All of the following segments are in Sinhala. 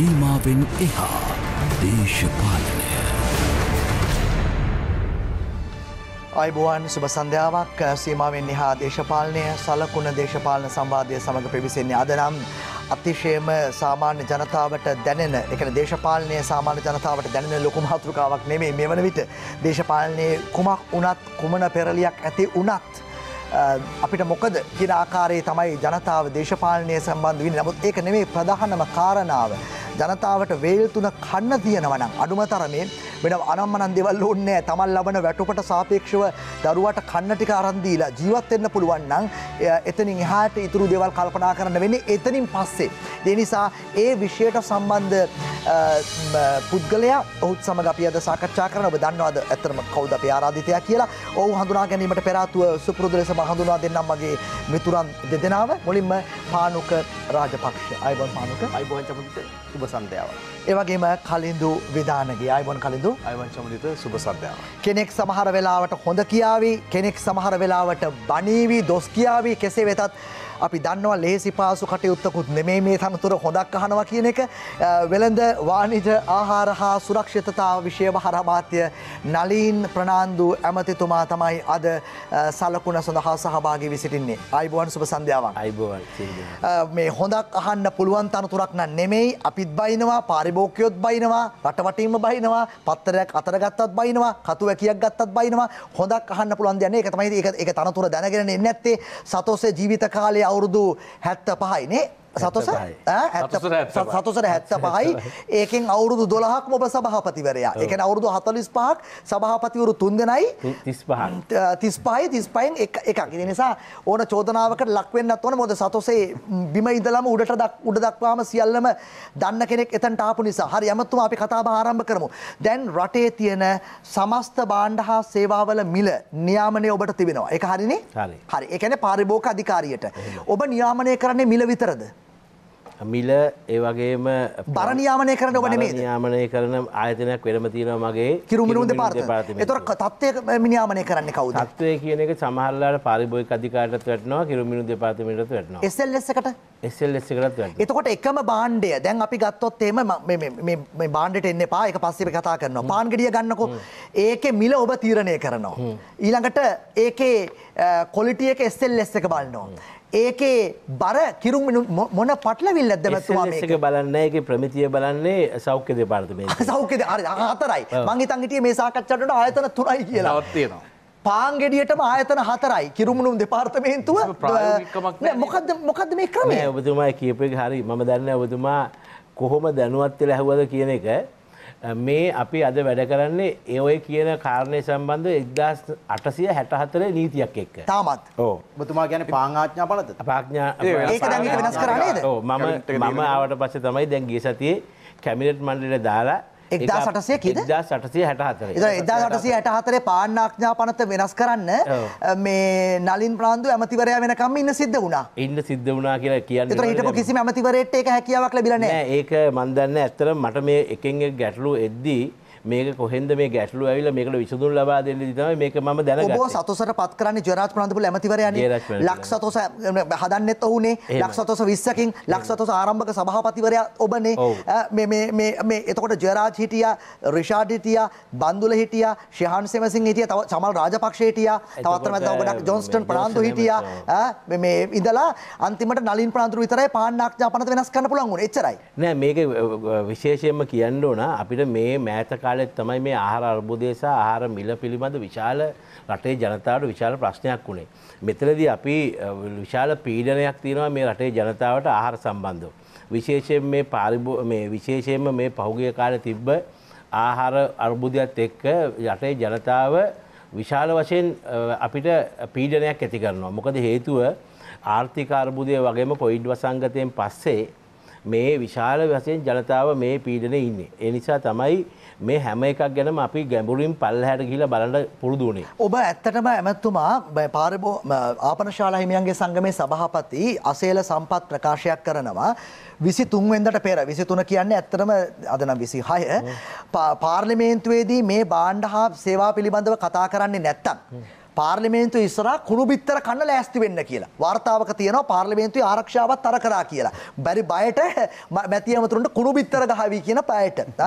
සීමාවෙන් එහා දේශපාලනය. අයිබෝන් සුභ සන්ධ්‍යාවක් සීමාවෙන් නිහා දේශපාලනය සලකුණ දේශපාලන සම්බාධය සමඟ පිවිසෙන්නේ අදනම් අතිශයම සාමාන්‍ය ජනතාවට දැනෙන එක දේශපාලනය සාමාන්‍ය ජනතාවට දැනෙන ලොකුම හතුරුකාවක් නෙමේ මේ වන විට දේශපාලනයේ කුමක් වනත් කුමන පෙරලියක් ඇති වනත්. අපිට මොකද කියන ආකාරයේ තමයි ජනතාව දේශපාලනය සම්බන්ධ වී නමුත් ඒක නෙමේ ප්‍රධානම කාරණාව ජනතාවට වේල් තුන කන්න තියෙනවනම් අඩුම තරමේ වෙන අනම්මනන් දෙවල් ඕන්නේ තමන් ලබන වැටුපට සාපේක්ෂව දරුවට කන්නටික අරන්දීලා ජීවත්වෙන්න පුළුවන් නම් එතනින් එහාට ඉතුරු දෙවල් කල්පනා කරන්න වෙන්නේ එතනින් පස්සේ. දෙනිසා ඒ විෂයට සම්බන්ධ පුද්ගලයා ඔහුත් සමඟ අපි අද සාකච්ඡා කරන ඔබ දන්නවාද ඇතරම කවුද අපේ ආරාධිතයා කියලා ඔහු හඳුනා ගැනීමට පෙරාතුව සුපුරුදු ලෙස හඳුනා දෙන්නම් මගේ මිතුරන් දෙදෙනාව මුලින්ම පානුක රාජපක්ෂ අයිබෝන් පානුක අයිබෝන් චමුදිත සුබ සන්ධ්‍යාව. ඒවගේම කලින්දු විධානගේ අයිවන් කලින්දු අයිවන් චමලිත සුබ සන්ධ්‍යාව. කෙනෙක් සමහර වෙලාවට හොඳ කියාවී කෙනෙක් සමහර වෙලාවට බනීවී දොස් කියාවී කෙසේ වෙතත් අපි දන්නවා ලේසි පාසු කටයුත්තකුත් නෙමේ මේ තනතුර හොඳක් අහනවා කියන එක වෙළඳ වානිජ ආහාර හා සුරක්ෂිතතා විශයව හරමාත්‍ය නලීන් ප්‍රනාන්දු ඇමතිතුමා තමයි අද සලකුණ සඳහා සහභාගි විසිටින්නේ අයිබුවන් සුප සන්ධාවන් අයිබුවන් මේ හොඳක් අහන්න පුළුවන් තනතුරක් නම් නෙමෙයි අපිත් බයිනවා පාරිභෝකයොත් බයිනවා රටවටින්ම බයිනවා පත්තරයක් අතරගත්තත් බයිනවා කතු වැකියක් ගත්තත් බයිනවා හොඳක් අහන්න පුළුවන් දයන්නේ එක තමයි ඒ තනතුර දැනගෙන එන්නඇත්තේ සතෝසේ ජීවිත කාලය අවුරුදු හැත්ත පහයිනේ සතොස සතොසට හැත්ත පහයි ඒකෙන් අවුරුදු දොළහක්ම ඔබ සභහපතිවරයා එක අවුරුදු හතලිස් පහක් සභහපතිවරු තුන් දෙනයි තිස් පායි තිස් පයින් එකක් නිසා ඕන චෝදනාවකට ලක්වෙන්නත් ඕන මොද සතොසේ බිම ඉදලම උඩට දක් උඩ දක්වාම සියල්ලම දන්න කෙනෙක් එතන් ටාපු නිසා හරි යමත්තුම අපි කතා ආරම්භ කරමු දැන් රටේ තියෙන සමස්ත බාණ්ඩ හා සේවාවල මිල නියාමනය ඔබට තිබෙනවා එක හරිනේ හරි එකන පාරිභෝක අධිකාරියට ඔබ නියාමනය කරන්නේ මිල විතරද මිල ඒවගේම බරනියාමනය කරන ඔබන මේ යාමනය කරන ආයතනයක් වෙනම තියෙන මගේ කිරුමිරුන්ද පාර්ත තොර තත්වය මිනියාමනය කරන්න කවු තත්වය කියන එක සමහල්ලාට පරිබෝයි අධිකාරට වැටනවා කිරුමිරු දෙපාතමටත් වැටනවා එසල්ලෙසකට එසල්ලෙසකටත් එතකොට එකම බාණ්ඩය දැන් අපි ගත්තොත්තේම බාණ්ඩට එන්න පා එක පස්සේ කතා කරනවා පාන්ගඩිය ගන්නකො ඒක මිල ඔබ තීරණය කරනවා. ඊළඟට ඒකේ කොලිටියක එස්සෙල් එස් එක බලනවා. ඒකේ බර කිරුම් මොන පටලවිල්ලද මැතුවා මේක බලන්න ඒක ප්‍රමිතිය බලන්නේ සෞඛ්‍ය දෙපාර්තමේන්තුව සෞඛ්‍ය හතරයි මං හිතන් හිටියේ මේ සාකච්ඡාවට ආයතන තුනයි කියලා තියෙනවා පාංගෙඩියටම ආයතන හතරයි කිරුමුණුම් දෙපාර්තමේන්තුව මොකද මොකද මේ ක්‍රමය ඔබතුමා කියපේ හරි මම දන්න ඔබතුමා කොහොම දැනුවත් වෙලා ඇහුවද කියන එක මේ අපි අද වැඩ කරන්නේ ඒ ඔය කියන කාරණය සම්බන්ධ එක්දස් අටසිය හැටහතරේ නීතියක් එක්ක තාමත් ඕ බතුමා ගැන පාආඥා පලත පාඥා මම මම ආවට පස්සේ තමයි දැන් ගේ සතියේ කැමිනට් මණ්ඩලට දාලා එක්දා සටසය කිද සටසය හටහතර එදා සටසය හටහතරේ පාන්නාක්ඥා පනත වෙනස් කරන්න මේ නලින් ප්‍රාන්දු ඇමතිවරය වෙනකම් ඉන්න සිද්ධ වුණා ඉන්න සිද්ධ වුණනා කියලා කියන්න හිට කිසි ඇමතිවරයට එක හැකියාවක් ලබිලන ඒක මන්දන්න ඇත්තර මට මේ එකෙන් ගැටලු එද්දී මේක කොහෙන්ද මේ ගැටලු ඇවිල්ලා මේකට විසඳුම් ලබා දෙන්න තමයි මේක මම දැනගත්තේ. ඔබ සතොසට පත් කරන්නේ ජයරාජ් ප්‍රනාන්දුපුල ඇමතිවරයානේ. ලක්ෂ සතොස හදන්නෙත් ඔහුනේ. ලක්ෂ සතොස 20කින් ලක්ෂ සතොස ආරම්භක සභාපතිවරයා ඔබනේ. මේ මේ මේ මේ එතකොට ජයරාජ් හිටියා, රිෂාඩ් හිටියා, බන්දුල හිටියා, ශිහාන් සෙමසිං හිටියා, තව සමල් රාජපක්ෂ හිටියා, තව අතරමැද ගොඩක් ජොන්ස්ටන් ප්‍රනාන්දු හිටියා. ඈ මේ ඉඳලා අන්තිමට නලින් ප්‍රනාන්දු විතරයි පාන් ආඥා පනත වෙනස් කරන්න පුළුවන් වුණේ. එච්චරයි. නෑ මේක විශේෂයෙන්ම කියන්න ඕන අපිට මේ මෑතක කාලෙත් තමයි මේ ආහාර අර්බුදය සහ ආහාර මිල පිළිබඳ විශාල රටේ ජනතාවට විශාල ප්‍රශ්නයක් වුණේ. මෙතනදී අපි විශාල පීඩනයක් තියෙනවා මේ රටේ ජනතාවට ආහාර සම්බන්ධව. විශේෂයෙන් මේ පාරිභෝ මේ විශේෂයෙන්ම මේ පහුගිය කාලේ තිබ්බ ආහාර අර්බුදයත් එක්ක රටේ ජනතාව විශාල වශයෙන් අපිට පීඩනයක් ඇති කරනවා. මොකද හේතුව ආර්ථික අර්බුදය වගේම කොයිඩ් වසංගතයෙන් පස්සේ මේ විශාල වශයෙන් ජනතාව මේ පීඩනේ ඉන්නේ. ඒ නිසා තමයි මේ හැම එකක් ගැනම අපි ගැඹුරින් පල්හැට ගිහිලා බලන්න පුරුදු වුණේ. ඔබ ඇත්තටම ඇමතුමා පාරබෝ ආපන ශාලා හිමියන්ගේ සංගමේ සභාපති අසේල සම්පත් ප්‍රකාශයක් කරනවා 23 වෙනිදාට පෙර 23 කියන්නේ ඇත්තටම අද නම් 26 පාර්ලිමේන්තුවේදී මේ බාණ්ඩ හා සේවා පිළිබඳව කතා කරන්නේ නැත්තම් පාර්ලිමේන්තු ඉස්සරහා කුණු බිත්තර කන්න ලෑස්ති වෙන්න කියලා. වார்த்தාවක තියෙනවා පාර්ලිමේන්තුවේ ආරක්ෂාවත් අර කරා කියලා. බැරි බයට මැති ඇමතුරුන්ට කුණු බිත්තර ගහાવી කියන පයට.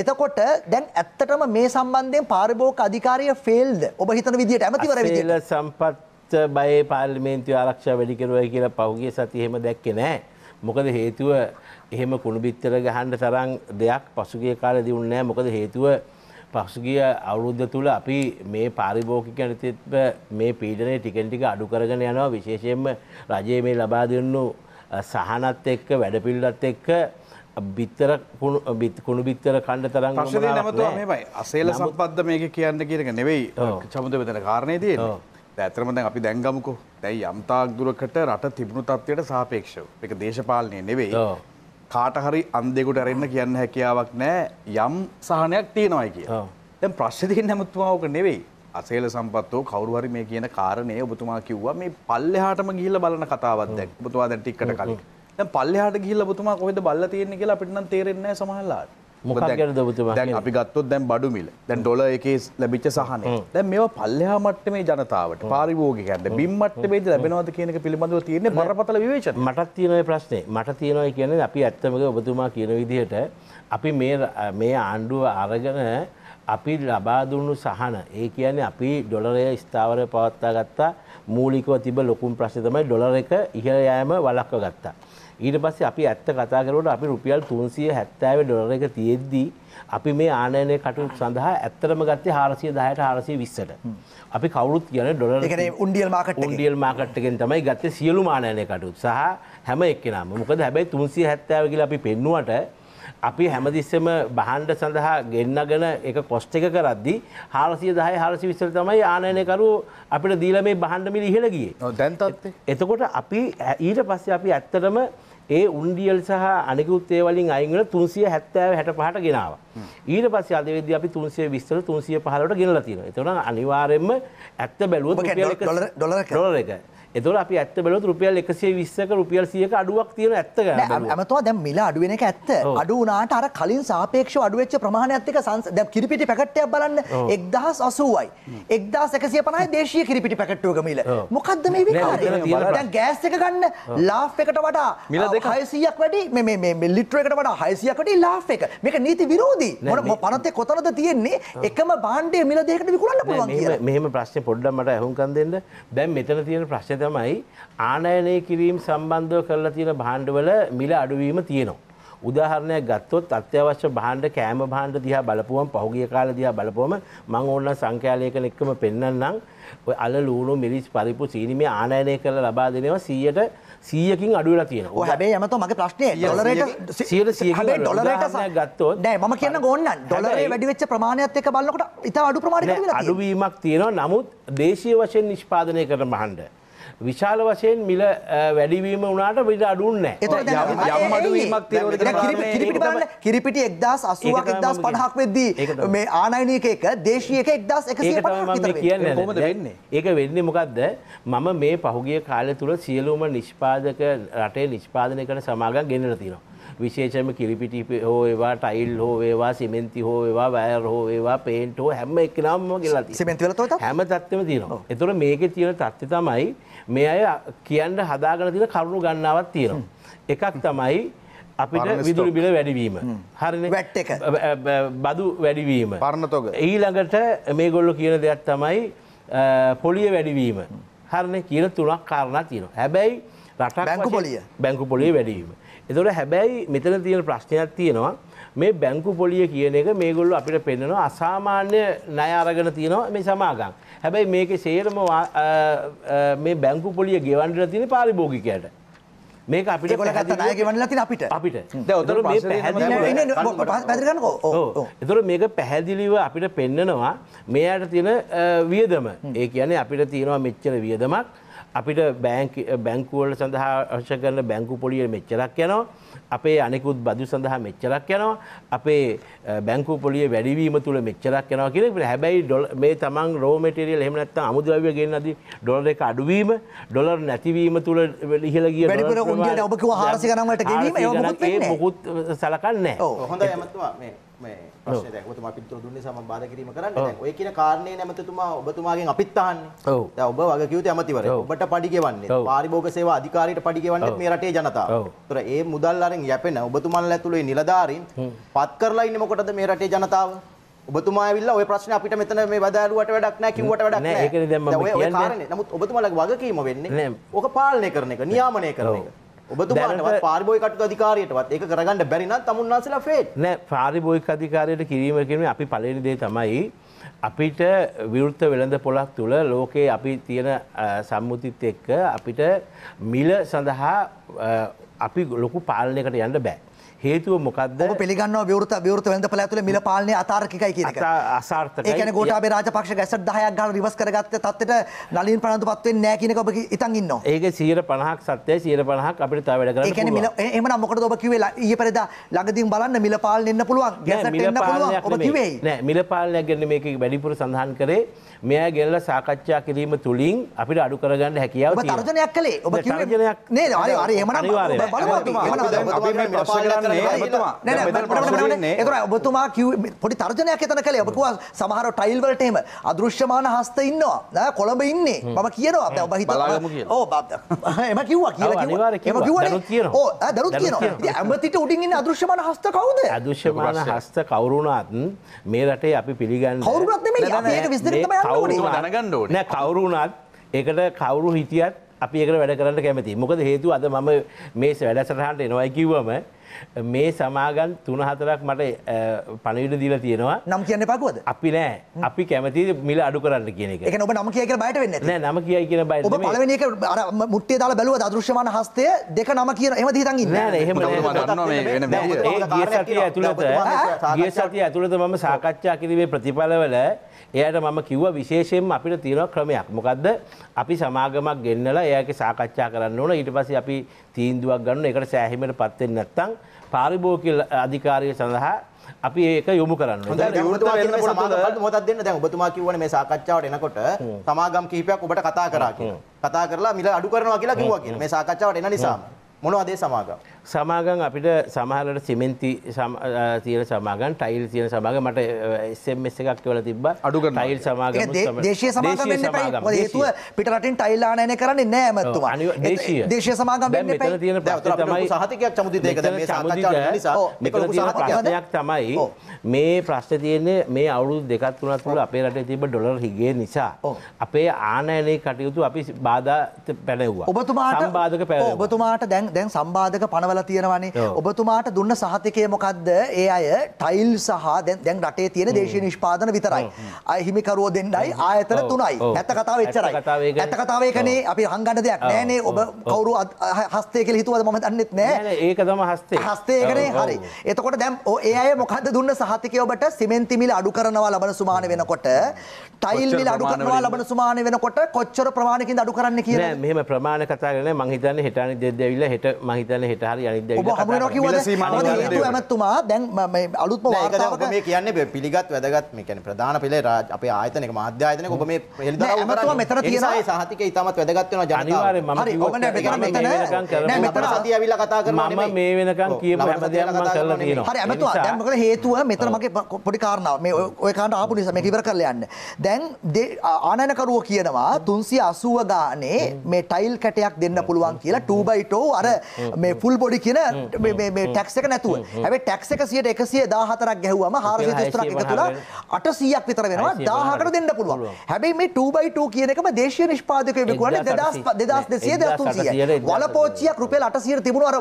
එතකොට දැන් ඇත්තටම මේ සම්බන්ධයෙන් පාරිභෝගික අධිකාරිය ෆේල්ද? ඔබ හිතන විදිහට ඇමතිවර විදිහට. ෆේල් සම්පත් බය පාර්ලිමේන්තුවේ ආරක්ෂා වැඩි කරුවා කියලා පහුගිය සතියේ එහෙම දැක්කේ නැහැ. මොකද හේතුව එහෙම කුණු බිත්තර ගහන්න තරම් දෙයක් පසුගිය කාලෙදී වුණේ නැහැ. මොකද හේතුව පක්ෂගිය අවුරුද්ධ තුළ අපි මේ පාරිභෝගික නතිත්ව මේ පීඩනය ටිකෙන්ටික අඩු කරගෙන යනවා විශේෂයෙන්ම රජයේ මේ ලබා දෙන්නු සහනත් එක්ක වැඩපිල්ලත් එක්ක බිත්තර කුණු බිත්තර කණ්ඩ තරම් පක්ෂ නමතු මේමයි අසේල සම්පද්ද මේක කියන්න කියනක නෙවෙයි චමුද වෙතන කාරණයතිය ඇතරම දැන් අපි දැංගමකු දැයි යම්තාක් දුරකට රට තිබුණු තත්වයට සාපේක්ෂව එක දේශපාලනය නෙවෙයි කාට හරි අන්දෙකුට ඇරෙන්න කියන්න හැකියාවක් නෑ යම් සහනයක් තියෙනවයි කිය. දැන් ප්‍රශ්නේ තියෙන්නේ නමුතුමා ඕක නෙවෙයි. අසේල සම්පත් හෝ කවුරු හරි මේ කියන කාරණේ ඔබතුමා කිව්වා මේ පල්ලෙහාටම ගිහිල්ලා බලන කතාවක් දැන් ඔබතුමා දැන් ටිකකට කලින්. දැන් පල්ලෙහාට ගිහිල්ලා ඔබතුමා කොහෙද බල්ලා තියෙන්නේ කියලා අපිට නම් තේරෙන්නේ නෑ සමහරවල්ලාට. දැන් අපි ගත්තොත් දැන් බඩු මිල දැන් ඩොල එකේ ලැබිච්ච සහනය දැන් මේවා පල්ලෙහා මට්ටමේ ජනතාවට පාරිභෝගිකයන්ට බිම් මට්ටමේද ලැබෙනවද කියන එක පිළිබඳව තියෙන බරපතල විවේචන මටත් තියෙනවා ප්‍රශ්නේ මට තියෙනවා කියන්නේ අපි ඇත්තමක ඔබතුමා කියන විදිහට අපි මේ මේ ආණ්ඩුව අරගෙන අපි ලබා දුන්නු සහන ඒ කියන්නේ අපි ඩොලරය ස්ථාවරය පවත්වා ගත්තා මූලිකව තිබ ලොකුම් ප්‍රශ්නේ තමයි ඩොලර එක ඉහළ යෑම වළක්වා ගත්තා ඊට පස්සේ අපි ඇත්ත කතා කරනකොට අපි රුපියල් 370 ඩොලර් එක තියෙද්දී අපි මේ ආනයනය කටයුතු සඳහා ඇත්තටම ගත්තේ 410ට 420ට. අපි කවුරුත් කියන්නේ ඩොලර් ඒ කියන්නේ උන්ඩියල් මාකට් එකේ උන්ඩියල් මාකට් එකෙන් තමයි ගත්තේ සියලු ආනයනය කටයුතු. සහ හැම එක්කෙනාම. මොකද හැබැයි 370 කියලා අපි පෙන්නුවට අපි හැමතිස්සෙම බහන්ඩ සඳහා ගෙන්න්නගෙන එක කොස්ට එක කරද්දි හාරසිය දහය හාරසි විස්සර තමයි ආනයනකරු අපිට දීල මේ බහන්ඩමිලි ඉහළගිය දැන්තත් එතකොට අපි ඊට පස්සේ අපි ඇත්තටම ඒ උන්ඩියල් සහ අනිකුත් ඒ වලින් අයින්වල 370 65ට ගෙනාවා. ඊට පස්සේ අද වෙද්දී අපි 320 වල 315ට ගෙනලා තියෙනවා. ඒතකොට අනිවාර්යයෙන්ම ඇත්ත බැලුවොත් රුපියල් 1 ඩොලර් එක එතොට අපි ඇත්ත බල රුපියල් එකසේ විස්සක රුපියල් සියක අඩුවක් තියෙන ඇත්ත ඇමතුවා දැම් මිල අඩුවෙන එක ඇත්ත අඩුනාට අර කලින් සාපේක්ෂ අඩුවච්ච ප්‍රමාණ ඇතික සංස දැ කිරිපිටි පැකට්ටයක් බලන්න එක්දහස් අසුවයි එක්දා සැකසිය පනයි දේශය කිරිපිටි පැකට්ටුවක මිල මොකක්ද මේ විකාරය ගෑස් එක ගන්න ලාෆ් එකට වඩා මිල දෙක හයසියක් වැඩි මේ ලිට්‍ර එකට වඩා හයසියකට ලා එක මේක නීති විරෝධී මොන පනතේ කොතනද තියෙන්නේ එකම බාණ්ඩය මිල දෙකට විකුණන්න පුළුවන් මෙහම ප්‍රශ්න පොඩ්ඩමට ඇහුම්කන් දෙන්න දැම් මෙතන තියෙන ප්‍රශ්න තමයි ආනයනය කිරීම සම්බන්ධව කරලා තියෙන භාණ්ඩවල මිල අඩුවීම තියෙනවා. උදාහරණයක් ගත්තොත් අත්‍යවශ්‍ය භාණ්ඩ කෑම භාණ්ඩ දිහා බලපුවම පහුගිය කාලේ දිහා බලපුවම මම ඕන සංඛ්‍යාලේඛන එක්කම පෙන්වන්නම් ඔය අල ලූණු මිරිස් පරිප්පු සීනි මේ ආනයනය කරලා ලබා දෙනවා 100ට 100කින් අඩු වෙලා තියෙනවා. ඔය හැබැයි යමතෝ මගේ ප්‍රශ්නේ ඩොලරේට 100ට 100කින් හැබැයි ඩොලරේට ගත්තොත් නෑ මම කියන්න ගෝන්නන් ඩොලරේ වැඩි වෙච්ච ප්‍රමාණයත් එක්ක බලනකොට ඉතාල අඩු ප්‍රමාණයකට වෙලා තියෙනවා. අඩුවීමක් තියෙනවා. නමුත් දේශීය වශයෙන් නිෂ්පාදනය කරන භාණ්ඩ විශාල වශයෙන් මිල වැඩිවීම වනාට විට අඩුන්නෑ කිරිපිටි එක්දස් අසුවක් එක්දස් පණහක් වෙද්දී මේ ආනයිනක එක දේශයක එක්දස් එක කියන්න වෙන්නේ ඒක වෙන්නේ මොකක්ද මම මේ පහුගිය කාලය තුළ සියලුම නිෂ්පාදක රටේ නිෂ්පාදනය කන සමාගන් ගෙනර තිනවා විශේෂම කිරිපිටි හෝ ඒවා ටයිල් හෝ ඒවා සිමෙන්ති හෝ ඒවා වෑර් හෝ ඒවා පේන්ට් හෝ හැම එකනම කියලා තියෙනවා. හැම තත්ත්වෙම තියෙනවා. ඒතකොට මේකේ තියෙන තත්ත්වය තමයි මේ අය කියන්න හදාගෙන තියෙන කරුණු ගණනාවක් තියෙනවා. එකක් තමයි අපිට විදුලි බිල වැඩිවීම හරි වැට් එක බදු වැඩිවීම පරණතොග ඊළඟට මේ ගොල්ලො කියන දෙයක් තමයි පොලිය වැඩිවීම හරණ කියන තුනක් කාරණ තියෙන හැබැයි රට බැංකු පොලිය බැංකු පොලිය වැඩීම එතොට හැබැයි මෙතන තියෙන ප්‍රශ්නයක් තියෙනවා මේ බැංකු පොලිය කියන එක මේගොල්ලු අපිට පෙන්නවා අසාමාන්‍ය ණය අරගෙන තියෙනවා මේ සමාගම්. හැබැයි මේකේ සේරම මේ බැංකු පොලිය ගෙවන්න තියෙන පාරිභෝගිකයට. මේක අපිට ගවන්නල තින අපිට අපිට එතුර මේක පැහැදිලිව අපිට පෙන්නනවා මෙයාට තියෙන වියදම ඒ කියන්නේ අපිට තියෙනවා මෙච්චර වියදමක් අපිට බැංකුවල සඳහා අර්ශ කරන බැංකු පොලිය මෙච්චරක් යනවා අපේ අනෙකුත් බදු සඳහා මෙච්චරක් යනවා අපේ බැංකු පොලිය වැඩිවීම තුළ මෙච්චරක් යනවා කියෙන හැබැයි මේ තමන් රෝමටරියල් හෙමනත්ත අමුදරවිය ගෙන්න්නද ඩොල එක අඩුවීම ඩොලර් නැතිවීම තුළ ඉහලගිය ඔබ හරසි කනමට ගැනීම මොකුත් සලකන්න හොඳ ඇමතුවා මේ මේ ප්‍රශ්නේ දැන් ඔබතුමා පිළිතුරු දුන්නේ සමන් බාධා කිරීම කරන්න දැන් ඔය කියන කාරණේ නැමැතිතුමා ඔබතුමාගෙන් අපිත් අහන්නේ දැන් ඔබ වග කිව්වද ඇමතිවරයා ඔබට පඩි ගෙවන්නේ පාරිභෝගික සේවා අධිකාරියට පඩි ගෙවන්නේ මේ රටේ ජනතාව. ඒතර ඒ මුදල් අරන් යැපෙන ඔබතුමාලා ඇතුළේ නිලධාරීන් පත් කරලා ඉන්නේ මොකටද මේ රටේ ජනතාව? ඔබතුමා ඇවිල්ලා ওই ප්‍රශ්නේ අපිට මෙතන මේ බදාරුවට වැඩක් නැහැ කිව්වට වැඩක් නැහැ. නෑ ඒකනේ දැන් මම කියන්නේ. නමුත් ඔබතුමාලගේ වගකීම වෙන්නේ ඕක පාලනය කරන එක, නියාමනය කරන එක. ඔබතුමාටවත් පාරිභෝගික අධිකාරියටවත් ඒක කරගන්න බැරි නම් තමුන්නාසලා ෆේල් නෑ පාරිභෝගික අධිකාරියට කිරීම කියන්නේ අපි පළවෙනි දේ තමයි අපිට විවෘත වෙළඳ පොලක් තුළ ලෝකයේ අපි තියෙන සම්මුතිත් එක්ක අපිට මිල සඳහා අපි ලොකු පාලනයකට යන්න බෑ. හේතුව මොකක්ද පිගන්න විවෘත විවෘත වැද පලඇතුල මිල පාලන අතාර්කිකයි කියන අසාර්ථක කියන ගෝටාබේ රාජපක්ෂ ගැස දහයක් ගල රිවස් කරගත්ත තත්වට නලින් පනතු පත්වෙන් නෑ කියනක ඔබ ඉතන් ඉන්න ඒක සීර පණහක් සත්‍යය සීර පණහක් අපිට තා වැඩ කර එම මොකට ඔබ කිවේ ඒ පරිද ලඟදින් බලන්න මිල පාලන්න පුළුවන් ගැස ඔබ කිවේ මිල පාලනයක් ගැන මේක වැඩිපුර සඳහන් කරේ මෙය ගෙල්ල සාකච්ඡා කිරීම තුළින් අපිට අඩු කරගන්න හැකියාව තර්ජනයක් කළේ ඔබ තර්ජනයක් නේ අර එහෙමනම් ඔබතුමා පොඩි තර්ජනයක් එතන කළේ ඔබ කිව්වා සමහර ටයිල් වලට එහෙම අදෘශ්‍යමාන හස්ත ඉන්නවා කොළඹ ඉන්නේ මම කියනවා දැන් ඔබ හිතනවා ඕ එහෙම කිව්වා කියලා කිව්වා එහෙම කිව්වනේ ඕ දරුත් කියනවා ඉතින් ඇඹතිට උඩින් ඉන්න අදෘශ්‍යමාන හස්ත කවුද අදෘශ්‍යමාන හස්ත කවුරුණත් මේ රටේ අපි පිළිගන්න කවුරුණත් නෙමෙයි අපි ඒක විස්තර තමයි කවුරු දැනගන්න නෑ කවුරුුණත් එකට කවුරු හිටියත් අපි ඒකට වැඩ කරන්න කැමති මොකද හේතු අද මම මේ වැඩසටහන්ට එනවයි කිව්වම මේ සමාගන් තුන හතරක් මට පණවිට දීල තියෙනවා නම් කියන්න පකුවද අපි නෑ අපි කැමති මිල අඩු කරන්න කියන එක ඔබ නම කිය බයට වෙන්න නම කිය කියන බයි පලවනක මුට්ටේ දාලා බැලුව දෘශ්‍යමාන හස්තය දෙක නම කියන එම දීතන් ඉන්න ගිය සතිය ඇතුළත මම සාකච්ඡා කිරීමේ ප්‍රතිඵලවල එයට මම කිව්ව විශේෂයෙන් අපිට තියෙන ක්‍රමයක් මොකක්ද අපි සමාගමක් ගෙන්නලා එයක සාකච්ඡා කරන්න ඕන ඊට පස්සේ අපි තීන්දුවක් ගන්න එකට සෑහීමට පත්වෙන්නේ නැත්නම් පාරිභෝකිල් අධිකාරය සඳහා අපි ඒක යොමු කරන්න මොතත් දෙන්න දැන් ඔබතුමා කිව්වන මේ සාකච්ඡාවට එනකොට සමාගම් කිහිපයක් ඔබට කතා කරා කියලා. කතා කරලා මිල අඩු කරනවා කියලා කිව්වා කියලා. මේ සාකච්ඡාවට එන නිසා මොනවද ඒ සමාගම්? සමාගන් අපිට සමහලට සිමෙන්ති තියෙන සමාගන් ටයිල් තියෙන සමාග මට එස්ස එකක් වල තිබ අඩුග ටයිල් සමාග දේශය සමාගම හේතුව පිටරටින් ටයිල්ලා නෑන කරන්නේ නෑමත්තු දේශය දේශ සමාගම් මෙතන තියෙන තමයි සහතිකයක් චමුති දෙක මෙතන තියෙන ප්‍රශ්නයක් තමයි මේ ප්‍රශ්න තියෙන්නේ මේ අවුරුදු දෙකත් තුනත් තුළ අපේ රටේ තිබ ඩොලර් හිගේ නිසා අපේ ආනයනය කටයුතු අපි බාධා පැනව්වා ඔබතුමාට සම්බාධක පැ ඔබතුමාට දැන් දැන් සම්බාධක පනව යවලා තියෙනවනේ ඔබතුමාට දුන්න සහතිකය මොකක්ද ඒ අය ටයිල් සහ දැන් රටේ තියෙන දේශීය නිෂ්පාදන විතරයි අහිමිකරුවෝ දෙන්නයි ආයතන තුනයි ඇත්ත කතාව එච්චරයි ඇත්ත කතාව ඒකනේ අපි හංගන්න දෙයක් නෑනේ ඔබ කවුරු හස්තය කියලා හිතුවද මම දන්නෙත් නෑ ඒක තමයි හස්තය හස්තය ඒකනේ හරි එතකොට දැන් ඒ අය මොකද්ද දුන්න සහතිකය ඔබට සිමෙන්ති මිල අඩු කරනවා ලබන සුමාන වෙනකොට ටයිල් මිල අඩු කරනවා ලබන සුමාන වෙනකොට කොච්චර ප්‍රමාණකින්ද අඩු කරන්න කියලා මෙහෙම ප්‍රමාණ කතා කරන්නේ මං හිතන්නේ හෙටානි දෙද්දවිලා හෙට මං හිතන්නේ හෙට හරි ඇමත්තුමා දැන් අලුත් මේ කියන්න පිළිගත් වැදගත් මේකැන ප්‍රධාන පිළේ රාජ අප ආයතනක මාධ්‍යායතන ඔබ මේ හෙ මෙතර තිය සාහතික ඉතාමත් වැදගත්වන ජනවාර ඇවිල්ල කතා කරම මේ වෙනකම් කිය ඇමතුවා හේතුව මෙතර මගේ පොඩි කාරණාව මේ ඔයකාට ආපු නිසා මේ කිවර කරල යන්න දැන් ආනයනකරුව කියනවා තුන්සි අසුව ගානේ මේ ටයිල් කැටයක් දෙන්න පුළුවන් කියලා ටූබයිටෝ අර මේ ෆුල් බොඩ පොඩි කියන ටැක්ස එක නැතුව ඇැ ටැක්ස එක සියට එකසිය දාහතරක් ගැහවම හාරසි ස්තරක් එක තුළ අට සියක් විතර වෙනවා දාහකට දෙන්න පුළුවන් හැබයි මේ ටූබයිටූ කියනකම දේශය නිෂ්පාදක විකුවන දස් දෙදස් දෙසේ දස්තුන් සිය වල පෝච්චියක් රුපේ අටසියට තිබුණු අර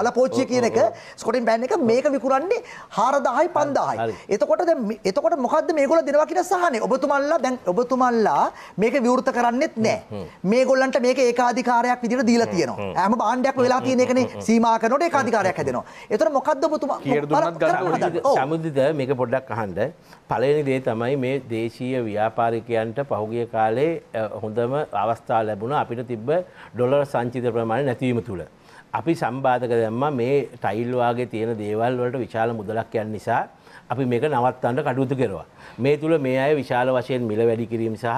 වල පෝච්චිය කියන එක ස්කොටින් බැන් එක මේක විකුරන්නේ හාරදාහයි පන්දාහයි එතකොට එතකොට මොකද මේගොල දෙනවා කියෙන සහනේ ඔබතුමල්ලා දැන් ඔබතුමල්ලා මේක විවෘත කරන්නෙත් නෑ මේ ගොල්ලන්ට මේක ඒකාධිකාරයක් විදිර දීලා තියෙනවා ඇම බාණ්ඩයක් වෙලා තියෙනෙකන සීම සීමා කරනකොට ඒකාධිකාරයක් හැදෙනවා. ඒතර මොකද්ද ඔබතුමා සමුදිත මේක පොඩ්ඩක් අහන්න. පළවෙනි දේ තමයි මේ දේශීය ව්‍යාපාරිකයන්ට පහුගිය කාලේ හොඳම අවස්ථාව ලැබුණා අපිට තිබ්බ ඩොලර් සංචිත ප්‍රමාණය නැතිවීම තුල. අපි සම්බාධක දැම්මා මේ ටයිල් වාගේ තියෙන දේවල් වලට විශාල මුදලක් යන නිසා අපි මේක නවත්තන්න කටයුතු කරවා. මේ තුළ මේ අය විශාල වශයෙන් මිල වැඩි කිරීම සහ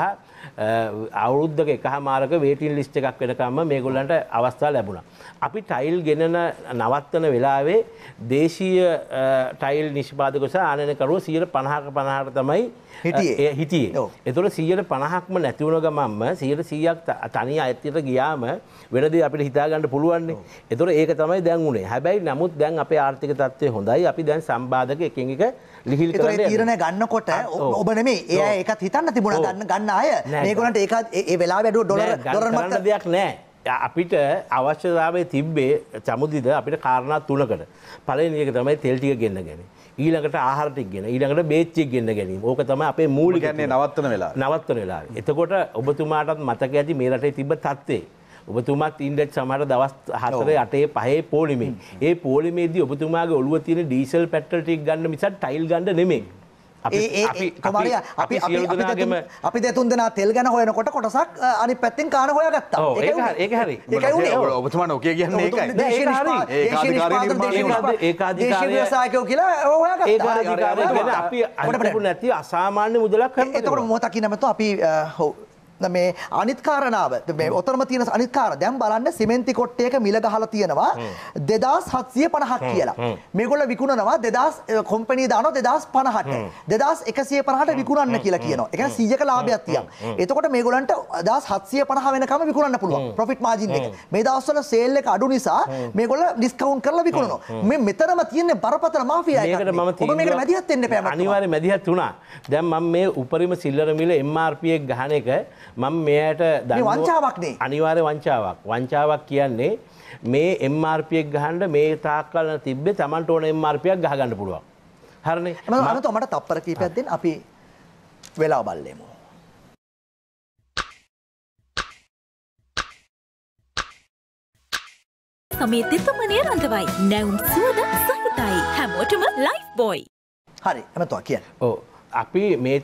අවුරුද්ධක එකහමාරක වේටින් ලිස්ට් එකක් වෙනකම්ම මේගොල්ලන්ට අවස්ථා ලැබුණා. අපි ටයිල් ගෙනන නවත්තන වෙලාවේ දේශීය ටයිල් නිෂ්පාදකස ආනකරුව සියයට පණහක පණහට තමයි හිටියේ එතුළ සියයට පණහක්ම නැතිවුණ ගමම්ම සියයට සීයක් තනි අඇත්තයට ගියාම වෙනද අපිට හිතාගන්න පුළුවන්න්නේ එතුර ඒක තමයි දැන්ුණේ හැබැයි නමුත් දැන් අප ආර්ථික තත්වය හොඳයි අපි දැන් සම්බාධක එක එක ලිහිල් තීරණ ගන්නකොට ඔබ නෙමේ ඒ ඒකත් හිතන්න තිබුණ ගන්න ගන්න අය ඒගොලට ඒකත් ඒ වෙලා වැඩු ඩොල ොරමට දෙයක් නෑ අපිට අවශ්‍යතාවය තිබ්බේ චමුදිද අපිට කාරණා තුනකට පලන එක තමයි තෙල්ටික ගන්න ගැන ඊළඟට ආහරටික් ගෙන ඊළඟට බේච්චික් ගන්න ගැනීම ඕක තම අපේ මූලි ගැන්නේ නවත්තන වෙලා නවත්තන වෙලා එතකොට ඔබතුමාටත් මතක ඇති මේ රටේ තිබ තත්වේ ඔබතුමත් ඉන්ඩෙක් සමට දවස් හතර අටේ පහේ පෝලිමේ ඒ පෝලිමේදී ඔබතුමාගේ ඔළුව තියෙන ඩීසල් පැට්ටල්ටික් ගන්න මිසත් ටයිල් ගන්න නෙමේ කොමරිය අපි අපිගම අපි දෙතුන් දෙෙන තෙල් ගැන හොයනකොට කොටසක් අනි පැත්තිෙන් කාන හොය ගත්තා ඒ හරි ඔබතුමා නොකය කියන්නේ ඒකාධසායකෝ කියලා ඒකාධ අපි අට නැති අසාමාන්‍ය මුදලක් එතකට මොතකි නැමතු අපි හෝ මේ අනිත්කාරණාව ඔතරම තියෙන අනිත්කාර දැම් බලන්න සිමෙන්ති කොට්ටයක මිල ගහලා තියෙනවා දෙදස් හත්සිය පණහක් කියලා මේගොල්ල විකුණනවා දෙදස් කොම්පනී දානො දෙදස් පණහට දෙදස් එකසිය පණහට විකුණන්න කියලා කියනවා එක සීජක ලාභයක් තියක් එතකොට මේගොලන්ට දස් හත්සිය පණහ වෙනකම විකුණන්න පුළුවන් ප්‍රොෆිට් මාජින් එක මේ දවස්වල සේල් එක අඩු නිසා මේගොල්ල ඩිස්කවුන්ට් කරලා විකුණනවා මේ මෙතනම තියෙන්නේ බරපතල මාෆියා එකක් මම මේකට මැදිහත් වෙන්න බෑ අනිවාර්යෙන් මැදිහත් වුණා දැන් මම මේ උපරිම සිල්ලර මිල MRP එක ගහන එක මම මෙයට වංචාවක්නේ අනිවාර්ය වංචාවක් වංචාවක් කියන්නේ මේ එම්මාර්පියෙක් ගහන්ඩ මේ තාක්කල තිබේ තමන්ට ඕන එම්මාර්පයක් ගහගන්න පුළුවන් හරණ මනත මට තප්පරකී පැත්තිෙන් අපි වෙලා බල්ලෙමු. මේ දෙතුමනය රඳවයි නැවුම් සුවද සහිතයි හැමෝටම ලයිෆ් බොයි හරි ඇමතුවා කිය ඕ අපි මේ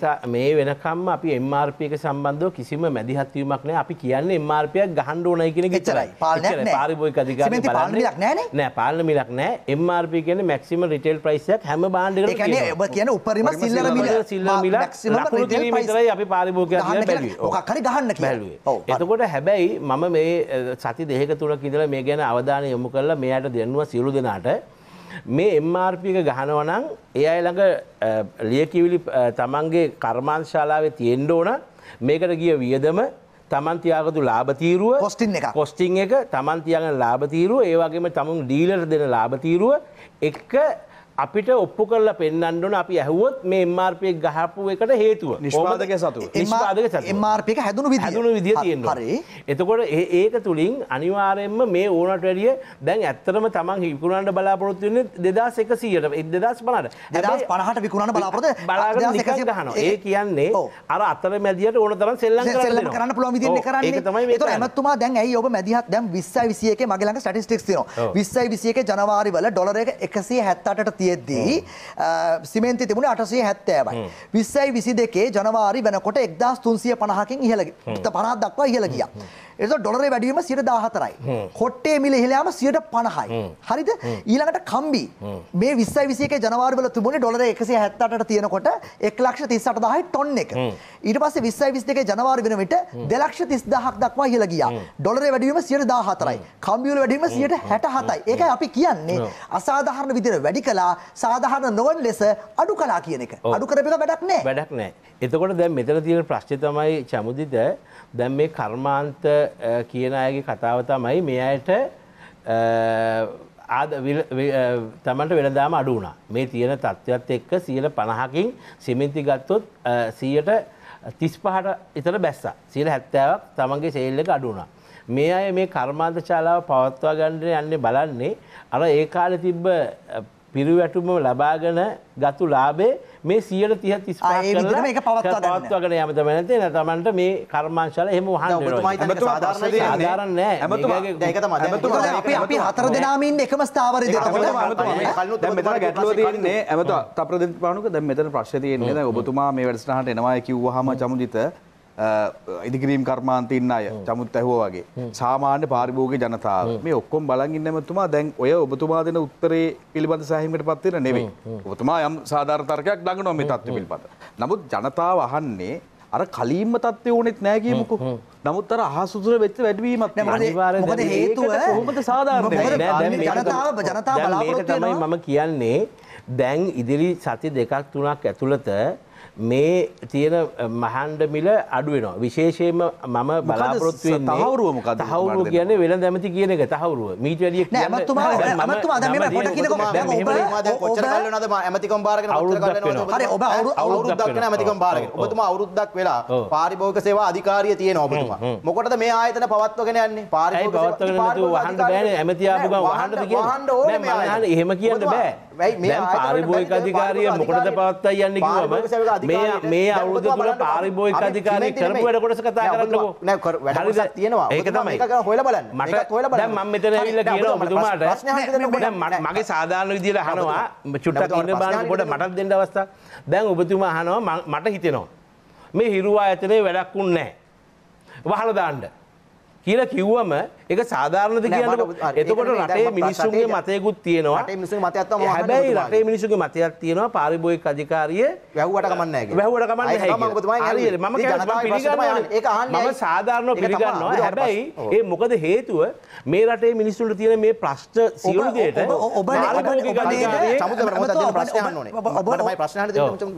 වෙනකම්ම අපි එම්මාර්පයක සම්බන්ධව කිසිම මැදිහත්වීමක් නෑ අපි කියන්නේ එම්මාර්පයක් ගහන්ඩ ඕනයි කියෙන ගෙචරයි පාරිබෝයි අධිකාර නෑ පාලන මිලක් නෑ එම්මාර්පය කියන මැක්සිම රිටේල් ප්‍රයිසයක් හැම බාන්ඩ කියන උපරිම සිල්ල සිල්ල මිලයි අපි පාරිභෝග හරි ගහන්න බැලුවේ එතකොට හැබැයි මම මේ සති දෙක තුළ කිදල මේ ගැන අවධානය යොමු කරලා මෙයට දෙන්නවා සියලු දෙනාට මේ MRP එක ගහනවනම් ඒ අය ළඟ ලියකිවිලි තමන්ගේ කර්මාන්ශාලාවේ තියෙන්න ඕන මේකට ගිය වියදම තමන් තියාගතු ලාභතීරුව කොස්ටිං එක කොස්ටිං එක තමන් තියාගෙන ලාභතීරුව ඒ වගේම තමුන් ඩීලර් දෙන ලාභතීරුව එක්ක අපිට ඔප්පු කරලා පෙන්න්නඩන අපි ඇහුවොත් මේ එම්මාර්පය ගහපු එකට හේතුව නිෂ්පාදක සතු නිෂ්පාදක එම්මාර්පික හැදුණු හැදුණු විදිහ තියෙන්වාරේ එතකොට ඒක තුළින් අනිවාරයෙන්ම මේ ඕනට වැඩිය දැන් ඇත්තරම තමන් හිකුණන්ට බලාපොරොත්තුවන්නේ දෙදස් එක සියට එදස් පනට දෙදස් පනහට විකුණට බලාපොත බලාග හන ඒ කියන්නේ අර අතර මැදියට ඕන තරම් සෙල්ල සෙල්ල කරන්න පුළුවන් විදින්න කරන්න තමයි ඇමත්තුමා දැන් ඇයි ඔබ මැදිහත් දැම් විස්සයි විසියක මගලඟ ටිස්ටික් න විස්සයි විසියක ජනවාරිවල ඩොලර එකසේ හැත්තට තියෙද්දී සිමෙන්ති තිබුණ අටසේ හැත්තෑවයි. විස්සයි විසි දෙකේ ජනවාරි වෙනකොට එක්දස් තුන්සිය පණහකින් ඉහළ පණහත් දක්වා ඉහළ ගිය. එත ඩොලර වැඩීම සිට දාහතරයි කොට්ටේ මිල හිලාම සියට පණහයි හරිද ඊළඟට කම්බි මේ විස්සයි විසේක ජනවාර්වල තුබුණ ඩොලර එකසේ හැත්තට තියෙනකොට එක් ලක්ෂ තිස්සට දහයි ටොන්න එක ඊට පස්ස විස්සයි විස් දෙක ජනවාර වෙන විට දෙලක්ෂ තිස් දහක් දක්වා හිල ගියා ඩොලර වැඩීම සියට දාහතරයි කම්බියල වැඩීම සියට හැට හතයි ඒක අපි කියන්නේ අසාධහරණ විදිර වැඩි කලා සාධහරණ නොවන් ලෙස අඩු කලා කියන එක අඩු කරපික වැඩක් නෑ වැඩක් නෑ එතකොට දැන් මෙතර තියෙන ප්‍රශ්්‍ය තමයි චමුදිත දැන් මේ කර්මාන්ත කියන අයගේ කතාව තමයි මේ අයට ආද තමන්ට වෙනදාම අඩු වුණා මේ තියෙන තත්ත්වත් එක්ක සියල පණහකින් සිමෙන්ති ගත්තොත් සීයට තිස් පහට ඉතර බැස්සා සීල හැත්තෑවක් තමන්ගේ සේල්ල එක අඩුුණා මේ අය මේ කර්මාන්ත ශාලාව පවත්වා ගණඩ යන්නේ බලන්නේ අර ඒ කාල තිබ්බ පිරිවැටුම ලබාගෙන ගතු ලාබේ මේ සියයට තිහ තිස් පවත්වාගෙන යම තමනතේ තමන්ට මේ කර්මාංශල එහෙම වහන් සාධාරණ අපි හතර දෙනාමින් එකම ස්ථාවර ගැටලුව තියන්නේ ඇමත තප්‍රදපානුක දැ මෙතන ප්‍රශ්තියන්නේ ඔබතුමා මේ වැඩස්ටහට එනවා කිව්හම චමුජිත ඉදිකිරීම් කර්මාන්තඉන්න අය චමුත් ඇහෝ වගේ සාමාන්‍ය පාරිභෝග ජනතාව මේ ඔක්කොම් බලගින්න මතුමා දැන් ඔය ඔබතුමා දෙන උත්තරේ පිළිබඳ සැහිමට පත්වෙන නෙවෙයි ඔබතුමා යම් සාධාර්තර්කයක් දඟනවා මේ තත්ව පිළිබඳ. නමුත් ජනතාව අහන්නේ අර කලින්ම තත්ත්වය ඕනෙත් නෑගීමකු නමුත් අර අහසුදුර වෙච්ච වැඩවීමක් මොකද හේතුව හොමද සාධාරණ ජනතාව මම කියන්නේ දැන් ඉදිරි සති දෙකක් තුනක් ඇතුළත මේ තියෙන මහන්ඩමිල අඩුවනවා. විශේෂයෙන්ම මම බලාපොරොත්තු තහවරුවමක තහවරු කියන්නේ වෙන දැමති කියන එක තහවරුව මීට වැඩිය ඇමතිකම් බාරග ඔබ අවුරුද්දක් ඇමතිකම් බාරග ඔබතුම අවුරුද්දක් වෙලා පාරිභෝග සේවා අධිකාරිය තියෙන ඔබතුමා මොකටද මේ ආයතන පවත්වගෙන යන්නේ පාරිභෝග වහන්ඩ බෑන ඇමතියාපුග වහන්ඩ කියන්න එහෙම කියන්න බෑ මේ පාරිභෝග අධිකාරිය මොකටද පවත්තා යන්න කිව්වම මේ මේ අවුරුද්ද තුල පාරිභෝගික අධිකාරිය කරපු වැඩ කොටස කතා කරන්නකෝ නෑ වැඩ කොටසක් තියෙනවා ඒක තමයි ඒක හොයලා බලන්න මේකත් හොයලා බලන්න දැන් මම මෙතන ඇවිල්ලා කියනවා ඔබතුමාට දැන් මගේ සාමාන්‍ය විදියට අහනවා චුට්ටක් ඉන්න බලන්න පොඩ මටත් දෙන්න අවස්ථාවක් දැන් ඔබතුමා අහනවා මට හිතෙනවා මේ හිරුවා ඇතනේ වැඩක් උන්නේ නැහැ වහලා දාන්න කියලා කිව්වම එක සාධාරණද කියන්න එතකොට රටේ මිනිස්සුන්ගේ මතයකුත් තියෙනවා හැබැයි රටේ මිනිසුගේ මතයක් තියෙනවා පාරිබෝයික අධිකාරිය වැැව්වට කමන්න වැැවට කමන්න ම සාධාරණ පිළිගන්නවා හැබැයි ඒ මොකද හේතුව මේ රටේ මිනිස්සුන්ට තියෙන මේ ප්‍රශ්ට සියලුදයට ඔබ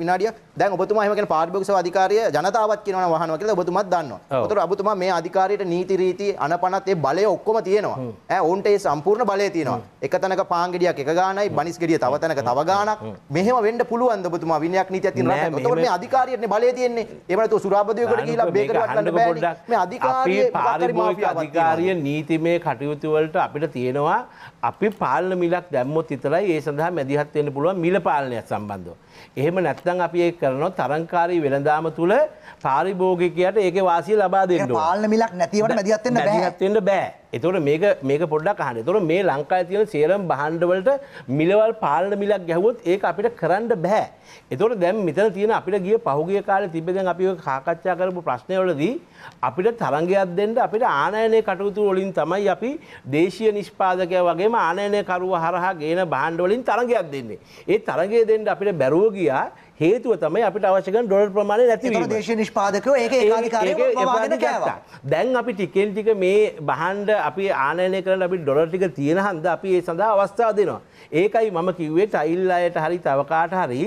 විනාඩිය දැන් ඔබතුමා එහෙම කියන පාරිභෝගික සේවා අධිකාරිය ජනතාවත් කියනවා වහනවා කියලා ඔබතුමාත් දන්නවා. ඒතර ඔබතුමා මේ අධිකාරියට නීති රීති අනපනත් ඒ බලය ඔක්කොම තියෙනවා ඇ ඔවන්ට ඒ සම්පූර්ණ බලය තියෙනවා එක තැනක පාංගෙඩියක් එක ගානයි බනිස් ගෙඩිය තව තැනක තව ගානක් මෙහෙම වෙන්න පුළුවන් ද ඔබතුමා විනයක් නීතියක් තියෙනවා ඒතකොට මේ අධිකාරියනේ බලය තියෙන්නේ ඒ වුණත් සුරාබදියකට ගිහිලා බේකරි වටලන්න බෑනේ මේ අධිකාරියේ පාරිභෝගික අධිකාරිය නීතිමය කටයුතු වලට අපිට තියෙනවා අපි පාලන මිලක් දැම්මොත් විතරයි ඒ සඳහා මැදිහත් වෙන්න පුළුවන් මිල පාලනය සම්බන්ධව එහෙම නැත්නම් අපි ඒක කරනවා තරංකාරී වෙළඳාම තුල පාරිභෝගිකයට ඒක වාසිය ලබා දෙන්න පාලන මිලක් නැතිවට මැදිහත්වෙන්න මැදිහත්වෙන්න බෑ. එතකොට මේක මේක පොඩ්ඩක් අහන්න. එතකොට මේ ලංකාවේ තියෙන සේරම භාණ්ඩ වලට මිලවල් පාලන මිලක් ගැහුවොත් ඒක අපිට කරන්න බෑ. එතකොට දැන් මෙතන තියෙන අපිට ගිය පහුගිය කාලේ තිබ්බේ දැන් අපි ඔය සාකච්ඡා කරපු ප්‍රශ්නවලදී අපිට තරංගයක් දෙන්න අපිට ආනයනය කටයුතු වලින් තමයි අපි දේශීය නිෂ්පාදකය වගේම ආනයනය කරුව හරහා ගේන භාණ්ඩ වලින් තරංගයක් දෙන්නේ. ඒ තරංගය දෙන්න අපිට බැරුව ගියා හේතුව තමයි අපිට අවශ්‍යකන් ඩොලර් ප්‍රමාණය නැතිවීම. දේශ නිෂ්පාදකයෝ ඒක ඒකාධිකාරයෙන් වවාගෙන කෑවා. දැන් අපි ටිකෙන් ටික මේ බහඬ අපි ආනයනය කරලා අපි ඩොලර් ටික තියෙන හන්ද අපි ඒ සඳහා අවස්ථාව දෙනවා. ඒකයි මම කිව්වේ ටයිල් අයට හරි තව කාට හරි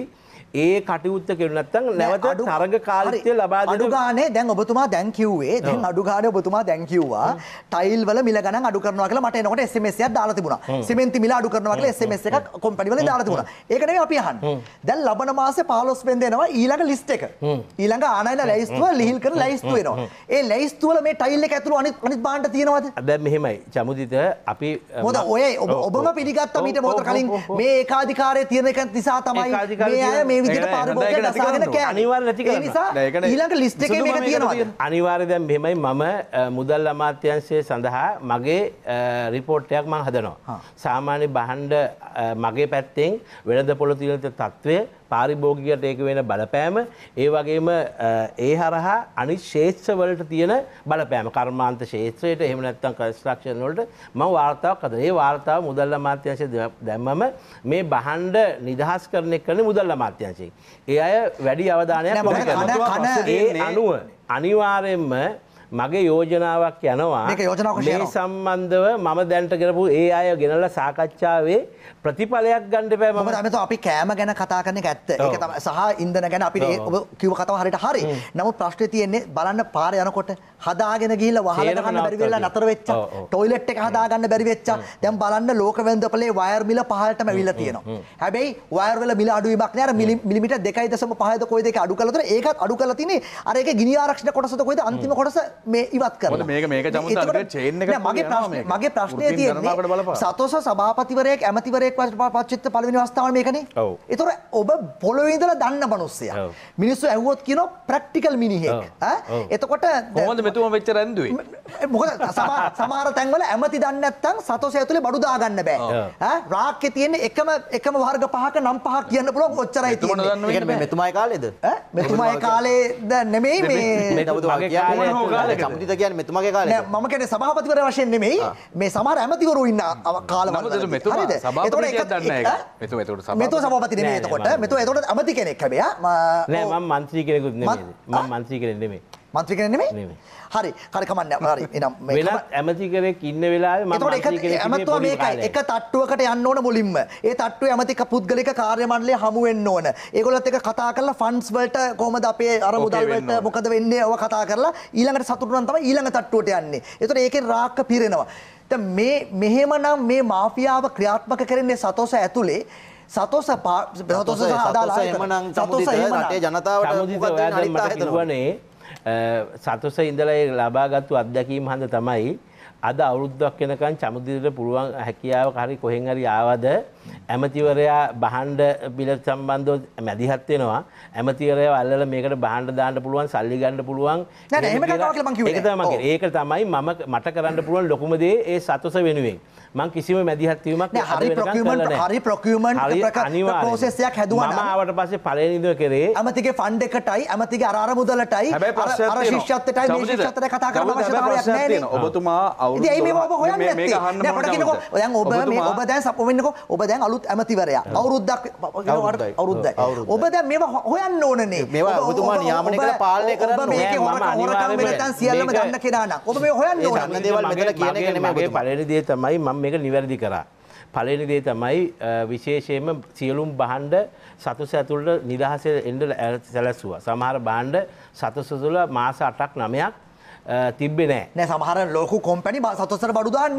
ඒ කටයුත්ත කෙරුණ නැත්නම් නැවත තරග කාලිත්‍ය ලබා දෙන අඩු ගානේ දැන් ඔබතුමා දැන් කිව්වේ දැන් අඩු ගානේ ඔබතුමා දැන් කිව්වා ටයිල් වල මිල ගණන් අඩු කරනවා කියලා මට එනකොට SMS එකක් දාලා තිබුණා. සිමෙන්ති මිල අඩු කරනවා කියලා SMS එකක් කොම්පැනි වලින් දාලා තිබුණා. ඒක නෙවෙයි අපි අහන්නේ. දැන් ලබන මාසේ 15 වෙනිදා එනවා ඊළඟ ලිස්ට් එක. ඊළඟ ආනයන ලැයිස්තුව ලිහිල් කරන ලැයිස්තුව එනවා. ඒ ලැයිස්තුව වල මේ ටයිල් එක ඇතුළු අනිත් අනිත් බාණ්ඩ තියෙනවද? දැන් මෙහෙමයි. චමුදිත අපි මොකද ඔය ඔබම පිළිගත්ත මීට මොහොත කලින් මේ ඒකාධිකාරයේ තියෙන එක නිසා තමයි මේ අය මේ මේ විදිහට පාරිභෝගිකයන් අසාගෙන කෑ අනිවාර්ය නැති කරනවා ඒ නිසා ඊළඟ ලිස්ට් එකේ මේක තියෙනවා අනිවාර්ය දැන් මෙහෙමයි මම මුදල් අමාත්‍යාංශය සඳහා මගේ රිපෝට් එකක් මම හදනවා සාමාන්‍ය බහඬ මගේ පැත්තෙන් වෙළඳ පොළ තියෙන තත්ත්වය පාරිභෝගිකයට ඒක වෙන බලපෑම ඒ වගේම ඒ හරහා අනිත් ශේෂ්ත්‍රවලට තියෙන බලපෑම කර්මාන්ත ශේත්‍රයට එහෙම නැත්නම් කන්ස්ට්‍රක්ෂන් වලට මම වාර්තාවක් අද ඒ වාර්තාව මුදල් අමාත්‍යාංශය දැම්මම මේ බහඬ නිදහස් කරන එක කරන්නේ මුදල් අමාත්‍යාංශය. ඒ අය වැඩි අවධානයක් යොමු කරනවා. ඒ අනුව අනිවාර්යයෙන්ම මගේ යෝජනාවක් යනවා මේ සම්බන්ධව මම දැන්ට කරපු ඒ අය ගෙනල සාකච්ඡාවේ ප්‍රතිඵලයක් ගණඩ පෑ ම දමත අපි කෑම ගැන කතා කරන ඇත්ත එක සහ ඉන්දන ගැන අපි කිව කතව හරිට හරි නමු ප්‍රශ්න තියෙන්නේ බලන්න පාර යනකොට හදාගෙන ගිල වහලගන්න බැරිවෙලා නතර වෙච්ච ටොයිලට් එක හදාගන්න බැරිවෙච්ච දැම් බලන්න ලෝකවැන්දපලේ වයර්මිල පහලට මැවිල්ල තියෙනවා හැබැයි වයර්වල මිල අඩුවීමක් නෑර මිලිමිට දෙකයි දසම පහද කොයිදක අඩු කලතර ඒකත් අඩු කලතිනේ අරක ගිනි ආරක්ෂණ කොටසත කොයිද අන්තිම කොටස මේ ඉවත් කර මේක මේක මගේ ප්‍රශ්නය මගේ ප්‍රශ්නය තියන්නේ සතෝස සභාපතිවරයක් ඇමතිවරයක් වට පච්චිත්ත පලවෙනි අවස්ථාව මේකනේ එතොර ඔබ පොලොවිදල දන්න මනුස්සය මිනිස්සු ඇවුවොත් කියන ප්‍රක්ටිකල් මිනිහෙක් එතකොට හොද මෙතුම වෙච්ච රැන්දුවේ මොක සමාර තැන්වල ඇමති දන්නත්තන් සතෝසය ඇතුළේ බඩු දාගන්න බෑ රාක්‍ය තියෙන එකම එකම වර්ග පහක නම් පහ කියන්න පුළුවන් ඔච්චරයි තියෙන්නේ මෙතුමයි කාලෙද මෙතුමයි කාලේ ද නෙමෙයි මේ චම්පිත කියන මෙතුමගේ කාල මම කැන සභහපතිවර වශයෙන් නෙමෙයි මේ සමහර ඇමතිවරු ඉන්න කාල මෙතු සභපති නකොට මෙතු එතොට ඇමති කෙනෙක් හැබයා මන්ත්‍රී කෙනෙකුත් මන්ත්‍රී කරෙන්නේ මන්ත්‍රී කරෙන්නේ හරි හරි කමන්න හරි එනම් වෙනත් ඇමති කරෙක් ඉන්න වෙලාවේ මම ඒකට ඇමතුවා මේකයි එක තට්ටුවකට යන්න ඕන මුලින්ම ඒ තට්ටුවේ ඇමති පුද්ගලික කාර්ය මණ්ඩලය හමු වෙන්න ඕන ඒගොල්ලොත් එක කතා කරලා ෆන්ඩ්ස් වලට කොහොමද අපේ අර මුදල් වලට මොකද වෙන්නේ ඔය කතා කරලා ඊළඟට සතුටු නම් තමයි ඊළඟ තට්ටුවට යන්නේ ඒතකොට ඒකෙන් රාක්ක පිරෙනවා මේ මෙහෙමනම් මේ මාෆියාව ක්‍රියාත්මක කරන්නේ සතෝස ඇතුලේ සතෝස සතෝස සහ අදාළ සතෝස එහෙමනම් සතෝස රටේ ජනතාවට මොකක්ද අනිත් ආයතන වනේ සතුස ඉඳලා ලබාගත්තු අත්දැකීම් හඳ තමයි අද අවුරුද්දක් වෙනකන් චමුදිරට පුළුවන් හැකියාව හරි කොහෙන් හරි ආවද ඇමතිවරයා බහන්ඩ බිල සම්බන්ධව මැදිහත් වෙනවා ඇමතිවරයා අල්ලලා මේකට බහන්ඩ දාන්න පුළුවන් සල්ලි ගන්න පුළුවන් ඒක තමයි මම ඒක තමයි මම මට කරන්න පුළුවන් ලොකුම දේ ඒ සතුස වෙනුවෙන් මං කිසිම මැදිහත් වීමක් හරි ප්‍රොකියමන්ට් හරි ප්‍රොකියමන්ට් ප්‍රොසෙස්යක් හැදුවා නම් ආවට පස්සේ පළවෙනි දේ කරේ ඇමතිගේ ෆන්ඩ් එකටයි ඇමතිගේ අර අර මුදලටයි අර ශිෂ්‍යත්වයටයි මේ ශිෂ්‍යත්වයට කතා කරන්න අවශ්‍යතාවයක් නැහැ නේ ඔබතුමා අවුරුදු ඉතින් මේ ඔබ හොයන්නේ නැත්තේ අපිට කියනකෝ දැන් ඔබ මේ ඔබ දැන් සපොවෙන්නකෝ ඔබ දැන් අලුත් ඇමතිවරයා අවුරුද්දක් අවුරුද්දයි ඔබ දැන් මේවා හොයන්න ඕනනේ මේවා ඔබතුමා නියාමනය කරලා පාලනය කරන්න ඕනේ මම අනිවාර්යයෙන්ම සියල්ලම දන්න කෙනා නම් ඔබ මේ හොයන්න ඕන දේවල් මෙතන කියන එක නෙමෙයි ඔබේ පළවෙනි දේ තමයි මම මේක නිවැරදි කරා. පලනි දේ තමයි විශේෂයම සියලුම් බහන්්ඩ සතුස ඇතුළට නිදහස එඩ සැලැස්සුව. සමහර බාණ්ඩ සතුසතුළ මාස අටක් නමයක් තිබෙන නෑ සහර ලොක කොපැනි සතසර බඩුදාන්න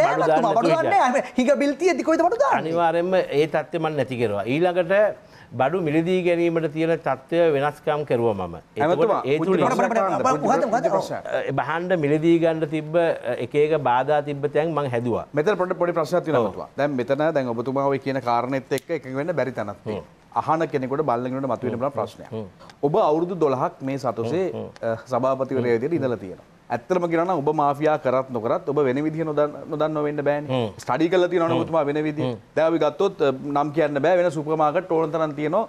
බඩුදන්න හික බිල්තිය ඇතිකොයිට බඩුද අනිවාරෙන්ම ඒ තත්ත්වමන් නැතිකෙරවා ඊළඟට බඩු මිලදී ගැනීමට තියෙන තත්ත්වය වෙනස්කම් කරුව මම බහන්ඩ මිලදී ගණ්ඩ තිබ එකක බාධ තිබ තැන් මං හැදවා මෙත පොට පොඩි ප්‍රශ්න තිනවා දැන් මෙතන දැන් ඔබතුමාව කියන කාරණයත් එක් එක වෙන්න බැරි තනත්ේ අහන කෙනෙකොට බල්ලගෙනට මතුවෙන ප්‍රශ්නය ඔබ අවුරුදු දොළහක් මේ සතුසේ සභාපතිවරය විදියට ඉඳලා තියෙනවා ඇත්තම කියන ඔබ මාෆයා කරත් නොකරත් ඔබ වෙන විදිහ නොදන්න වෙන්න බෑන ස්ටඩි කල තිය නොතුමා වෙන විදි දැවි ගත්තොත් නම් කියන්න බෑ වෙන සුපමාකට ටෝන තරන් තියනවා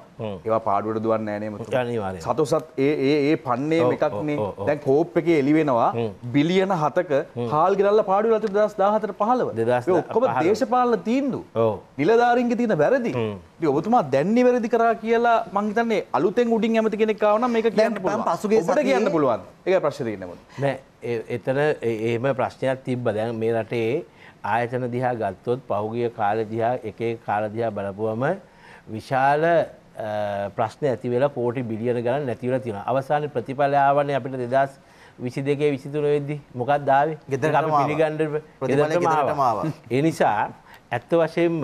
ඒවා පාඩුවට දුවන්න නෑනේ සතුසත් ඒ ඒ පන්නේ එකක්නේ දැන් කෝප් එක එලිවෙනවා බිලියන හතක හාල් ගෙරල්ල පාඩු ලතු දස් දාහතර පහලව ඔක්කොම දේශපාල තීන්දු නිලධාරින්ගේ තියෙන වැරදි ඔබතුමා දැන් නිවැරදි කරා කියලා මං හිතන්නේ අලුතෙන් උඩින් ඇමති කෙනෙක් ආව නම් මේක කියන්න පුළුවන්. පසුගිය සතියේ කියන්න පුළුවන්. ඒකයි ප්‍රශ්නේ තියෙන්නේ මොකද? නෑ එතන එහෙම ප්‍රශ්නයක් තිබ්බා. දැන් මේ රටේ ආයතන දිහා ගත්තොත් පහුගිය කාල දිහා එක එක කාල දිහා බලපුවම විශාල ප්‍රශ්න ඇති වෙලා කෝටි බිලියන ගණන් නැති වෙලා තියෙනවා. අවසාන ප්‍රතිඵලයවන්නේ අපිට 2000 විසි දෙකේ විසිතුන වෙද්දි මොකක් දාවේ ගෙදර පිළිගන්න ඒ නිසා ඇත්ත වශයෙන්ම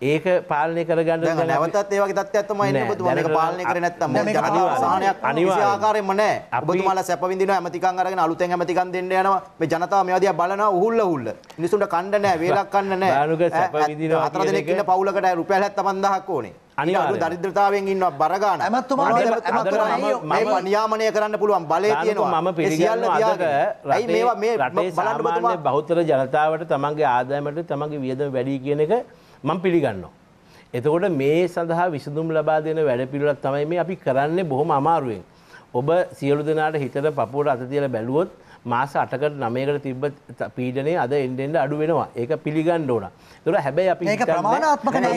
ඒක පාලනය කරගන්න නැවතත් ඒවගේ තත්ත්වයක්ම එන්නේ ඔබතුමාලක පාලනය කරේ නැත්තම් මොකද සහනයක් අනිවාර්ය ආකාරයෙන්ම නැහැ ඔබතුමාලා සැප විඳිනවා ඇමතිකම් අරගෙන අලුතෙන් ඇමතිකම් දෙන්න යනවා මේ ජනතාව මේවා දිහා බලනවා උහුල්ල උහුල්ල මිනිසුන්ට කණ්ඩ නැහැ වේලක් කන්න නැහැ බානුක සැප විඳිනවා හතර දෙනෙක් ඉන්න පවුලකට රුපියල් 75000ක් ඕනේ අනිවාර්ය දරිද්‍රතාවයෙන් ඉන්නවා බරගාන මේ නියාමනය කරන්න පුළුවන් බලය තියෙනවා මම පිළිගන්නවා අදක රටේ මේ බලන්න ඔබතුමා බහුතර ජනතාවට තමන්ගේ ආදායමට තමන්ගේ වියදම වැඩි කියන එක මං පිළිගන්නවා. එතකොට මේ සඳහා විසඳුම් ලබා දෙන වැඩපිළිවෙලක් තමයි මේ අපි කරන්නේ බොහොම අමාරුවෙන්. ඔබ සියලු දෙනාට හිතට පපුවට අත තියලා බැලුවොත් මාස 8කට 9කට තිබ්බ පීඩනය අද එන්න එන්න අඩු වෙනවා. ඒක පිළිගන්න ඕන. ඒතොර හැබැයි අපි ඒක ප්‍රමාණාත්මක නෑ.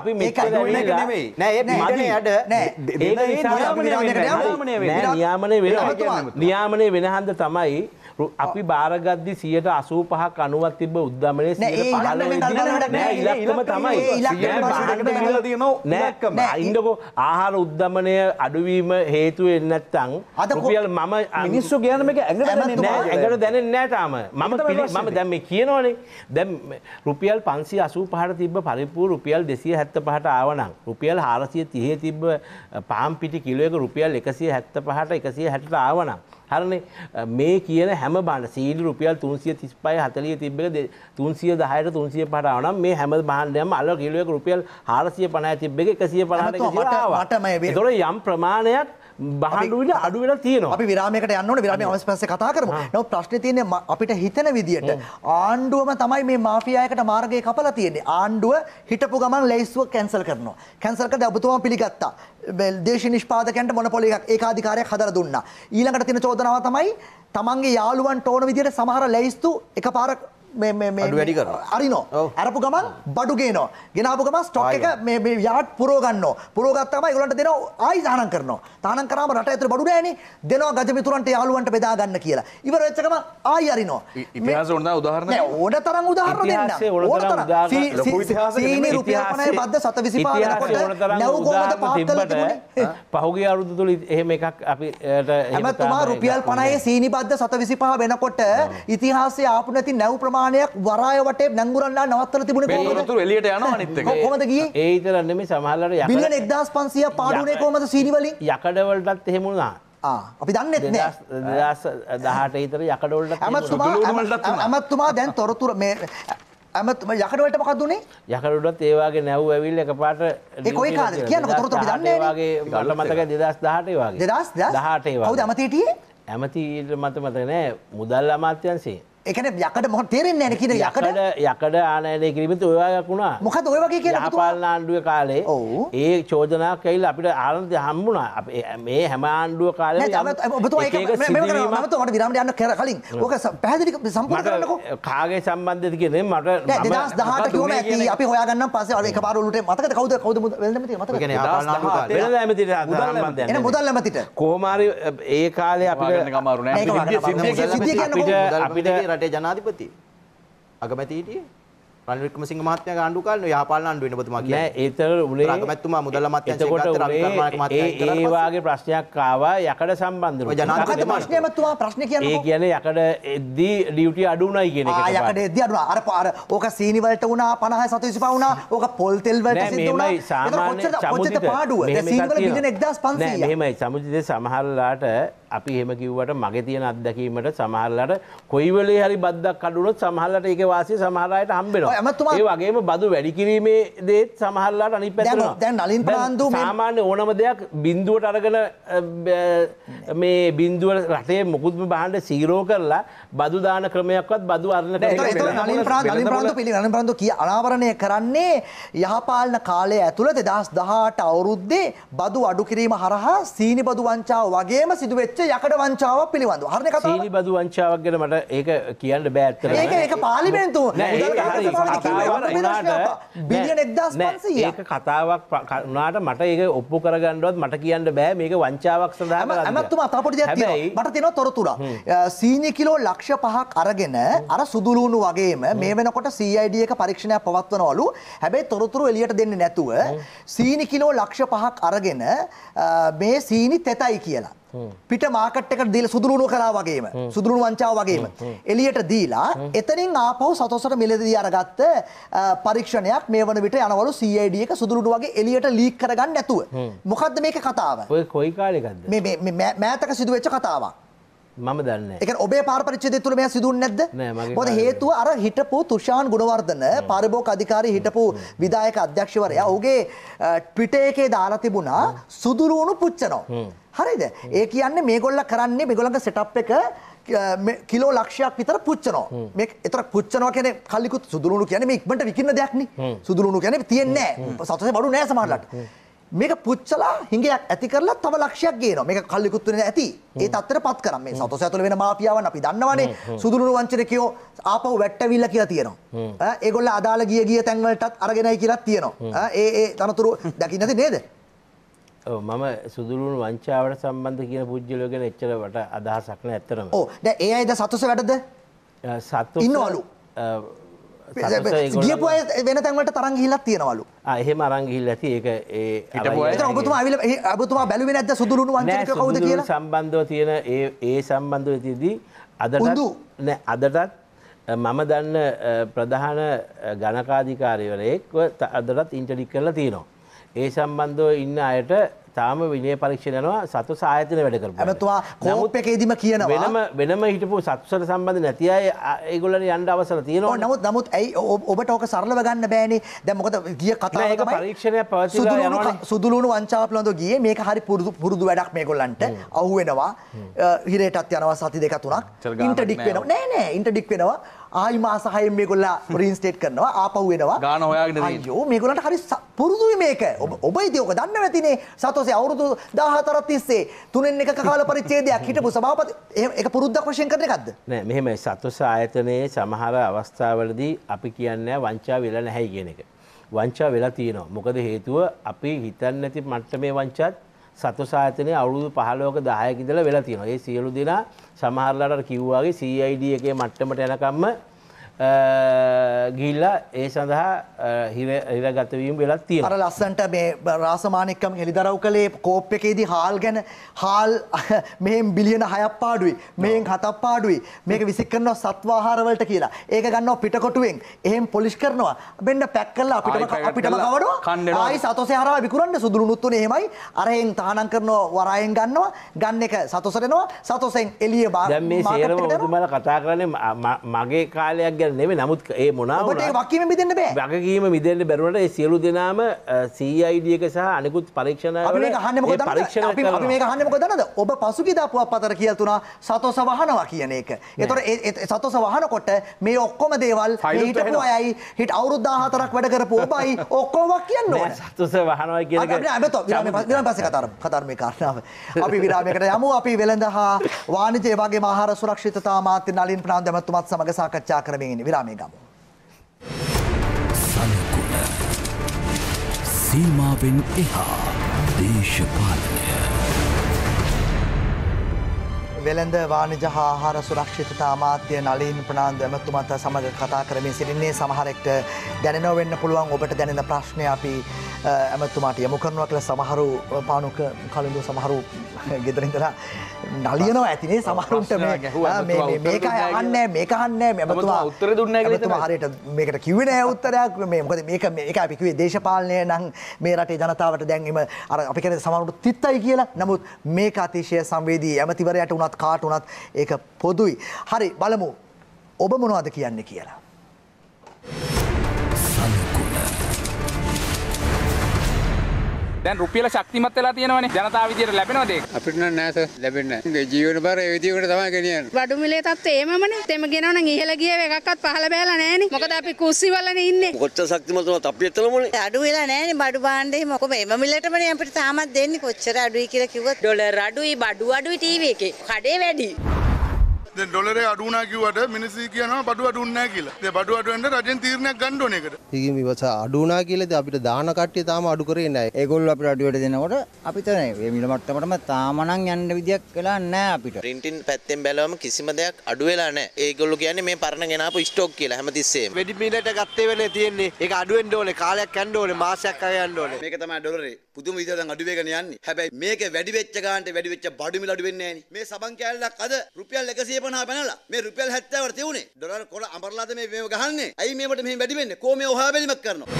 අපි මෙච්චර නෙමෙයි. නෑ ඒ පීඩනේ අඩ නෑ. ඒක නියාමනය වෙනවා. නියාමනය වෙනවා. නියාමනය වෙනහන්ද තමයි අපි බාරගද්දි සියයට අසූ පහක් අනුවත් තිබ උද්දමනය ඉන්නකෝ ආහාර උද්දමනය අඩුවීම හේතුව එන්නත්තං අදපියල් මම මිනිස්සු ගයනමක ඇඟට දැන නෑටාම මම මම දැම්ම කියනවනේ දැම් රුපියල් පන්සි අසූ පහට තිබ පරිපූ රුපියල් දෙසිය හැත්ත පහට ආවනම් රුපියල් හාරසිය තිහේ තිබ පාම් පිටි කිලුවක රුපියල් එකසිය හැත්ත පහට එකසිය හැට ආවනම් හරනේ මේ කියන හැම බාණ්ඩ සීල් රුපියල් 335 40 තිබ්බක 310ට 305ට ආවනම් මේ හැම බාණ්ඩයක්ම අල කිලෝ එක රුපියල් 450 තිබ්බක 150ට 150 ආවා. ඒතකොට යම් ප්‍රමාණයක් බහන්ඩුවට අඩු වෙලා තියෙනවා අපි විරාමයකට යන්නට විරාම අවස් පස කතා කරම නව ප්‍රශ්න තියන්නේ අපිට හිතන විදිට ආණ්ඩුවම තමයි මේ මාෆියයකට මාර්ගය කපලා තියෙන්නේ ආණ්ඩුව හිටපු ගමන් ලැයිස්ුව කැන්සල් කරනවා කැන්සල්කට ඔබතුම පිළිගත්තා දේශ නිෂ්පාදකන්ට මොන පොලික් ඒ අධිකාරයක් හදර දුන්න ඊළඟට තින චෝදනාව තමයි තමන්ගේ යාළුවන් ටෝන විදියට සමහර ලැයිස්තු එක පාරක් වැඩි කර අරිනෝ ඇරපු ගමන් බඩු ගේනෝ ගෙනාපු ගම ස්ටොක් එක මේ යාට් පුරෝගන්න පුරෝගත්තම ගොලට දෙන ආයි දානන් කරන තානන් කරම රට ඇතර බඩු ෑන දෙන ගජමිතුරන්ට යාලුවන්ට බෙදාගන්න කියලා ඉවර එච්චකම ආයි අරිනෝ ඉහස ඔන්න උදාහරන ඕඩ තරම් උදාහරන දෙන්න රුපියාපනය බද්ධ සත විසි පහුගේ අරුදු තුළ එහෙම එකක් අපි ඇමතුමා රුපියල් පනයේ සීනි බද්ධ සත විසි පහ වෙනකොට ඉතිහාසේ ආපු නැති නැව් ප්‍රමාණ ප්‍රමාණයක් වරාය වටේ නැංගුරන්ලා නවත්තල තිබුණ කොහොමද එළියට යනවා අනිත් එක කොහොමද ගියේ ඒ විතරක් නෙමෙයි සමහරවල් බිලියන 1500ක් පාඩුනේ කොහොමද සීනි වලින් යකඩ වලටත් එහෙම වුණා අපි දන්නෙත් නෑ 2018 ඉතර යකඩ වලට ඇමතුමා ඇමතුමා දැන් තොරතුරු මේ ඇමතුමා යකඩ වලට මොකක්ද උනේ යකඩ වලත් ඒ වගේ නැව් ඇවිල්ලා එකපාරට ඒ කොයි කාලේ කියන්නකො තොරතුරු අපි දන්නේ නෑ ඒ වගේ මට මතකයි 2018 ඒ වගේ 2018 ඒ වගේ කවුද ඇමති හිටියේ ඇමති මට මතක නෑ මුදල් අමාත්‍යංශේ එකන යකට මොහ තේරෙන් න කියන යකට යකට ආනයනය කිරීමත් ඔයවායක් වුණා මොක ඔයවගේ කිය පාල ආණ්ඩුව කාලේ ඒ චෝදනා කයිල් අපිට ආරන්ත හම්බුණා මේ හැම ආණ්ඩුව කාලේ මට විරාමට යන්න කර කලින් ඕක පැදිලි සම්පටක කාගේ සම්බන්ධති කියෙන මට දස් දහට කිවන ඇති අපි හොයාගන්න පස අල පාරුලට මතක කවද කවද මුදල් ඇමතිට කෝමාරි ඒ කාලේ අපිට ගමරුණ අපිට රටේ ජනාධිපති අගමැති හිටියේ රනිල් වික්‍රමසිංහ මහත්මයා ආණ්ඩු කාලේ යහපාලන ආණ්ඩුව වෙන ඔබතුමා කියන්නේ. නෑ ඒතර උනේ රාගමැතිතුමා මුදල් අමාත්‍යාංශයේ ගත්ත රවිකර්මාරක මහත්මයා ඒ ඒ වගේ ප්‍රශ්නයක් ආවා යකඩ සම්බන්ධව. ඔය ජනාධිපති ප්‍රශ්නයම තුමා ප්‍රශ්නේ කියන්නේ. ඒ කියන්නේ යකඩ එද්දී ඩියුටි අඩු වුණයි කියන එක තමයි. ආ යකඩ එද්දී අඩු වුණා. අර අර ඕක සීනි වලට වුණා 50 725 වුණා. ඕක පොල් තෙල් වලට සිද්ධ වුණා. නෑ සාමාන්‍ය සමුදිත පාඩුව. දැන් සීනි වල බිලියන 1500ක්. නෑ මෙහෙමයි සමුදිත සමහරලාට අපි හෙම කිව්වට මගේ තියෙන අත්දැකීමට සමහරලට කොයිවලේ හරි බද්දක් කඩුනොත් සමහරලට ඒක වාසිය සමහරලාට හම්බෙනවා. ඒ වගේම බදු වැඩි කිරීමේ දේත් සමහරලාට අනිත් පැත්තට යනවා. දැන් නලින් ප්‍රාන්දු සාමාන්‍ය ඕනම දෙයක් බිඳුවට අරගෙන මේ බිඳුව රටේ මොකුත්ම බහන්න සීරෝ කරලා බදු දාන ක්‍රමයක්වත් බදු අරන නලින් ප්‍රාන්දු කිය අනාවරණය කරන්නේ යහපාලන කාලය ඇතුළත 2018 අවුරුද්දේ බදු අඩු කිරීම හරහා සීනි බදු වංචාව වගේම සිදුවෙච්ච වෙච්ච යකඩ වංචාව පිළිබඳව. හරිනේ කතාව. සීනිබදු වංචාවක් ගැන මට ඒක කියන්න බෑ ඇත්තට. ඒක ඒක පාර්ලිමේන්තුව මුදල් බිලියන 1500ක්. ඒක කතාවක් වුණාට මට ඒක ඔප්පු කරගන්නවත් මට කියන්න බෑ මේක වංචාවක් සඳහා කරන්නේ. ඇමතුමා තව පොඩි දෙයක් තියෙනවා. මට තියෙනවා තොරතුරක්. සීනි කිලෝ ලක්ෂ 5ක් අරගෙන අර සුදුලූණු වගේම මේ වෙනකොට CID එක පරීක්ෂණයක් පවත්වනවලු. හැබැයි තොරතුරු එළියට දෙන්නේ නැතුව සීනි කිලෝ ලක්ෂ 5ක් අරගෙන මේ සීනි තෙතයි කියලා පිට මාකට් එකට දීලා සුදුළුණු කලා වගේම සුදුළුණු වංචාව වගේම එළියට දීලා එතනින් ආපහු සතොස්සට මිලදී අරගත්ත පරීක්ෂණයක් මේ වන විට යනවලු CID එක සුදුළුණු වගේ එළියට ලීක් කරගන්න නැතුව මොකද්ද මේක කතාව ඔය කොයි කාලෙකද මේ මෑතක සිදුවෙච්ච කතාවක් මම දන්නේ. ඒ කියන්නේ ඔබේ පාර පරිච්ඡේදය තුල මෙයා සිදුුන්නේ නැද්ද? මොකද හේතුව අර හිටපු තුෂාන් ගුණවර්ධන පාරිභෝගික අධිකාරී හිටපු විධායක අධ්‍යක්ෂවරයා ඔහුගේ ට්විටර් එකේ දාලා තිබුණා සුදුරුණු පුච්චනවා. හරිද? ඒ කියන්නේ මේගොල්ල කරන්නේ මේගොල්ලන්ගේ සෙටප් එක කිලෝ ලක්ෂයක් විතර පුච්චනවා මේ එතර පුච්චනවා කියන කල්ලිකුත් සුදුරුණු කියන්නේ මේ ඉක්මනට විකින්න දෙයක් නේ සුදුරුණු කියන්නේ තියන්නේ නැහැ සතසේ බඩු නැහැ සමහරලාට මේක පුච්චලා හිඟයක් ඇති කරලා තව ලක්ෂයක් ගේනවා. මේක කල්ලිකුත් වෙන ඇති. ඒ තත්ත්වයටපත් කරා. මේ සතොස ඇතුළේ වෙන මාෆියාවන් අපි දන්නවනේ. සුදුනුණු වංචනිකයෝ ආපහු වැට්ටවිල්ලා කියලා තියෙනවා. ඒගොල්ලෝ අදාළ ගිය ගිය තැන් වලටත් අරගෙනයි කියලා තියෙනවා. ඒ ඒ තනතුරු දකින්න ඇති නේද? මම සුදුරුණු වංචාවට සම්බන්ධ කියන පුද්ගලය ගැන එච්චරවට අදහසක් නෑ ඇත්තරම. ඔව්. දැන් ඒ අයද සතොස වැඩද? සතු ඉන්නවලු. ගියපු අය වෙන තැන්වට තරන් ගිහිල්ලා තියෙනවලු. ආ එහෙම අරන් ගිහිල්ලා ඇති ඒක ඒ හිටපු අය. ඒතර ඔබතුමා ආවිල ඔබතුමා බැලුවේ නැද්ද සුදුලුණු වංචනික කවුද කියලා? සම්බන්ධව තියෙන ඒ ඒ සම්බන්ධව තියෙදි අදටත් නෑ අදටත් මම දන්න ප්‍රධාන ගණකාධිකාරීවරයෙක් අදටත් ඉන්ටර්ඩික් කරලා තියෙනවා. ඒ සම්බන්ධව ඉන්න අයට තාම විනය පරීක්ෂණයනවා සතු සායතන වැඩ කරපු. ඇමතුවා කෝප් එකේදීම කියනවා. වෙනම වෙනම හිටපු සතුසර සම්බන්ධ නැති අය ඒගොල්ලන්ට යන්න අවසර තියෙනවා. නමුත් නමුත් ඇයි ඔබට ඕක සරලව ගන්න බෑනේ. දැන් මොකද ගිය කතාව තමයි පරීක්ෂණයක් පවතිලා යනවා. සුදුලුණු වංචාව පිළිබඳව ගියේ මේක හරි පුරුදු පුරුදු වැඩක් මේගොල්ලන්ට. අහු වෙනවා. හිරේටත් යනවා සති දෙක තුනක්. ඉන්ටර්ඩික් වෙනවා. නෑ නෑ ඉන්ටර්ඩික් වෙනවා. ආයි මාස 6න් මේගොල්ලා රීන්ස්ටේට් කරනවා ආපහු එනවා ගාන හොයාගෙන ඉන්නේ අයියෝ මේගොල්ලන්ට හරි පුරුදුයි මේක ඔබ ඔබ ඉතින් ඔක දන්න නැතිනේ සතෝසේ අවුරුදු 14ක් තිස්සේ තුනෙන් එකක කාල පරිච්ඡේදයක් හිටපු සභාපති ඒක පුරුද්දක් වශයෙන් කරන එකක්ද නෑ මෙහෙමයි සතෝස ආයතනයේ සමහර අවස්ථාවලදී අපි කියන්නේ වංචා වෙලා නැහැ කියන එක වංචා වෙලා තියෙනවා මොකද හේතුව අපි හිතන්නේ නැති මට්ටමේ වංචාත් සතු සාතනය අවුරුදු පහලෝක දායකිදල වෙලා තියෙනවා ඒ සියලු දෙනා සමහරලට කිව්වාගේ සයිඩ එකේ මට්ටමට යනකම්ම ගිල්ලා ඒ සඳහා හිරගතවීම වෙලත් තිය අර ලස්සන්ට මේ රාසමානයක්කම හෙළිදරව් කළේ කෝප් එකේදී හාල් ගැන හාල් මෙහෙම බිලියන හයක් පාඩුයි මෙයෙන් හතක් පාඩුයි මේක විසික් කරනවා සත්වාහාරවලට කියලා ඒක ගන්නවා පිටකොටුවෙන් එහෙම පොලිෂ් කරනවා බෙන්ඩ පැක් කරලා අපිට අපිටම කවඩෝ ආයි සතොසේ හරවා විකුරන්න සුදුරුණුත් උනේ එහෙමයි අරහෙන් තහනම් කරනවා වරායෙන් ගන්නවා ගන්න එක සතොසරෙනවා සතොසෙන් එළිය බා මේ සේරම ඔබතුමාලා කතා කරන්නේ මගේ කාලයක් ගැන නෙම නමුත් ඒ මොනාවට වකීම මිදන්න බෑ වගකීම මිදන්න බැරුවට සියලු දෙනාම සීයිඩියක සහ අනෙකුත් පරීක්ෂණ පරීක්ෂණ මේ හන්නමක දනද ඔබ පසුගිදාපුුවක් පතර කියල්තුනා සතෝ සවහනවා කියන එක. එතොට සතෝ සවහනකොට මේ ඔක්කොම දේවල් හිටපු අයයි හිට අවුරුද්ධාහතරක් වැඩ කරපු ඔබයි ඔක්කෝවක් කියන්න සතුස වහනවා කිය පස කතර කතර්මය කාරනාව. අපි විරාමකට යමු අපි වෙළඳහා වානිජය වගේ මහර සුරක්ෂිතතා මාත්‍ය නලින් ප්‍රාන්දමතුමත් සමග සාකච්ඡා කරමින්. ඉන්න විරාමය ගම. සලකුණ සීමාවෙන් එහා දේශපාලනය. වෙළඳ වාණිජ හා ආහාර සුරක්ෂිතතා අමාත්‍ය නලින් ප්‍රනාන්දු ඇමතුමත් සමග කතා කරමින් සිටින්නේ සමහරෙක්ට දැනෙනව වෙන්න පුළුවන් ඔබට දැනෙන ප්‍රශ්නය අපි ඇමතුමාට යොමු කරනවා කියලා සමහරු පානුක කලින්දු සමහරු ගෙදරින්දලා නලියනවා ඇතිනේ සමහරුන්ට මේක යන්න මේකහන්න මෙමතුවා උත්තර දුන්න හරියට මේකට කිවනෑ උත්තරයක් මේ මොකද මේක මේක අපිකිවේ දේශපාලනය නම් මේ රටේ ජනතාවට දැන්ීම අර අපි කෙන සමරුට තිත්තයි කියලා නමුත් මේ අතිශය සංවේදී ඇමතිවරයට උනත් කාට උනත් ඒක පොදුයි. හරි බලමු ඔබ මොනවාද කියන්නේ කියලා. දැන් රුපියල ශක්තිමත් වෙලා තියෙනවනේ ජනතාව විදියට ලැබෙනවද ඒක අපිට නම් නෑ සර් ලැබෙන්නේ නෑ ජීවන බර ඒ විදියට තමයි ගෙනියන්නේ බඩු මිලේ තත්ත්වය එහෙමමනේ තෙම ගෙනවන නම් ඉහළ ගියව එකක්වත් පහළ බෑලා නෑනේ මොකද අපි කුස්සිය වලනේ ඉන්නේ කොච්චර ශක්තිමත් වුණත් අපි එතනමනේ අඩු වෙලා නෑනේ බඩු භාණ්ඩේ මොකම එම මිලටමනේ අපිට තාමත් දෙන්නේ කොච්චර අඩුයි කියලා කිව්වොත් ඩොලර් අඩුයි බඩු අඩුයි ටීවී එකේ කඩේ වැඩි දැන් ඩොලරේ අඩු වුණා කිව්වට මිනිස්සු කියනවා බඩු අඩු වුණා කියලා. ඉතින් බඩු අඩු වෙන්න රජෙන් තීරණයක් ගන්න ඕනේ ඒකට. ඉතින් ඉවස අඩු වුණා කියලා ඉතින් අපිට දාන කට්ටිය තාම අඩු කරේ නැහැ. ඒගොල්ලෝ අපිට අඩුවට දෙනකොට අපිට නෑ. මේ මිල මට්ටමටම තාමනම් යන්න විදියක් වෙලා නැහැ අපිට. රින්ටින් පැත්තෙන් බැලුවම කිසිම දෙයක් අඩු වෙලා නැහැ. ඒගොල්ලෝ කියන්නේ මේ පරණ ගෙනාපු ස්ටොක් කියලා හැමතිස්සෙම. වැඩි මිලට ගත්තේ වෙන්නේ තියෙන්නේ. ඒක අඩු වෙන්න ඕනේ. කාලයක් යන්න ඕනේ. මාසයක් අය යන්න ඕනේ. මේක තමයි ඩොලරේ. පුදුම විදිහට අඩු වෙගෙන යන්නේ. හැබැයි මේක වැඩි වෙච්ච ගානට වැඩි වෙච්ච බඩු මිල අඩු වෙන්නේ නැහැ නේ. මේ සබන් කෑල්ලක් අද රුපියල් 150 පනා පැනලා මේ රුපියල් 70කට තියුනේ ඩොලර් කොල අඹරලාද මේ මේව ගහන්නේ ඇයි මේවට මෙහෙම වැඩි වෙන්නේ කොහොම ඔහා බැලිමක් කරනවා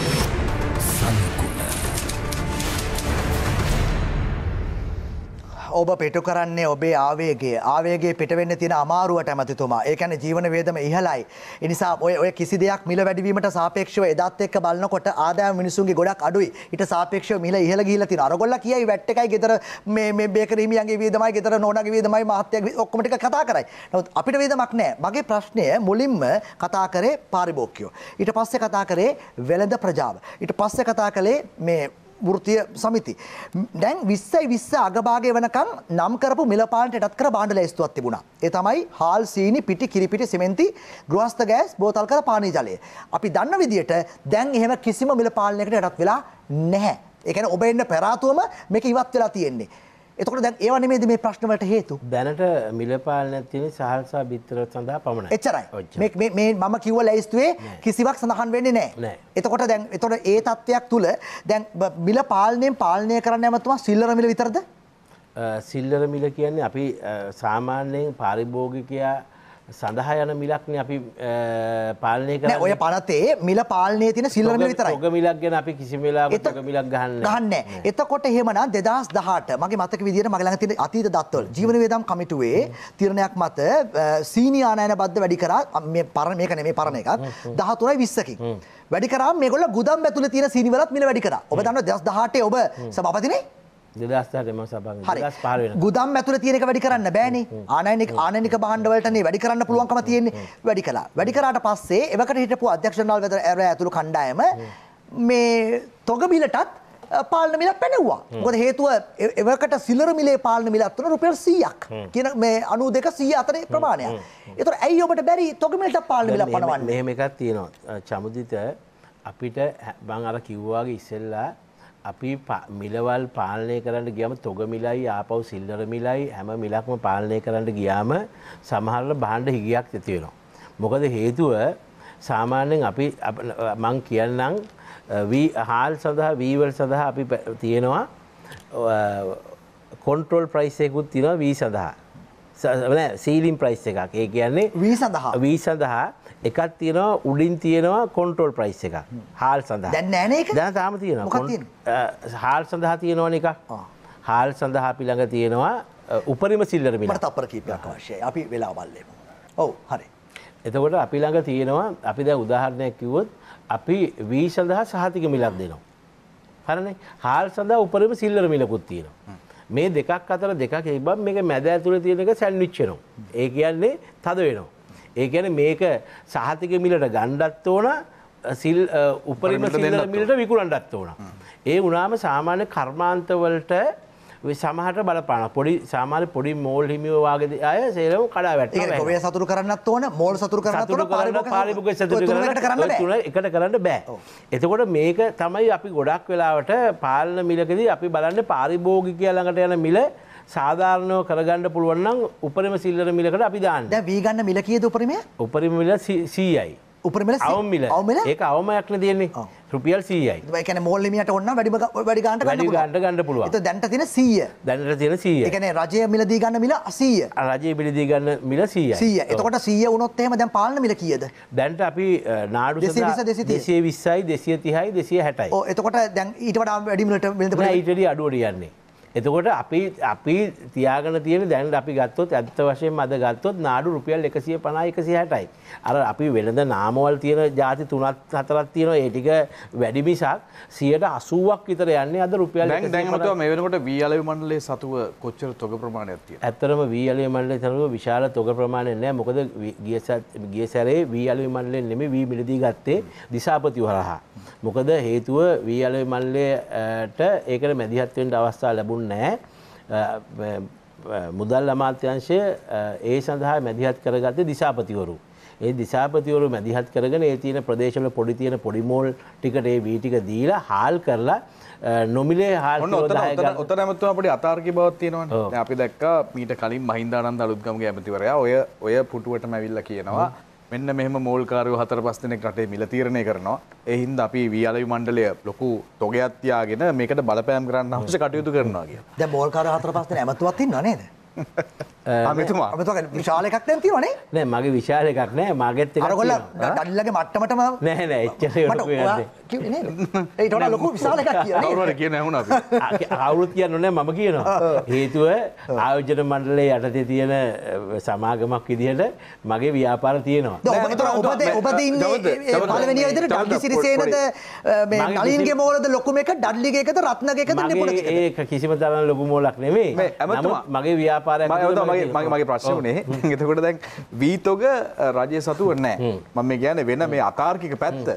ඔබ පෙටු කරන්නේ ඔබේ ආවේගේ ආවේගේ පිටවෙන්න තියෙන අමාරුවට ඇමතිතුමා ඒකැන ජීවන වේදම ඉහලයි. එනිසා ඔය ඔය කිසි දෙයක් මිල වැඩවීමට සාපේක්ෂව එදත් එක්ක බලන්නකොට ආදායම් මිනිසුන්ගේ ගොඩක් අඩුයි ඊට සාපේක්ෂව මිල ඉහළ ගිහිල්ලා තියෙනවා. අරගොල්ල කියයි වැට් එකයි ගෙදර මේ මේ බේකරීමියන්ගේ වියදමයි ගෙදර නෝනාගේ වියදමයි මහත්තයාගේ ඔක්කොම ටික කතා කරයි. නමුත් අපිට වියදමක් නැහැ. මගේ ප්‍රශ්නය මුලින්ම කතා කරේ පාරිභෝගිකයෝ. ඊට පස්සේ කතා කරේ වෙළඳ ප්‍රජාව. ඊට පස්සේ කතා කළේ මේ වෘතිය සමිති. දැන් විස්සයි විස්ස අගභාගය වනකම් නම් කරපු මිලපාලට යටත් කර බාණ්ඩ ලැයිස්තුවක් තිබුණා. ඒ තමයි හාල් සීනි පිටි කිරිපිටි සිමෙන්ති ගෘහස්ත ගෑස් බෝතල් කර පානීය ජලය. අපි දන්න විදියට දැන් එහෙම කිසිම මිලපාලනයකට යටත් වෙලා නැහැ. ඒ කියන්නේ ඔබ එන්න පෙරාතුවම මේක ඉවත් වෙලා තියෙන්නේ. එතකොට දැන් ඒව නෙමෙයිද මේ ප්‍රශ්න වලට හේතු? දැනට මිලපාලනය තියෙන්නේ සහල්සා බිත්තර සඳහා පමණයි. එච්චරයි. මේ මේ මම කිව්ව ලැයිස්තුවේ කිසිවක් සඳහන් වෙන්නේ නැහැ. එතකොට දැන් එතකොට ඒ තත්වයක් තුල දැන් මිල පාලනයෙන් පාලනය කරන්න යමතුමා සිල්ලර මිල විතරද? සිල්ලර මිල කියන්නේ අපි සාමාන්‍යයෙන් පාරිභෝගිකයා සඳහා යන මිලක්න අපි පාලනය කර ඔය පනතේ මිල පාලනය තින සිල්ලන විතර ග මිලක් ගැන අපි කිසි වෙලා ග මිලක් ගන්න ගන්න එතකොට හෙමන දෙදස් දහට මගේ මතක විදිර මගලඟ තින අතීත දත්වල් ජීවන වේදම් කමිටුවේ තිරණයක් මත සීනියානයන බද්ධ වැඩි කරා මේ පරණ මේක නෙමේ පරණ එකත් දහතුරයි විස්සකින් වැඩි කරා මේගොල්ල ගුදම් ඇතුල තියෙන සීනිවලත් මිල වැඩි කරා ඔබ දන්න දෙදස් දහටේ ඔබ සභාපතිනේ දෙදස්තරම සභ ගුදම් ඇතුල තියෙනක වැඩි කරන්න බෑනි ආනයනික ආනනික බාණ්ඩවලටනේ වැඩි කරන්න පුළුවන්කම තියෙන්නේ වැඩි කලා වැඩිකරට පස්සේ එකට හිටපු අධ්‍යක්ෂණල් වෙත ඇර ඇතුළු කණ්ඩායම මේ තොගබිලටත් පාලන මිල පැනවා ගොද හේතුව එවකට සිල්ලර මිලේ පාලන මිලත් වන රුපියල් සීයක් කියන මේ අනු දෙක සී අතරේ ප්‍රමාණය එතුර ඇයි ඔබට බැරි තොගමිලට පාලන මිල පනවන්න මෙහම එකක් තියෙනවා චමුදිත අපිට බං අර කිව්වාගේ ඉස්සෙල්ලා අපි මිලවල් පාලනය කරන්න ගියම තොග මිලයි ආපව් සිල්ලර මිලයි හැම මිලක්ම පාලනය කරන්න ගියාම සමහරල බාණ්ඩ හිගියක් ඇතිවෙනවා. මොකද හේතුව සාමාන්‍යෙන් අපි මං කියන්නම් හාල් සඳහා වීවල් සඳහා අපි තියෙනවා කොන්ට්‍රෝල් ප්‍රයිස්සයකුත් තිනවා වී සඳහා සීලිම් ප්‍රයිස් එකක් ඒ කියන්නේ වී සඳහා වී සඳහා එකක් තියෙනවා උඩින් තියෙනවා කොන්ට්‍රෝල් ප්‍රයිස් එක හාල් සඳහා දැන් තාම තියෙනවා හාල් සඳහා තියෙනවන එක හාල් සඳහා පිළඟ තියෙනවා උපරිම සිල්ලර මිල තපර කීපයක් අවශ්‍යයි අපි වෙලා බල්ලෙමු ඔව් හරි එතකොට අපි ළඟ තියෙනවා අපි දැන් උදාහරණයක් කිව්වොත් අපි වී සඳහා සහතික මිලක් දෙනවා හරනේ හාල් සඳහා උපරිම සිල්ලර මිලකුත් තියෙනවා මේ දෙකක් අතර දෙකක් ඉබ්බම් මේක මැද ඇතුලේ තියෙන එක සැන්ඩ්විච් වෙනවා ඒ කියන්නේ තද වෙනවා ඒ ගැන මේක සාහතික මිලට ගණ්ඩත් ඕන සිල් උපරිම සිල්ල මිලට විකුණන්ඩත් ඕන. ඒ උනාම සාමාන්‍ය කර්මාන්තවලට සමහට බලපාන පොඩි සාමාල පොඩි මෝල් හිමිවවාගේද අය සේලම කඩා වැට ඔය සතුර කරන්නත් ඕන මෝල් සතුර කරන්න පාලිපුක තුන එකට කරන්න බෑ. එතකොට මේක තමයි අපි ගොඩක් වෙලාවට පාලන මිලකදී අපි බලන්න පාරිභෝගි කියලඟට යන මිල සාධාරණය කරගන්න පුළුවන් නම් උපරිම සිල්ලර මිලකට අපි දාන්න. දැන් වීගන්න මිල කීයද උපරිමය? උපරිම මිල 100යි. උපරිම මිල 100. අවම මිල. අවම මිල? ඒක අවමයක් නේ දෙන්නේ. ඔව්. රුපියල් 100යි. ඒ කියන්නේ මෝල් හිමියට ඕන වැඩි වැඩි ගන්නට ගන්න පුළුවන්. වැඩි ගන්න ගන්න පුළුවන්. ඒක දැන්ට තියෙන 100. දැන්ට තියෙන 100. ඒ කියන්නේ රජය මිලදී ගන්න මිල 100. රජය මිලදී ගන්න මිල 100යි. 100. එතකොට 100 වුණොත් එහෙම දැන් පාලන මිල කීයද? දැන්ට අපි නාඩු සඳහා 220යි 230යි 260යි. ඔව් එතකොට දැන් ඊට වඩා වැඩි මිලට මිලද පුළුවන්. නෑ ඊට වඩා අඩුවට යන්නේ. එතකොට අපි අපි තියාගෙන තියෙන දැන් අපි ගත්තොත් ඇත්ත වශයෙන් අද ගත්තොත් නාඩු රුපියල් එකසිය පනා එකසි හැටයි. අර අපි වෙළඳ නාමවල් තියෙන ජාති තුනත් හතරත් තියෙන ඒ ටික වැඩිමිසක් සියයට අසුවක් විතර යන්නේ අද රුපියල් දැන්මතුව මේ වෙනකොට වීලය මණ්ඩලේ සතුව කොච්චර තොග ප්‍රමාණයක් තියෙන. ඇත්තරම වීලය මණ්ඩලේ සතුව විශාල තොග ප්‍රමාණයක් නැහැ. මොකද ගිය සැරේ වීලය මණ්ඩලේ නෙමෙයි වී මිලදී ගත්තේ දිසාපති වරහා. මොකද හේතුව වීලය මණ්ඩලයට ඒකට මැදිහත් වෙන්න අවස්ථාව ලැබුණා දුන්න මුදල් අමාත්‍යංශය ඒ සඳහා මැදිහත් කරගත්ත දිසාපතිවරු. ඒ දිසාපතිවරු මැදිහත් කරගෙන ඒ තියෙන ප්‍රදේශවල පොඩි තියෙන පොඩිමෝල් ටිකට ඒ වීටික දීලා හාල් කරලා නොමිලේ හාල් ඔතනමත්තුම පොඩි අතාර්කි බවත් තියෙනවා අපි දැක්ක මීට කලින් මහින්දානන්ද අලුත්ගමගේ ඇමතිවරයා ඔය ඔය පුටුවට මැවිල්ල කියනවා මෙන්න මෙහම මෝල්කාරය හතර පස් දෙනෙක් කටේ මිල තීරණය කරනවා එහින්ද අපි වියලවි මණ්ඩලය ලොකු තොගයක්ත්යාගෙන මේකට බලපෑම් කරන්න අවශ්‍ය කටයුතු කරනවා කිය ද මෝල්කාර හතර පස්සන ඇමතුවත්තින් නේද අමතුමා අමතුක විශාල එකක් දැන් තියෙනවනේ නෑ මගේ විශාල එකක් නෑ මගේත් එකක් අරගොල්ල ඩඩිලගේ මට්ටමටම නෑ නෑ එච්චර ඒකට ඔයා ලොකු විශාල එකක් කියන්නේ කවුරුහරි කියන ඇහුණා අපි කවුරුත් කියන්නේ නෑ මම කියනවා හේතුව ආයෝජන මණ්ඩලයේ යටතේ තියෙන සමාගමක් විදිහට මගේ ව්‍යාපාර තියෙනවා ඔබ ඔබ ඔබ ඉන්නේ පළවෙනි විදිහට ඩඩ්ලි සිරිසේනද මේ නලින්ගේ මෝලද ලොකුම එක ඩඩ්ලිගේ එකද රත්නගේ එකද නිපුණගේ එකද ඒක කිසිම තරම් ලොකු මෝලක් නෙමෙයි නමුත් මගේ ව්‍යාපාර පාර මගේ මගේ ප්‍රශ්න වනේ එතකොට දැන් වීතෝග රජය සතුව නෑ මම ගැන වෙන මේ අතාර්කික පැත්ත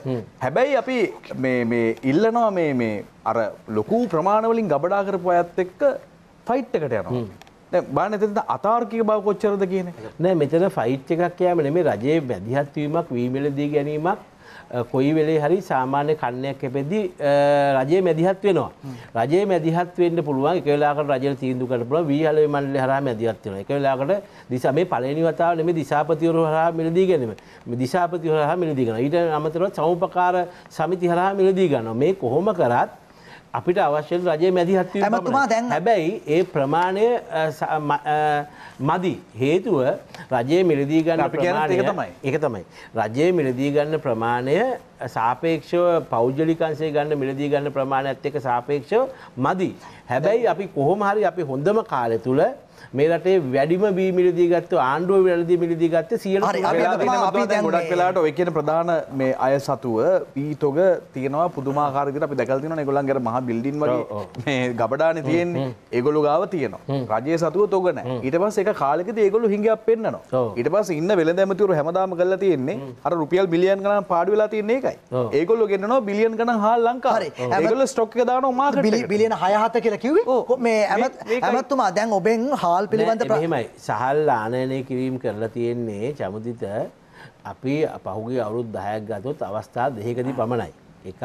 හැබැයි අපි මේ ඉල්ලනවා මේ මේ අර ලොකු ප්‍රමාණවලින් ගබඩා කරපු ඇත් එක්ක ෆයිට්ටකට යනවා බාන එතන අතාර්කික බව කොච්චරද කියන නෑ මෙතන ෆයිට් එකක් යෑම නෙමෙයි රජයේ වැදිහත්වීමක් වීමලදී ගැනීමක් කොයි වෙලේ හරි සාමාන්‍ය කන්නයක් කැපෙද්දී රජයේ මැදිහත් වෙනවා. රජයේ මැදිහත් වෙන්න පුළුවන් එක වෙලාවකට රජය තීන්දුව කරන්න පුළුවන් වීහලේ මණ්ඩලය හරහා මැදිහත් වෙනවා. එක වෙලාවකට දිසා මේ පළවෙනි වතාව නෙමෙයි දිසාපතිවරු හරහා මිලදී ගැනීම. මේ දිසාපතිවරු හරහා මිලදී ගන්නවා. ඊට අමතරව සමුපකාර සමිති හරහා මිලදී ගන්නවා. මේ කොහොම කරත් අපිට අවශ්‍ය රජයේ මැදිහත් වීම හැබැයි ඒ ප්‍රමාණය මදි හේතුව රජයේ මිලදී ගන්න ප්‍රමාණය තමයි එක තමයි. රජයේ මිලදී ගන්න ප්‍රමාණය සාපේක්ෂව පෞද්ගලිකන්සේ ගන්න මිලදී ගන්න ප්‍රමාණයත් එක්ක සාපේක්ෂව මදි. හැබැයි අපි කොහොම හරි අපි හොඳම කාලය තුල මේ රටේ වැඩිම බීමිලදී ගත්ත ආණ්ඩුව වැලදී මිලදී ගත්ත සියලු ගොඩක් වෙලාට ඔය කියන ප්‍රධාන මේ අය සතුව පීතොග තියෙනවා පුදුමාකාරදිට අපි දැකල් තියෙනවා ඒගොල්ලන් අර මහා බිල්ඩින් වගේ මේ ගබඩානේ තියෙන්නේ ඒගොල්ලෝ ගාව තියෙනවා රජයේ සතුව තොග නැහැ ඊට පස්සේ ඒක කාලෙකදී ඒගොල්ලෝ හිඟයක් පෙන්නනවා ඊට පස්සේ ඉන්න වෙළඳ ඇමතිවරු හැමදාම කරලා තියෙන්නේ අර රුපියල් බිලියන් ගණන් පාඩු වෙලා තියෙන්නේ ඒකයි ඒගොල්ලෝ ගෙන්නනවා බිලියන් ගණන් හා ලංකාවේ ඒගොල්ලෝ ස්ටොක් එක දානවා මාකට් එකට බිලියන 6 7 කියලා කිව්වේ මේ ඇමතුමා දැන් ඔබෙන් සහල් පිළිබඳ ප්‍රහමයි සහල් ආනයනය කිරීම් කරලා තියෙන්නේ චමුදිත අපි පහුගේ අවුරුත් දහයක් ගතොත් අවස්ථා දෙහකදී පමණයි. එකක්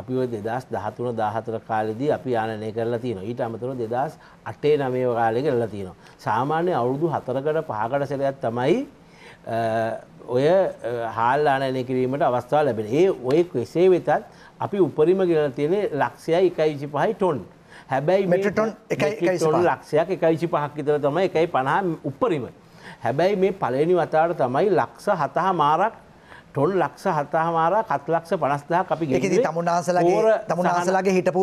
අපි දෙදස් දහතුන දාහතර කාලෙදී අපි ආනය කරලා තියෙන ඊට අමතර දෙදස් අටේ නමේ කාලෙ කරලා තියෙනවා. සාමාන්‍ය අවුරුදු හතරකට පහකට සැරයක් තමයි ඔය හාල් ආනයනය කිරීමට අවස්ථාව ලැබෙන ඒ ඔය කෙසේ වෙතත් අපි උපරිම ගෙන තියෙන ලක්ෂයයි එකයි විසි පහයි ටොන් හැබැයි මෙටටොන් එකයි ලක්ෂයක් එකයිසි පහක් විතර තමයි එකයි පණහ උපරිම. හැබැයි මේ පලනි වතාට තමයි ලක්ෂ හතහ මාරක් ටොල් ලක්ෂ හතහමාර කත් ලක්ෂ පනස්දා අපි ගෙ තමුණනාසලගේ තමුණනාසලගේ හිටපු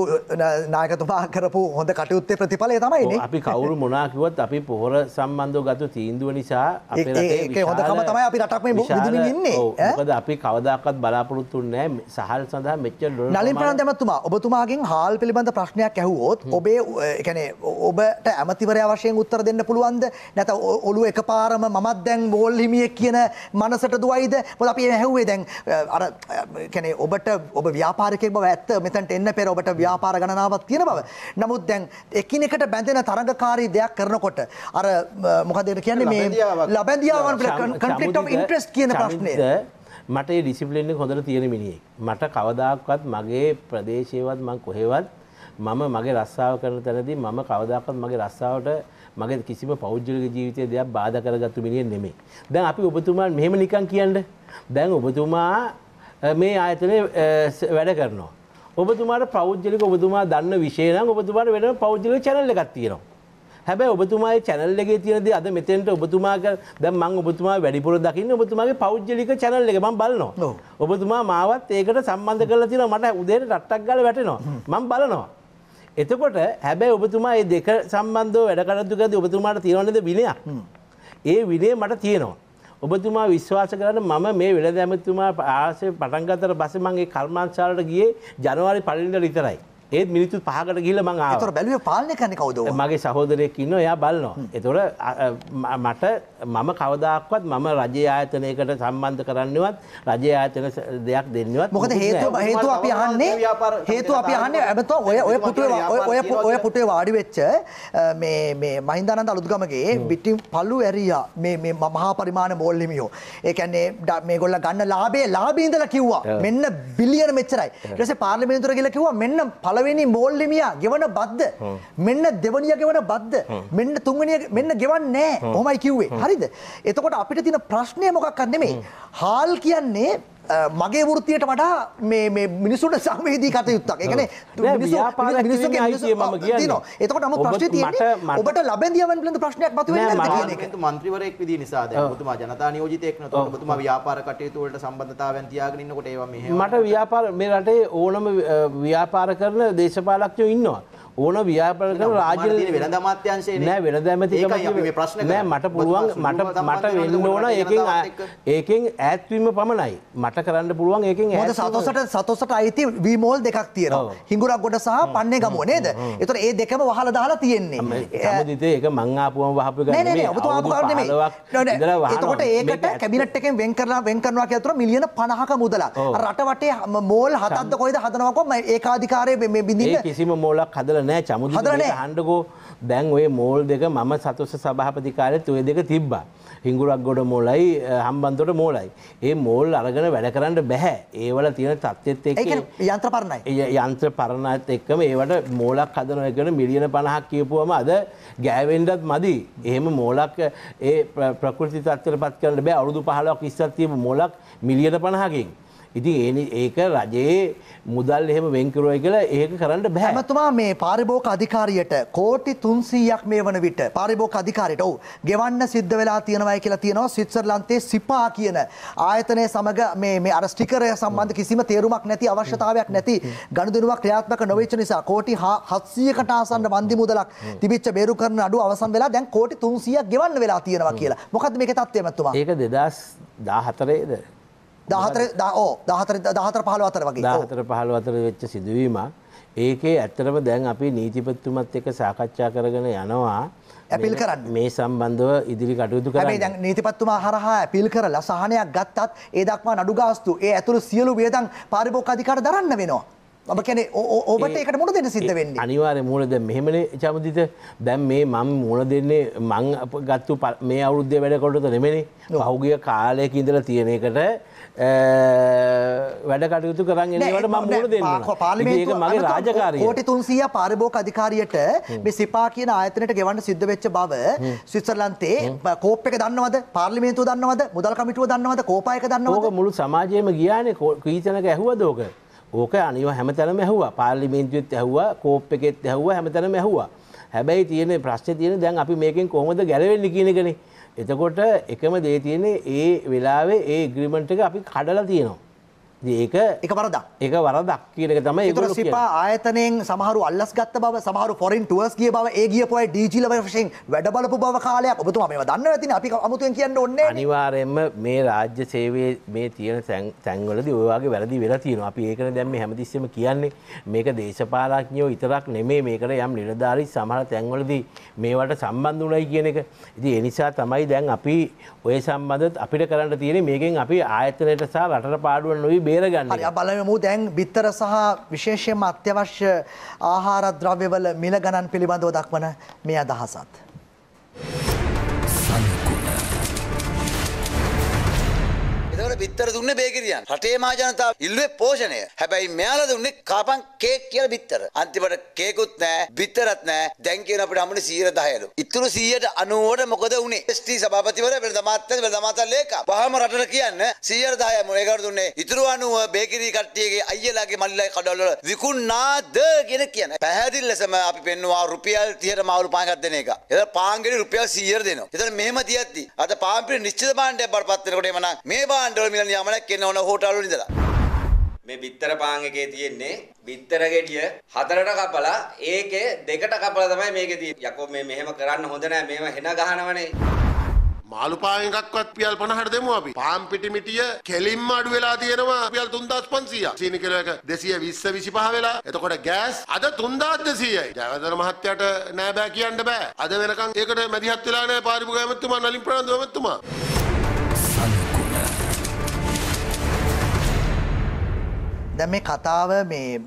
නායකතුමා කරපු හොඳ කටයුත්තේ ප්‍රතිඵලය තමයි අපි කවුරු මොනාකිවත් අපි පොහොර සම්බන්ධ ගතු තීන්දුව නිසා හොඳකම තමයි අපි රටක්ම ඉන්නේ අපි කවදක්ත් බලාපොරොත්තුන්නෑ සහල් සඳහා මෙච්ච නලින් ප්‍රන්තමත්තුමා ඔබතුමාගෙන් හාල් පිළිබඳ ප්‍රශ්නයක් ඇහුවෝත් ඔබේ එකනේ ඔබට ඇමතිවරය වශයෙන් උත්තර දෙන්න පුළුවන්ද නැත ඔලු එක පාරම මත් දැන් බෝල් හිමිය කියන මනසට දුවයිද පොල අපි ඇහුවේ දැන් අර කැනේ ඔබට ඔබ ව්‍යාපාරකයෙක් බව ඇත්ත මෙතනට එන්න පෙර ඔබට ව්‍යාපාර ගණනාවක් තියෙන බව. නමුත් දැන් එකිනෙකට බැඳෙන තරඟකාරී දෙයක් කරනකොට අර මොකද කියන්නේ මේ ලබැඳියාවන් කන්ෆ්ලික්ට් ඔෆ් ඉන්ට්‍රස්ට් කියන ප්‍රශ්නේ. මට ඒ ඩිසිප්ලින් එක හොඳට තියෙන මිනිහෙක්. මට කවදාකවත් මගේ ප්‍රදේශයේවත් මං කොහෙවත් මම මගේ රස්සාව කරන තැනදී මම කවදාකවත් මගේ රස්සාවට මගේ කිසිම පෞද්ගලික ජීවිතය දෙයක් බාධා කරගත්තු මිනිහෙක් නෙමෙයි. දැන් අපි ඔබතුමාන් මෙහෙම නිකන් කියන්න. දැන් ඔබතුමා මේ ආයතනයේ වැඩ කරනවා. ඔබතුමාට පෞද්ගලික ඔබතුමා දන්න විෂය නම් ඔබතුමාට වෙනම පෞද්ගලික channel එකක් තියෙනවා. හැබැයි ඔබතුමාගේ channel එකේ තියෙන දේ අද මෙතෙන්ට ඔබතුමා දැන් මම ඔබතුමා වැඩිපුර දකින්නේ ඔබතුමාගේ පෞද්ගලික channel එක මම බලනවා. ඔබතුමා මාවත් ඒකට සම්බන්ධ කරලා තියෙනවා මට උදේට රට්ටක් ගාලා වැටෙනවා. මම බලනවා. එතකොට හැබැයි ඔබතුමා ඒ දෙක සම්බන්ධව වැඩකරතුකද ඔබතුමාට තියෙනවද විනයක් ඒ විනේ මට තියෙනවා. ඔබතුමා විශ්වාස කරන්න මම මේ වෙළ දැමතුමා ආසේ පටන්ගතර බස මගේ කල්මාන්ශාලට ගියේ ජනවාරි පලින්ට විතරයි. ඒත් මිනිතු පහකට ගිල මං තර බැලුව පාලන කන කවද මගේ සහෝදරයක් ඉන්න එයා බලනවා. එතොට මට මම කවදක්වත් මම රජය ආයතනයකට සම්බන්ධ කරන්නවත් රජය ආයතන දෙයක් දෙන්නවත් මොකද හේතු හේතු අපි අහන්නේ හේතු අපි අහන්නේ ඇබත ඔය ඔය පුටේ ඔය ඔය පුටේ වාඩි වෙච්ච මේ මහින්දනන්ද අලුත්ගමගේ බිට්ටි පල්ලු ඇරියා මේ මහා පරිමාණ මෝල්ලිමියෝ ඒකන්නේ මේ ගොල්ල ගන්න ලාබේ ලාබීන්දල කිව්වා මෙන්න බිලියන මෙච්චරයි ඊට පස්සේ පාර්ලිමේන්තුවට ගිහලා කිව්වා මෙන්න පළ පලවෙනි මෝල්ලිමියා ගෙවන බද්ධ මෙන්න දෙවනිය ගෙවන බද්ධ මෙන්න තුන්වනිය මෙන්න ගෙවන් නෑ හොමයි කිව්වේ හරිද එතකොට අපිට තින ප්‍රශ්නය මොකක් කන්නෙමේ හාල් කියන්නේ මගේ වෘතියට වඩා මේ මිනිසුට සංවේදී කතයුත්තක් එකන එතකට ම ප්‍රශ්න ඔබට ලබැදියවන් පිලඳ ප්‍රශ්නයක් මතු මන්ත්‍රවරෙක් විදි නිසා තුමා ජනතා නියෝජතයෙක් තුමා ව්‍යාපාර කටයුතුවලට සම්බන්ධතාවන් තියාගෙන ඉන්නකොට ඒවා මට ව්‍යාපාර මේ රටේ ඕනම ව්‍යාපාර කරන දේශපාලක්ෂයෝ ඉන්නවා. ඕන ව්‍යාපාර කරන රාජ්‍ය වෙළඳ අමාත්‍යංශයේ නෑ වෙළඳ ඇමති කමිටිය ප්‍රශ්න නෑ මට පුළුවන් මට මට වෙන්න ඕන ඒකෙන් ඒකෙන් ඈත්වීම පමණයි මට කරන්න පුළුවන් ඒකෙන් ඈත් සතොසට සතොසට අයිති වීමෝල් දෙකක් තියෙනවා හිඟුරක් ගොඩ සහ පන්නේ ගමුව නේද ඒතර ඒ දෙකම වහලා දාලා තියෙන්නේ සමදිතේ ඒක මං ආපුවම වහපු එක නෙමෙයි ඔබතුමා ආපු කාරණේ නෙමෙයි ඉඳලා වහනවා එතකොට ඒකට කැබිනට් එකෙන් වෙන් කරලා වෙන් කරනවා කියලා තුර මිලියන 50ක මුදලක් රට වටේ මෝල් හතක්ද කොයිද හදනවාකෝ ඒකාධිකාරයේ මේ බිඳින්න කිසිම මෝලක් හදලා හදල නෑ චමුද හන්ඩකෝ දැන් ඔය මෝල් දෙක මම සතුස සභහපතිකාරය තුය දෙක තිබ්බා. හිංගුරක් ගොඩ මෝලයි හම්බන්තොට මෝලයි. ඒ මෝල් අරගෙන වැඩ කරන්න බැහැ ඒවල තියෙන තත්ත්ත් යන්ත්‍ර පරණයි යන්ත්‍ර පරණත් එක්කම ඒවට මෝලක් හදනයගෙන මිලියන පණහක් කියපුවම අද ගෑවෙන්ඩත් මදි. එහෙම මෝලක් ඒ ප්‍රකෘති තත්වර පත් කරන්න බෑ අවුදු පහලක් ඉස්සත් තිීම මෝලක් මිලියට පණහකින්. ඉතින් ඒක රජයේ මුදල් එහෙම වෙන්කරුවයි කියලා ඒක කරන්න බෑ. ඇමතුමා මේ පාරිභෝගික අධිකාරියට කෝටි 300ක් මේ වන විට පාරිභෝගික අධිකාරියට ඔව් ගෙවන්න සිද්ධ වෙලා තියෙනවායි කියලා තියෙනවා ස්විට්සර්ලන්තයේ සිපා කියන ආයතනය සමග මේ මේ අර ස්ටිකරය සම්බන්ධ කිසිම තේරුමක් නැති අවශ්‍යතාවයක් නැති ගනුදෙනුවක් ක්‍රියාත්මක නොවෙච්ච නිසා කෝටි 700කට ආසන්න වන්දි මුදලක් තිබිච්ච බේරු කරන අඩුව අවසන් වෙලා දැන් කෝටි 300ක් ගෙවන්න වෙලා තියෙනවා කියලා. මොකද්ද මේකේ තත්ත්වය ඇමතුමා? ඒක 2014 ද දහතර ඕ දහතර දහතර පහළ අතර වගේ දහතර පහළ අතර වෙච්ච සිදුවීම ඒකේ ඇත්තරම දැන් අපි නීතිපත්තුමත් එක සාකච්ඡා කරගෙන යනවා ඇපිල් කරන්න මේ සම්බන්ධව ඉදිරි කටයුතු කරේ දැන් නීතිපත්තුමා හරහා ඇපිල් කරලා සහනයක් ගත්තත් ඒ දක්වා නඩු ගාස්තු ඒ ඇතුළු සියලු වේදන් පාරිභෝගික අධිකාර දරන්න වෙනවා ඔබ කැනේ ඔබට එකට මුණ දෙන්න සිද්ධ වෙන්නේ අනිවාර්ය මූල දැන් මෙහෙමනේ චමදිත දැන් මේ මම මුණ දෙන්නේ මං ගත්තු මේ අවුරුද්දේ වැඩ කොටත නෙමෙයි පහුගිය කාලයක ඉඳලා තියෙන එකට වැඩ කටයුතු කරන්න එනවට මම මුහුණ දෙන්නවා. ඒක මගේ රාජකාරිය. කෝටි 300 පාරිභෝගික අධිකාරියට මේ සිපා කියන ආයතනයට ගෙවන්න සිද්ධ වෙච්ච බව ස්විට්සර්ලන්තේ කෝප් එක දන්නවද? පාර්ලිමේන්තුව දන්නවද? මුදල් කමිටුව දන්නවද? කෝපායක දන්නවද? ඕක මුළු සමාජයේම ගියානේ කීතනක ඇහුවද ඕක? ඕක අනිව හැමතැනම ඇහුවා. පාර්ලිමේන්තුවෙත් ඇහුවා, කෝප් එකෙත් ඇහුවා, හැමතැනම ඇහුවා. හැබැයි තියෙන ප්‍රශ්නේ තියෙන දැන් අපි මේකෙන් කොහොමද ගැලවෙන්නේ කියන එකනේ. එතකොට එකම දේ තියෙන්නේ ඒ වෙලාවේ ඒ ඉග්‍රීමන්ට් එක අපි කඩලා තියෙනවා ඒක එක වරදක් එක වරදක් කියනක තමයි ඒතර සිපා ආයතනයෙන් සමහරු අල්ලස් ගත්ත බව සමහරු ෆොරින් ටුවර්ස් ගිය බව ඒ ගිය පොය ඩීජීල වශයෙන් වැඩ බලපු බව කාලයක් ඔබතුමා මේවා දන්නවා ඇතිනේ අපි අමුතුවෙන් කියන්න ඕනේ අනිවාර්යයෙන්ම මේ රාජ්‍ය සේවයේ මේ තියෙන තැන්වලදී ඔය වගේ වැරදි වෙලා තියෙනවා අපි ඒකනේ දැන් මේ හැමතිස්සෙම කියන්නේ මේක දේශපාලඥයෝ විතරක් නෙමෙයි මේකට යම් නිලධාරී සමහර තැන්වලදී මේවට සම්බන්ධ උනායි කියන එක ඉතින් ඒ නිසා තමයි දැන් අපි ඔය සම්බඳත් අපිට කරන්න තියෙන මේකෙන් අපි ආයතනයට සහ රට පාඩුවන් නොයි බේරගන්න බලන මූ දැන් බිත්තර සහ විශේෂයම අත්‍යවශ්‍ය ආහාරද්‍රව්‍යවල මිල ගණන් පිළිබඳව දක්වන මේ අදහසත්. බිත්තර දුන්නේ බේකිරියන්. රටේ මහ ජනතාව ඉල්ලුවේ පෝෂණය. හැබැයි මෙයාලා දුන්නේ කාපන් කේක් කියලා බිත්තර. අන්තිමට කේකුත් නැහැ, බිත්තරත් නැහැ. දැන් කියන අපිට අමුනේ 110ලු. ඉතුරු 190ට මොකද උනේ? ST සභාපතිවරයා වෙනද මාත්‍යද වෙනද මාත්‍ය ලේකම්. වහම රටට කියන්න 110 මොන ඒකට දුන්නේ? ඉතුරු 90 බේකිරි කට්ටියගේ අයියලාගේ මල්ලිලාගේ කඩවල විකුණාද කියන කියන. පැහැදිලි ලෙසම අපි පෙන්නවා රුපියල් 30ට මාළු පාංගක් දෙන එක. ඒතර පාංගෙට රුපියල් 100 දෙනවා. ඒතර මෙහෙම තියද්දි අද පාම්පිර නිශ්චිත භාණ්ඩයක් බඩපත් වෙනකොට එමනම් මේ භාණ්ඩවල මිල නියාමනයක් එන්න ඕන හෝටල් වල ඉඳලා. මේ බිත්තර පාන් එකේ තියෙන්නේ බිත්තර ගෙඩිය හතරට කපලා ඒකේ දෙකට කපලා තමයි මේකේ තියෙන්නේ. යකෝ මේ මෙහෙම කරන්න හොඳ නෑ මේව හෙන ගහනවනේ. මාළු පාන් එකක්වත් පියල් 50ට දෙමු අපි. පාන් පිටිමිටිය කෙලින්ම අඩු වෙලා තියෙනවා පියල් 3500ක්. සීනි කිලෝ එක 220 25 වෙලා. එතකොට ගෑස් අද 3200යි. ජයවර්ධන මහත්තයාට නෑ බෑ කියන්න බෑ. අද වෙනකන් ඒකට මැදිහත් වෙලා නෑ පාරිභෝගික ඇමතුමා නලින් ප්‍රනාන්දු ඇමතුමා. දැන් මේ කතාව මේ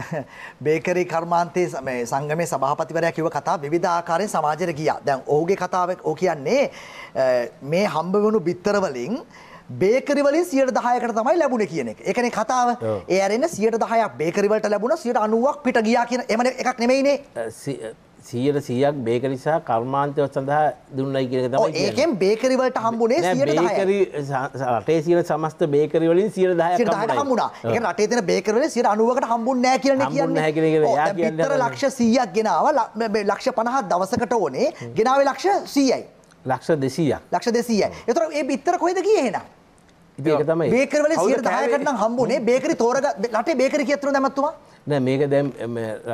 බේකරි කර්මාන්තයේ මේ සංගමේ සභාපතිවරයා කිව්ව කතාව විවිධ ආකාරයෙන් සමාජයට ගියා. දැන් ඔහුගේ කතාව ඔහු කියන්නේ මේ හම්බ වුණු බිත්තර වලින් බේකරි වලින් 10%කට තමයි ලැබුණේ කියන එක. ඒකනේ කතාව. ඒ ඇරෙන්න 10%ක් බේකරි වලට ලැබුණා 90ක් පිට ගියා කියන එමනේ එකක් නෙමෙයිනේ. සියයට සියක් බේක නිසා කර්මාන්තය සඳහා දුන්නයි කියන තම ඒකෙන් බේකරිවලට හම්බුනේ බේකරි රටේ සියන සමස්ත බේකරිවලින් සියර දාය හමුණා ඒ රටේ තින බේකරවල සිර අනුවකට හම්බුන් නෑ කියන කියන්න තර ලක්ෂ සීයක් ගෙනාව ලක්ෂ පණහත් දවසකට ඕනේ ගෙනාවේ ලක්ෂ සීයයි ලක්ෂ දෙසීයක් ලක්ෂ දෙසීය එතර ඒ බිත්තර කොහෙද කියහෙනවා බේකරවල දායකටන හම්බුනේ බේකරි තෝරග ලට බේකරි කියතුර දැමත්තුවා නෑ මේක දැම්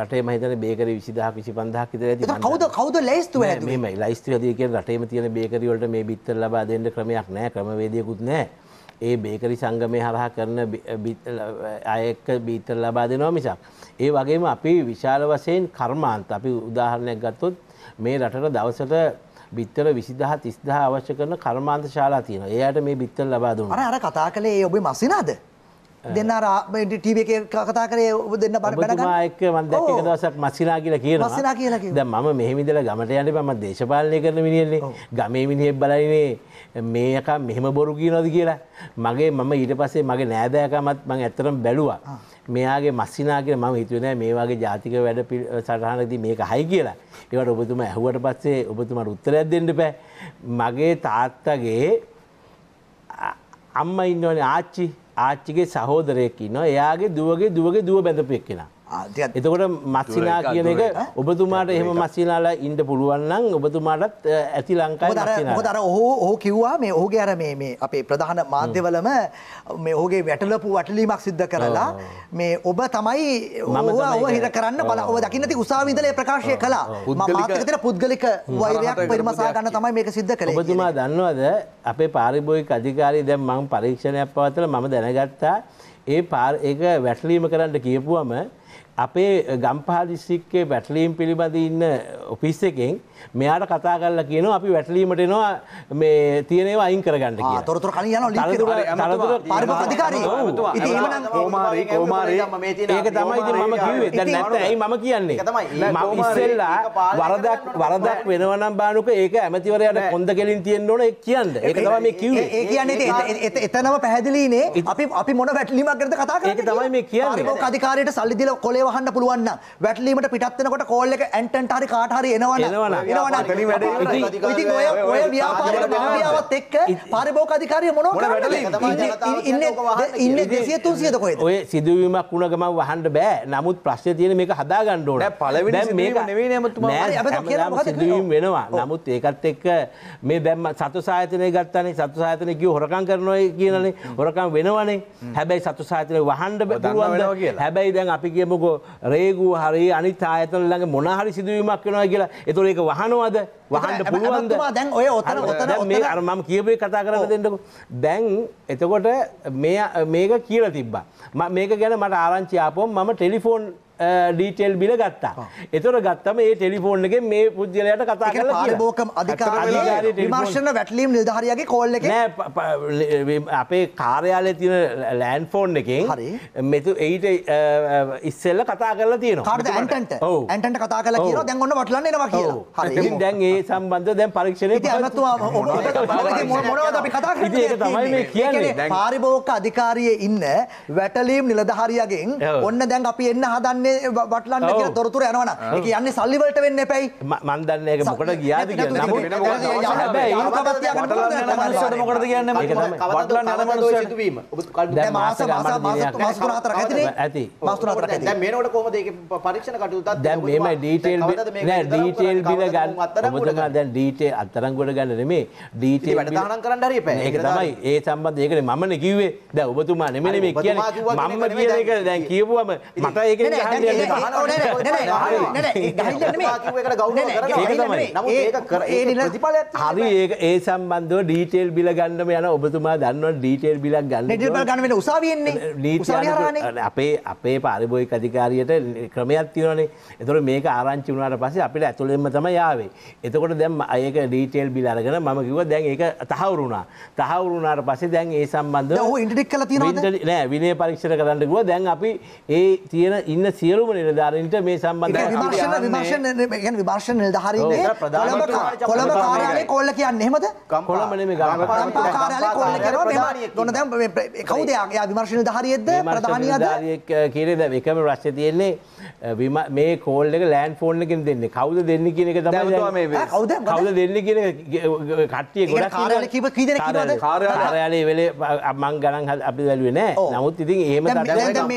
රටේ මහිතන බේකර විසිදා විසි පන්දහක් ඉතර ඇති කවද කවද ලයිස්තුව මේ ලයිස්තු දික රටේම තියෙන බේකරිවලට මේ බිත්තර ලබා දෙන්න ක්‍රමයක් නෑ ක්‍රමවේදයකුත් නෑ ඒ බේකරි සංගමය හරහා කරන අයෙක්ක බීතර ලබා දෙනවා මිසක් ඒ වගේම අපි විශාල වශයෙන් කර්මාන්ත අපි උදාහරණයක් ගත්තොත් මේ රටට දවසට බිත්තර විසිදහ තිස්දහ අවශ්‍ය කරන කර්මාන්ත ශාලා තියෙන එයට මේ බිත්තර ලබාදුන් අර කතා කළේ ඔබේ මසිනාද දෙන්න ටීව එක කතා කරේ ඔබ දෙන්න බර බැනගමක් මන් දැක්ක එක දවසක් මස්සිනා කියලා කියනවා මස්සිනා කියලා කියනවා දැන් මම මෙහෙම ඉඳලා ගමට යන්නේ මම දේශපාලනය කරන මිනිහනේ ගමේ මිනිහෙක් බලන්නේ මේ එක මෙහෙම බොරු කියනවාද කියලා මගේ මම ඊට පස්සේ මගේ නෑදෑකමත් මම ඇත්තටම බැලුවා මෙයාගේ මස්සිනාගෙන මම හිතුවනෑ මේවාගේ ජාතික වැඩ සටහනදී මේක හයි කියලා ඒවට ඔබතුම ඇහුවට පස්සේ ඔබතුමට උත්තරයක් දෙන්න පෑ මගේ තාත්තගේ අම්ම ඉන්නවන ආච්චි ආච්චිගේ සහෝදරයකි නො එයාගේ දුවගේ දුවගේ දුව බැඳපෙක් කෙනා එතකොට මත්සිනා කියන එක ඔබතුමාට එහෙම මස්සිනාලා ඉන්ඩ පුළුවන්නම් ඔබතුමාටත් ඇති ලංකායි දර ඔහෝ ඕහ කිව්වා මේ ඕහගේ අර මේ අපේ ප්‍රධාන මාධ්‍යවලම මේ ඕගේ වැටලපු වටලීමක් සිද්ධ කරලා මේ ඔබ තමයි මම හිර කරන්න බල ඔබ දකිනති උසාවිදලය ප්‍රකාශය කලා මාතකතර පුද්ගලික වෛරයක් පරිමසා ගන්න තමයි මේක සිද්ධ කළ ඔබතුමා දන්නවද අපේ පාරිබෝයික අධිකාරී දැම් මං පරීක්ෂණයක් පවතල මම දැනගත්තා ඒ පාර් එක වැටලීම කරන්නට කියපුුවම අපේ ගම්පාදිසික්කේ පැටලීම් පිළිබඳ ඉන්න ඔපිස් එකෙන් මෙයාට කතා කරලා කියන අපි වැටලීමට එනවා මේ තියනේ අයින් කරගන්න කිය තොරතුර කන යන ඒක තමයි මම කිවේ දැ නැත ඇයි මම කියන්නේ ඉස්සෙල්ලා වරදක් වරදක් වෙනවනම් බානුක ඒක ඇමතිවරයට කොඳ කෙලින් තියෙන් ඕන කියන්න ඒක තම මේ කිව ඒ කියන්නේ එතනව පැහැදිලීනේ අපි අපි මොන වැටලීමක් කරද කතා ඒක තමයි මේ කිය අධිකාරයට සල්ලිදිල කොලේ වහන්න පුළුවන්න වැටලීමට පිටත්වනකොට කෝල්ල එක ඇන්ටන්ටරි කාටහරි එනවා එනවා ඔය ව්‍යාපාරයාවත් එක්ක පරිබෝක අධිකාරය මොන ඉන්න ඉන්න දෙසිය තුන්සියද කොයි ඔය සිදුවීමක් වුණ ගම වහන්ඩ බෑ නමුත් ප්‍රශ්ය තියෙන මේක හදා ගණ්ඩෝට පලව සිදුවීම් වෙනවා නමුත් ඒකත් එක්ක මේ දැම්ම සතු සායතනය ගත්තන සතු සායතන කිය හොරකන් කරනොයි කියනනේ හොරකම් වෙනවනේ හැබැයි සතු සාහිතනය වහන්ඩ පුරුවන් හැබැයි දැන් අපි කියමුකෝ රේගූ හරි අනි තායතන ළඟ මොනහරි සිදුවීමක් වෙනවා කියලා එතුර ඒක වහ වහනවද වහන්ට පුළුවන්ද දැන් ඔය ඔතන ඔතන මේ අරමම කියපේ කතා කරන්න දෙන්නකු දැන් එතකොට මේක කියල තිබ්බා මේක ගැන මට ආරංචි ආපොම් මම ටෙලිෆෝන් ඩීටෙල් බිල ගත්තා. එතොට ගත්තම ඒ ටෙලිෆෝන් එක මේ පුද්ගලයට කතා කල බෝකම් අධිකාර්ශන වැටලීම් නිධාරයාගේ කෝල්ල එක අපේ කාර්යාලය තින ලෑන් ෆෝන් එකෙන් හරි මෙතු එයිට ඉස්සෙල්ල කතා කරලා තියෙන ඇටට ඇටට කතා කල කිය දැන්ගොන්න වටලන්න නවා කිය දැන් ඒ සම්බන්ධ දැන් පරීක්ෂණ තමයි කියන්නේ පාරිභෝක අධිකාරිය ඉන්න වැටලීම් නිලධහරියගෙන් ඔන්න දැන් අපි එන්න හදන්න වටලන්නේ වටලන්න කියලා තොරතුර යනවනම් ඒක යන්නේ සල්ලි වලට වෙන්න එපැයි මම දන්නේ ඒක මොකට ගියාද කියලා හැබැයි වටලන්න යන මනුස්සයට මොකටද කියන්නේ වටලන්න යන මනුස්සයට සිදුවීම ඔබ දැන් මාස මාස මාස තුන හතරක් ඇතිනේ ඇති මාස තුන හතරක් ඇති දැන් මේනකොට කොහොමද ඒක පරීක්ෂණ කටයුත්තත් දැන් මේම ඩීටේල් නෑ ඩීටේල් බිල ගන්න ඔබතුම දැන් ඩීටේල් අත්තරංගුවට ගන්න නෙමේ ඩීටේල් වැඩසටහනක් කරන්න හරි එපා ඒක තමයි ඒ සම්බන්ධ ඒකනේ මමනේ කිව්වේ දැන් ඔබතුමා නෙමෙයි මේ කියන්නේ මම කියන එක දැන් කියපුවම මට ඒක හරි ඒ ඒ සම්බන්ධව ඩීටේල් බිල ගන්නම යන ඔබතුමා දන්නව ඩීටේල් බිලක් ගන්න ගන්න උසාවන්නේ අපේ අපේ පාරිබෝයි අධිකාරියට ක්‍රමයක් තියනේ එතුර මේක ආරංචි වුණට පසේ අපිට ඇතුළෙම තම යාවේ එතකොට දැම් අයක ඩීටේල් බිල අරගෙන මම කිව දැන් ඒක තහවුරුණා තහවුරුණාට පසේ දැන් ඒ සම්බන්ධ ඉටක් කල ති නෑ විනේ පරීක්ෂණ කරන්නකුව දැන් අපි ඒ තියෙන ඉන්න සි සියලුම නිර්ධාරන්ට මේ සම්බන්ධ විභර්ෂ නිර්ධාර කොළඹ කාරයාලය කොල්ල කියන්න එහෙමද කොළමන ගොන කවදයක් විමර්ශණ ධාරියද ප්‍රධානය ධාරියක් කියරද එකම රශ්්‍ය තියෙන්නේ විම මේ කෝල්ලක ලෑන් ෆෝර්න්කින් දෙන්නේ කවුද දෙන්න කියන එක තමයි කවුද කවුද දෙන්න කියන කට්ටිය ගොඩක් කාර්යාලයේ වෙලේ මං ගණන් අපි වැළුවේ නෑ නමුත් ඉතින් එහෙම තමයි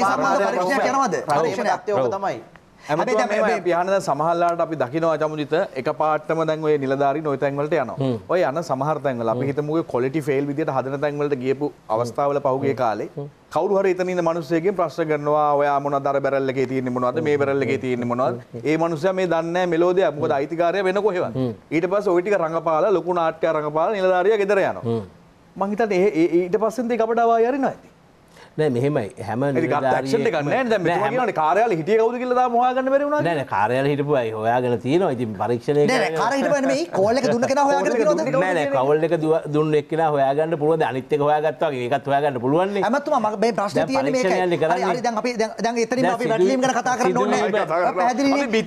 පියානද සමහල්ලාට අපි දකිනවා චමුජිත එක පාටම දැන් ඔය නිලධාරී නොයි තැන්වලට යනවා. ඔය යන සමහර තැන්වල අපි හිතමුගේ කොලිටි ෆේල් විදියට හදන තැන්වලට ගියපු අවස්ථාවල පහුගිය කාලේ කවරුහර එතනින් මනුස්සයගෙන් ප්‍රශ්න කරනවා ඔයා මොනවද අර බැරල් එකේ තියෙන්නේ මොනවද මේ බැරල් එකේ තියෙන්නේ මොනවද ඒ මනුස්සයා මේ දන්නේ නැහැ මෙලෝදිය මොකද අයිතිකාරය වෙන කොහෙවත් ඊට පස්සේ ওই ටික රඟපාලා ලොකු නාට්‍ය රඟපාලා නිලධාරියා ගෙදර යනවා මං හිතන්නේ ඊට පස්සෙන් දෙක අපට ආවා යරි නැති නෑ මෙහෙමයි හැම ගන්න කාරයාල හිටිය කවද කියල හගන්න බර න කාරයාල හිටපු අයි හොයාගෙන තියෙන ඉතින් පරීක්ෂණය කෝල්ල දුන්න න කවල් එක දුන්න එක්න හොයාගන්න පුළුව අනිත්‍ය හොයාගත්වා එකත් හොයාගන්න පුළුවන් මතුම මගේ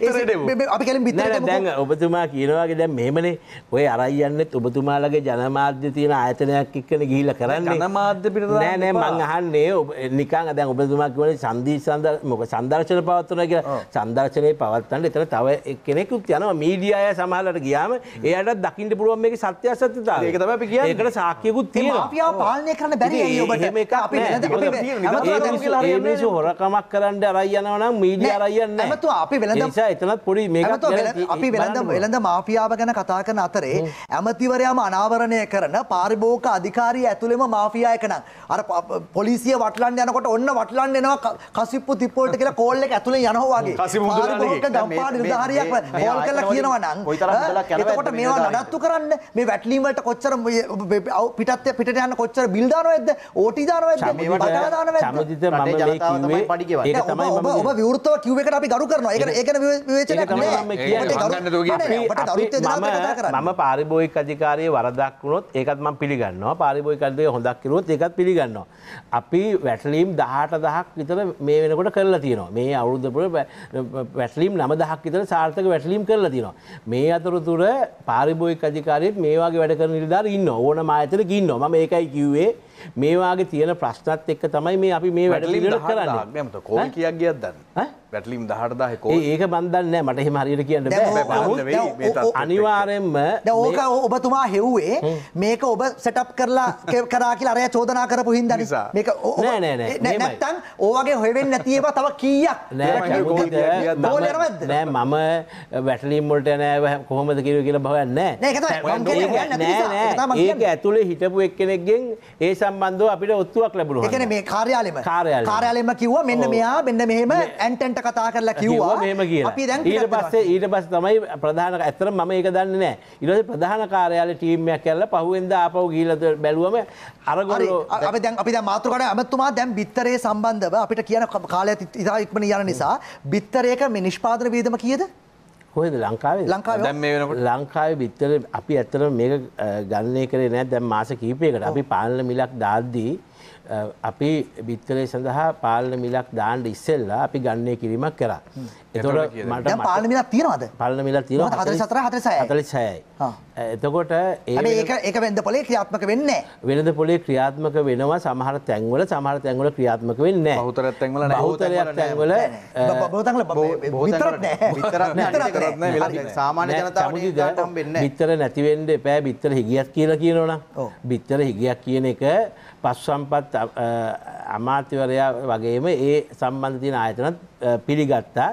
ප්‍රශ්න ඔබතුමා කියනවාගේ දැන් මෙමනේ ඔය අරයියන්නෙත් ඔබතුමාලගේ ජනමාධ්‍ය තියෙන ආයතනයක් එක්කන ගිහිල කරන්න ජනමාධ්‍ය පිට නෑ නෑ මං අහන්නේ නිකාන් දැන් ඔබතුමා කිවනේ සන්දී සඳ මොක සන්දර්ශන පවත්වන කියලා සන්දර්ශනයේ පවත්වන්න එතන තව කෙනෙකුත් යනවා මීඩියා අය සමහරට ගියාම එයාට දකින්න පුළුවන් මේකේ සත්‍යාසත්‍යතාවය. ඒක තමයි අපි කියන්නේ. ඒකට සාක්ෂියකුත් තියෙනවා. අපි ආව පාලනය කරන්න බැරි ඇයි ඔබට? එහෙම එකක් අපි ඒ මිනිස්සු හොරකමක් කරන්න අරයි යනවා නම් මීඩියා අරයි යන්නේ නැහැ. ඇමතුවා අපි වෙළඳ නිසා එතනත් පොඩි මේකක් අපි වෙළඳ වෙළඳ මාෆියාව ගැන කතා කරන අතරේ ඇමතිවරයාම අනාවරණය කරන පාරිභෝගික අධිකාරිය ඇතුළේම මාෆියා එක නම් අර පොලිසිය වට වටලන්න යනකොට ඔන්න වටලන්න එනවා කසිප්පු තිප්පොල්ට කියලා කෝල් එක ඇතුලේ යනවා වගේ. කසිප්පු මුදුරාලේ ගම්පාඩ නිලධාරියක් කෝල් කරලා කියනවා නම් එතකොට මේවා නඩත්තු කරන්න මේ වැටලීම් වලට කොච්චර පිටත් පිටට යන කොච්චර බිල් දානවද ඕටි දානවද බදා දානවද සමජිත මම මේ කිව්වේ පඩි කියවන්නේ. ඒක තමයි මම ඔබ විවෘතව කිව් එකට අපි ගරු කරනවා. ඒක ඒක විවේචනයක් නෑ. මම පාරිභෝගික අධිකාරියේ වරදක් වුණොත් ඒකත් මම පිළිගන්නවා. පාරිභෝගික අධිකාරිය හොඳක් කිරුවොත් ඒකත් පිළිගන්නවා. අපි වැටලීම් දහට දහක් විතර මේ වෙනකොට කරලා තියෙනවා මේ අවුරුද්ධපුර වැටලීම් නම දහක් විතර සාර්ථක වැටලීම් කරලා තියෙනවා මේ අතුරතුර පාරිභෝයික අධිකාරයත් මේවාගේ වැඩ කරන නිලධාර ඉන්න ඕන මායතන ඉන්නවා මම ඒකයි කිව්වේ මේ වාගේ තියෙන ප්‍රශ්නත් එක්ක තමයි මේ අපි මේ වැඩ පිළිවෙල කරන්නේ. කෝල් කීයක් ගියත් දන්නේ. වැටලීම් 18000 කෝල්. ඒක මන් දන්නේ නැහැ. මට එහෙම හරියට කියන්න බෑ. අනිවාර්යෙන්ම දැන් ඕක ඔබතුමා හෙව්වේ මේක ඔබ සෙටප් කරලා කරා කියලා අරයා චෝදනා කරපු හින්දානේ. මේක නෑ නෑ නෑ. නැත්තම් ඕවාගේ හොයවෙන්නේ නැති ඒවා තව කීයක්? නෑ මම වැටලීම් වලට නෑ කොහොමද කියලා කියලා භවයක් නෑ. නෑ ඒක තමයි. ඒක ඇතුලේ හිටපු එක්කෙනෙක්ගෙන් ඒ සම්බන්ධව අපිට ඔත්තුවක් ලැබුණා. ඒ කියන්නේ මේ කාර්යාලෙම කාර්යාලෙම කිව්වා මෙන්න මෙයා මෙන්න මෙහෙම ඇන්ටන්ට කතා කරලා කිව්වා. මෙහෙම කියලා. අපි දැන් ඊට පස්සේ ඊට පස්සේ තමයි ප්‍රධාන ඇත්තටම මම ඒක දන්නේ නැහැ. ඊට පස්සේ ප්‍රධාන කාර්යාලේ ටීම් එකක් කරලා පහුවෙන්ද ආපහු ගිහිල්ලා බැලුවම අරගොල්ලෝ අපි දැන් අපි දැන් මාතෘකාට අමතුමා දැන් බිත්තරේ සම්බන්ධව අපිට කියන කාලය ඉතා ඉක්මන යන නිසා බිත්තරයක මේ නිෂ්පාදන වියදම කීයද? කොහෙද ලංකාවේ ලංකාව ලංකාවේ බිත්තර අපි ඇත්තර මේ ගණනය කරේ නෑ දැම් මාස කීපයකට අපි පාලන මිලක් දාද්දී අපි බිත්කලේ සඳහා පාලන මිලක් දාන්ඩ ඉස්සෙල්ලා අපි ගන්නේ කිරීමක් කරා. එතොට මට පාල මිලක් තියනවද පල්න මිලක් තියන හතර සතර හතරසය හතලිසයයි. එතකොට ඒ ඒක වෙද පොලේ ක්‍රියාත්මක වෙන්න වෙනද පොලේ ක්‍රියාත්මක වෙනවා සමහර තැන්වල සමහර තැන්වල ක්‍රියාත්මක වෙන්න හතර තැන්වල හතරයක් තැන්වල සාමාන්‍ය ජනතාවට වෙන්න බිත්තර නැතිවෙන්ඩ පෑ බිත්තර හිගියක් කියලා කියනවන බිත්තර හිගියක් කියන එක පස්සම්පත් අමාත්‍යවරයා වගේම ඒ සම්බන්ධ තින ආයතනත් පිළිගත්තා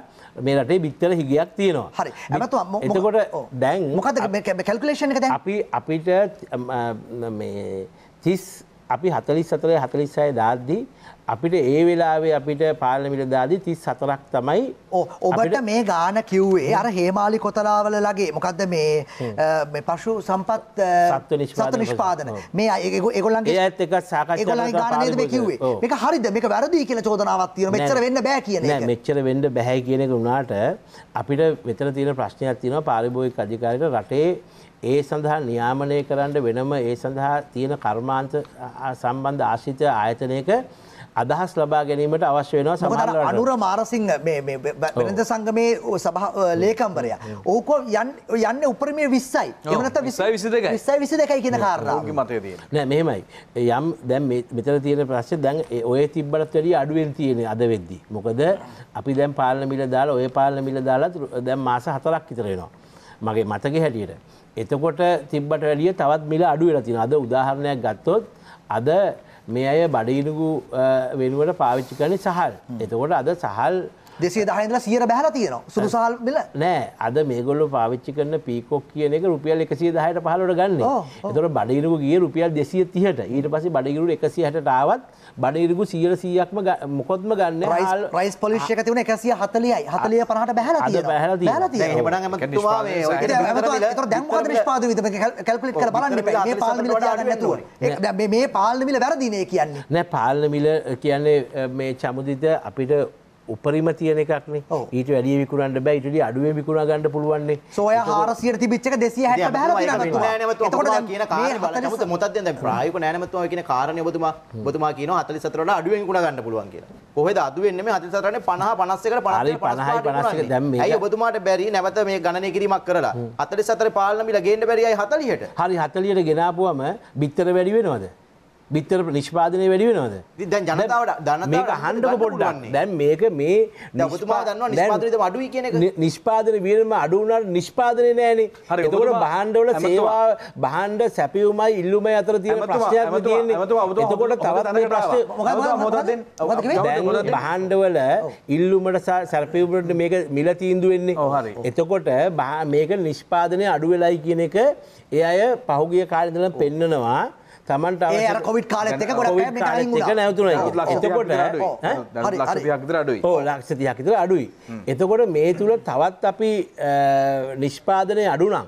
මේ රටේ බිත්තර හිගයක් තියෙනවා හරි ඇමතු එතකොට දැන් මොකද කැල්කුලේෂන් එක අපි අපිට තිස් අපි හතලිස් සතරය හතලිස්සය දාද්දී අපිට ඒ වෙලාවේ අපිට පාලමිලදාදී තිස් සතරක් තමයි ඔබට මේ ගාන කිව්වේ අර හේමාලි කොතලාවල ලගේ මොකක්ද මේ පශු සම්පත් සත්ව නිෂ්පාදන මේ ඒගොල්ලන්ගේ ඇත් එක සාකච්ඡා ගානද මේ කිව්වේ මේක හරිද මේක වැරදි කියලා චෝදනාවක් තියෙනවා මෙච්චර වෙන්න බෑ කියන එක මෙච්චර වෙන්න බෑ කියන එක වුණාට අපිට මෙතන තියෙන ප්‍රශ්නයක් තියෙනවා පාරිභෝගික අධිකාරියට රටේ ඒ සඳහා නියාමනය කරන්න වෙනම ඒ සඳහා තියෙන කර්මාන්ත සම්බන්ධ ආශ්‍රිත ආයතනයක අදහස් ලබා ගැනීමට අවශ්‍ය වෙනවා සමහර අනුර මාරසිංහ මේ මේ වෙනද සංගමේ සභා ලේකම්වරයා. ඕකෝ යන්නේ උපරිමයේ 20යි. එහෙම නැත්නම් 20 22යි. 20 22යි කියන කාරණාව. ඕකේ මතය තියෙනවා. නෑ මෙහෙමයි. යම් දැන් මෙතන තියෙන ප්‍රශ්නේ දැන් ඔය තිබ්බටත් වැඩිය අඩුවෙන් තියෙන අද වෙද්දි. මොකද අපි දැන් පාලන මිල දාලා ඔය පාලන මිල දාලා දැන් මාස 4ක් විතර වෙනවා. මගේ මතකෙ හැටියට. එතකොට තිබ්බට වැඩිය තවත් මිල අඩු වෙලා තියෙනවා. අද උදාහරණයක් ගත්තොත් අද මේ අය බඩිනුකු වෙනුවට පාවිච්චි කරන සහල් එතකොට අද සහල් දෙසේ දහහිදල සියර බැහල තියෙනවා සුරුසාල් බිල නෑ අද මේගොල්ල පාවිච්චි කරන පීකොක් කියන එක රුපියල් එකසිේ දහයට පහලට ගන්න එතොට බඩිරුගේ රුපියල් දෙසිය තිහට ඊට පස බඩිගුරු එකසිහටටාවත් බඩිරිගු සියල සීයක්ම මොකොත්ම ගන්න රයිස් පොලිෂ් එක තිබුණ එකසිය හතලියයි හතලිය පහට බැහල බැහල මේ පාලමිල වැරදිනේ කියන්නේ නෑ පාලමිල කියන්නේ මේ චමුදිත අපිට උපරිම තියන එකක්න ඊට වැඩිය විකුණන්ට බෑ ඉටට අඩුවේ විකුණා ගන්න පුළුවන්නේ සෝය හාරසියට තිබිච්චක දෙසිය හැට බැල මොතද ප්‍රායක නෑනමත්වා කියන කාරණය බතුමා බතුමා කියන අතලි සතරට අඩුවෙන් ගුණ ගන්න පුළුවන් කියලා කොහෙද අදුවෙන්න්නේ අති සතරන පහ පනස්සකට පල පහ පනස දැම ඔබතුමාට බැරි නැවත මේ ගණනය කිරීමක් කරලා අතලි සතර පාලනමිල ගේන්න බැරියි හතලියට හරි හතලියට ගෙනාපුුවම බිත්තර වැඩි වෙනවාද බිත්තර නිෂ්පාදනය වැඩි වෙනවද දැන් ජනතාවට දන මේක හන්ඩක පොඩ්ඩන්නේ දැන් මේක මේ නතුමා දන්න නිස්පාදනයට අඩුයි කියන නිෂ්පාදන වීරම අඩුනට නිෂ්පාදනය නෑන එතකොට බහන්්ඩවල සේවා බහන්්ඩ සැපියුමයි ඉල්ලුම අතර තියෙන ප්‍රශ්යක් තියන්නේ එතකොට තවත් බහන්්ඩවල ඉල්ලුමට සැපියුමට මේක මිල තීන්දු වෙන්නේ හරි එතකොට මේක නිෂ්පාදනය අඩුවෙලයි කියන එක ඒ අය පහුගිය කාරිදල පෙන්නනවා තමන්ට කොවිට කාලත් එක ගොඩ නැතුන එතකොට අඩුයි ලක්ෂතියක්තර අඩුයි. එතකොට මේ තුළ තවත් අපි නිෂ්පාදනය අඩුනම්.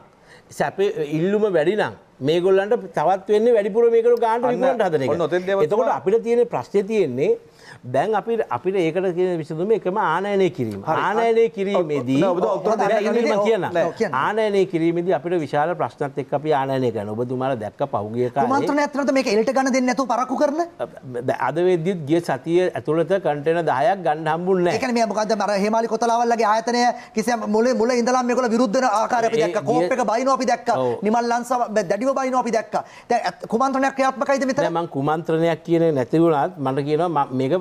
සැප ඉල්ලුම වැඩිනම්. මේගොල්ලන්ට තවත් වෙන්න වැඩිපුර මේකරු ගාන්ට ගට හදන එතකොට අපිට තියෙන ප්‍රශ්ය තියෙන්නේ දැන් අපි අපිට ඒකට කියන විසඳුම එකම ආනයනය කිරීම. ආනයනය කිරීමේදී කියන ආනයනය කිරීමේදී අපිට විශාල ප්‍රශ්නත් එක්ක අපි ආනයනය කරන ඔබතුමාලා දැක්ක පහුගිය කාලේ මන්ත්‍රණ ඇතුළත මේක එලට ගන්න දෙන්නේ නැතුව පරක්කු කරන අද වෙද්දිත් ගිය සතිය ඇතුළත කන්ටේනර් 10ක් ගන්න හම්බුන්නේ නැහැ. ඒ කියන්නේ මේ මොකද්ද අර හේමාලි කොතලාවල්ලගේ ආයතනය කිසියම් මුල මුල ඉඳලා මේකල විරුද්ධ වෙන ආකාරය අපි දැක්ක. කෝප් එක බයිනෝ අපි දැක්ක. නිමල් ලංසාව දැඩිව බයිනෝ අපි දැක්ක. දැන් කුමන්ත්‍රණයක් ක්‍රියාත්මකයිද මෙතන? මම කුමන්ත්‍රණයක් කියන්නේ නැති වුණත් මට කියනවා මේක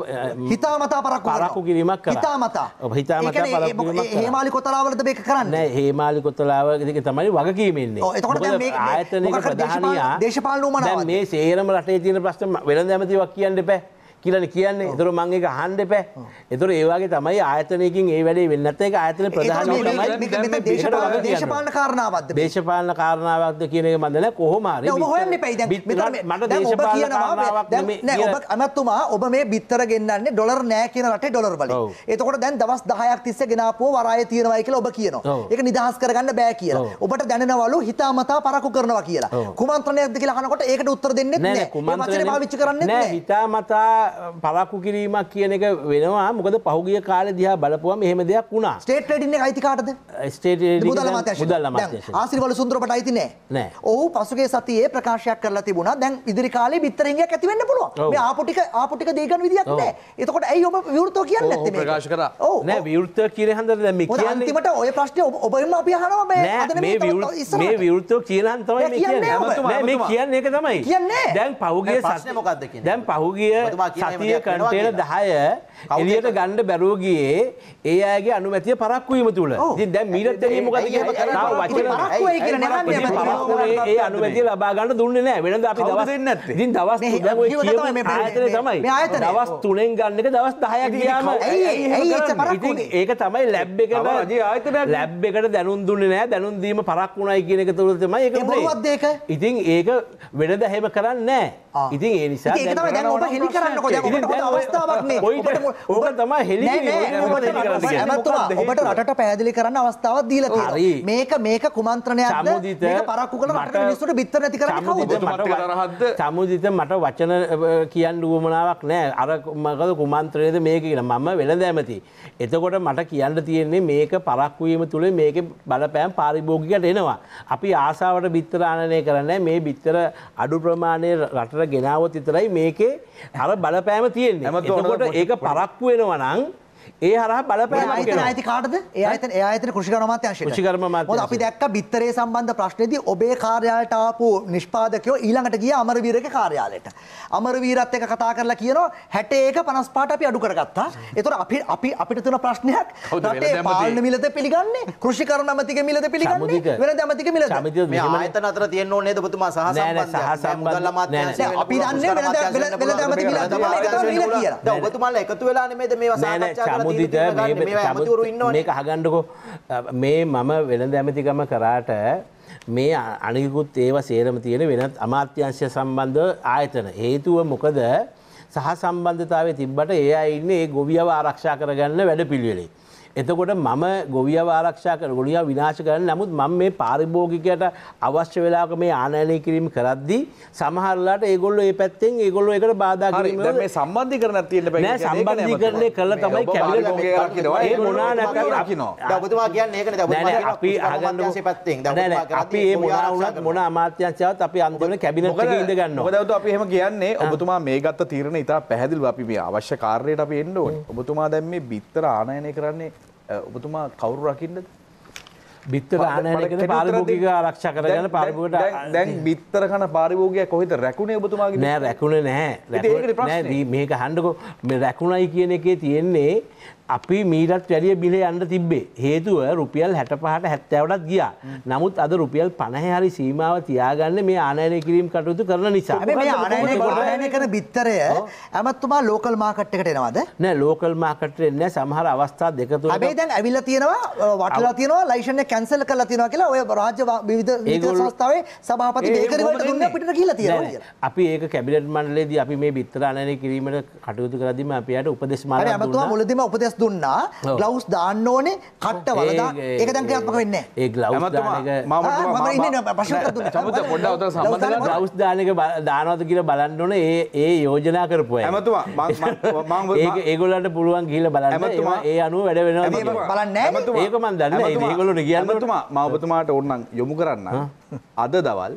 හිතා මතා පරක් පරක්කු කිරීමක් හිතා මතා හිතා හේමාලි කොතලාවලට මේක කරන්න හේමාලි කොතලාවක තමයි වගකීමන්නේ ආයතනක ප්‍රධානයා දේශපාලනුම මේ සේරම රටේ තියන ප්‍රශ්න වෙළඳ ඇමතිවක් කියන්න එපෑ කියලන කියන්නේ එතුර මංගේ හන්ඩ පැ එතුර ඒවාගේ තමයි ආතනයකින් ඒ වැඩේ වෙන්නත් එක ආතන ප්‍රධාන දේශපාලන කාරණාවත් දේශපාලන කාරණාවක්ද කියන එක මඳන කොහොමර අනත්තුමා ඔබ මේ බිත්තර ගෙන්න්නේ ඩොර් නෑ කියන රට ඩොර් බල එතකොට දැන් දවස් දහයක් තිස්ස ගෙනාපුෝ වරය තියෙනවයි කියලා ඔබ කියනවා එක නිදහස් කරගන්න බෑ කියලා ඔබට දැනවලු හිතාමතා පරකු කරනවා කියලා කුමන්ත්‍රණයක්ද කියලාහනකොට ඒකට උත්තර දෙන්න කුමන්ත්‍රය පාවිච්චි කරන්න හිතාමතා පරක්කු කිරීමක් කියන එක වෙනවා මොකද පහුගිය කාල දිහා බලපුවම එහෙම දෙයක් වුණා ස්ටේට් ලඩින් එක අයිතිකාටද ස්ටේට මුදල් ආසිරිවල සුන්දරපට අයිති නෑ නෑ ඔහු පසුගේ සතියේ ප්‍රකාශයක් කරලා තිබුණා දැන් ඉදිරි කාලේ බිත්තරහිඟයක් ඇතිවෙන්න පුළුවන් මේ ආපොටික ආපොටික දීගන්න විදියක් නෑ එතකොට ඇයි ඔබ විවෘතෝ කියන්නේ නැත්තේ මේ ප්‍රකාශ කරා නෑ විවෘත කියන හන්දර දැන් මේ කියන්නේ අන්තිමට ඔය ප්‍රශ්නේ ඔබම අපි අහනවා මේ මේ විවෘත මේ විවෘතෝ කියලා තමයි මේ කියන්නේ මේ කියන්නේ ඒක තමයි කියන්නේ දැන් පහුගිය සතියේ මොකද්ද කියන්නේ දැන් පහුගිය සතිය කටේට දහය එලියට ගණ්ඩ බැරෝගයේ ඒ අයගේ අනුමැතිය පරක්වීම තුළ දැ මීට ඒ අනුමැතිය ලබාගන්න දුන්න නෑ වෙන අපි දවසන්න දි දවස් තමයි දවස් තුනෙන් ගන්නක දවස් දහයක් ගියාම ඒක තමයි ලැබ් එකට ආත ලැබ් එකට දැනුන් දුන්න නෑ දැනුන් දීම පරක් වුණයි කියන එක තුළතම ඒ ඉතින් ඒක වෙන දැහෙම කරන්න නෑ ඉතින් ඒ නිසා හෙලි කරන්න ඔබට රට පැදිලි කරන්න අවස්ථාවත් දීල මේක මේක කුමන්ත්‍රණයක් පරක්කු කල මට බිත්ත නැති කර සමුජිත මට වචන කියන්න ුවමනාවක් නෑ අර මකද කුමන්ත්‍රයද මේක කියෙන මම වෙන දෑමති. එතකොට මට කියන්න තියෙන්නේ මේක පරක්වීම තුළේ මේක බලපෑම් පාරිභෝගිකට එනවා. අපි ආසාාවට බිත්තරාණනය කරන්න මේ බිත්තර අඩු ප්‍රමාණය රටට ගෙනාවත් ඉතරයි මේකේ හර බල බලපෑම තියෙන්නේ එතකොට ඒක පරක්කු වෙනවනං ඒ හරහ බලපෑම කෙනවා. අයිති කාටද? ඒ ආයතන ඒ ආයතන කෘෂිකර්ම අමාත්‍යාංශයට. කෘෂිකර්ම අමාත්‍යාංශයට. අපි දැක්ක බිත්තරේ සම්බන්ධ ප්‍රශ්නේදී ඔබේ කාර්යාලයට ආපු නිෂ්පාදකයෝ ඊළඟට ගියා අමරවීරගේ කාර්යාලයට. අමරවීරත් එක්ක කතා කරලා කියනවා 61 55ට අපි අඩු කරගත්තා. ඒතර අපි අපි අපිට තියෙන ප්‍රශ්නයක් රටේ පාලන මිලද පිළිගන්නේ? කෘෂිකර්ම අමාත්‍යගේ මිලද පිළිගන්නේ? වෙනද අමාත්‍යගේ මිලද? මේ ආයතන අතර තියෙන්න ඕනේ නේද ඔබතුමා සහ සම්බන්ධය? අපි දන්නේ වෙනද වෙනද අමාත්‍ය මිලද කියලා. දැන් ඔබතුමාලා එකතු වෙලා නෙමෙයිද මේවා සාකච්ඡා අමුදිත සමුතුරු ඉන්න මේ අහගණ්ඩකෝ මේ මම වෙළඳ ඇමතිකම කරාට මේ අනිකුත් ඒව සේරම තියෙන වෙනත් අමාත්‍යංශය සම්බන්ධ ආයතන හේතුව මොකද සහ සම්බන්ධතාවය තිබ්බට ඒ අඉන්න ඒ ගොවියව ආරක්ෂා කරගන්න වැඩ පිළිවෙලේ. එතකොට මම ගොවිය ආරක්ෂා කර ගොනියා විනාශ කරන්න නමුත් මම මේ පාරිභෝගිකයට අවශ්‍ය වෙලාක මේ ආනයනය කිරීම කරද්දී සමහරලාට ඒගොල්ලෝ ඒ පැත්තෙන් ඒගොල්ලෝ එකට බාධා කිරීම මේ සම්බන්ධි කරන තියෙන්න බෑ නෑ සම්බන්ධීකරණය කළා තමයි කැබිනට් කියනවා ඒ මොනා නැකත් රකින්නවා දැන් ඔබතුමා කියන්නේ ඒකනේ දැන් ඔබතුමා අපි අහගන්න ඕනේ පැත්තෙන් දැන් ඔබතුමා කරන්නේ අපි මේ මොනා වුණත් මොන අමාත්‍යංශයවත් අපි අන්තිමට කැබිනට් එකේ ඉඳ ගන්නවා මොකද ඔබතුමා අපි එහෙම කියන්නේ ඔබතුමා මේ ගත්ත තීරණ ඉතා පැහැදිලිව අපි මේ අවශ්‍ය කාර්යයට අපි එන්න ඕනේ ඔබතුමා දැන් මේ බිත්තර ආනයනය කරන්නේ ඔබතුමා කවුරු රකින්නද බිත්තර ආනයකට පාරිභෝගික ආරක්ෂා කරගන්න පාරිභෝගිකට දැන් බිත්තර කන පාරිභෝගිකය කොහෙද රැකුණේ ඔබතුමාගේ නෑ රැකුණේ නෑ මේක හන්ඩකෝ මේ රැකුණයි කියන එකේ තියෙන්නේ අපි මීටත් වැඩිය බිල යන්න තිබේ හේතුව රුපියල් හැට පහට හැත්තැවටත් ගියා නමුත් අද රුපියල් පණහැහරි සීමාව තියාගන්න මේ ආනයනය කිරීම් කටයුතු කරන නිසා කර බිත්තරය ඇමත්තුමා ලෝකල් මාකට්කට එනවාද නෑ ලෝකල් මාකට්ට එන්න සමහර අවස්ථා දෙකතු හබේ දැන් ඇවිල්ල තියෙනවා වටලා තියෙනවා ලයිෂණය කැන්සල් කලා තියෙනවා කියලා ඔය රාජ්‍ය විධ ඒගොල්ස්ථාවේ සභාපති ඒකරවට දුන්න පිට කියලා තියෙන අපි ඒක කැබිලට මණ්ඩලේදී අපි මේ බිත්තර අනය කිරීමට කටයුතු කරදීම අපියට උපදෙස්මාර ඇමතුවා මුලදම උපදෙස් දුන්නා ග්ලව්ස් දාන්න ඕනේ කට්ට වලදා ඒක දැන් ක්‍රියාත්මක වෙන්නේ නැහැ. ඒ ග්ලව්ස් දාන එක මම මම ඉන්නේ ප්‍රශ්න කරලා දුන්නේ. සමුද පොඩ්ඩක් උතර සම්බන්ධ කරලා ග්ලව්ස් දාන එක දානවද කියලා බලන්න ඕනේ ඒ ඒ යෝජනා කරපු අය. හැමතුමා මම මම ඒක ඒගොල්ලන්ට පුළුවන් ගිහිල්ලා බලන්න. ඒ අනුව වැඩ වෙනවා. බලන්නේ නැහැ. ඒක මම දන්නේ. ඒගොල්ලොට කියන්න ඔබතුමා මම ඔබතුමාට ඕනනම් යොමු කරන්න. අද දවල්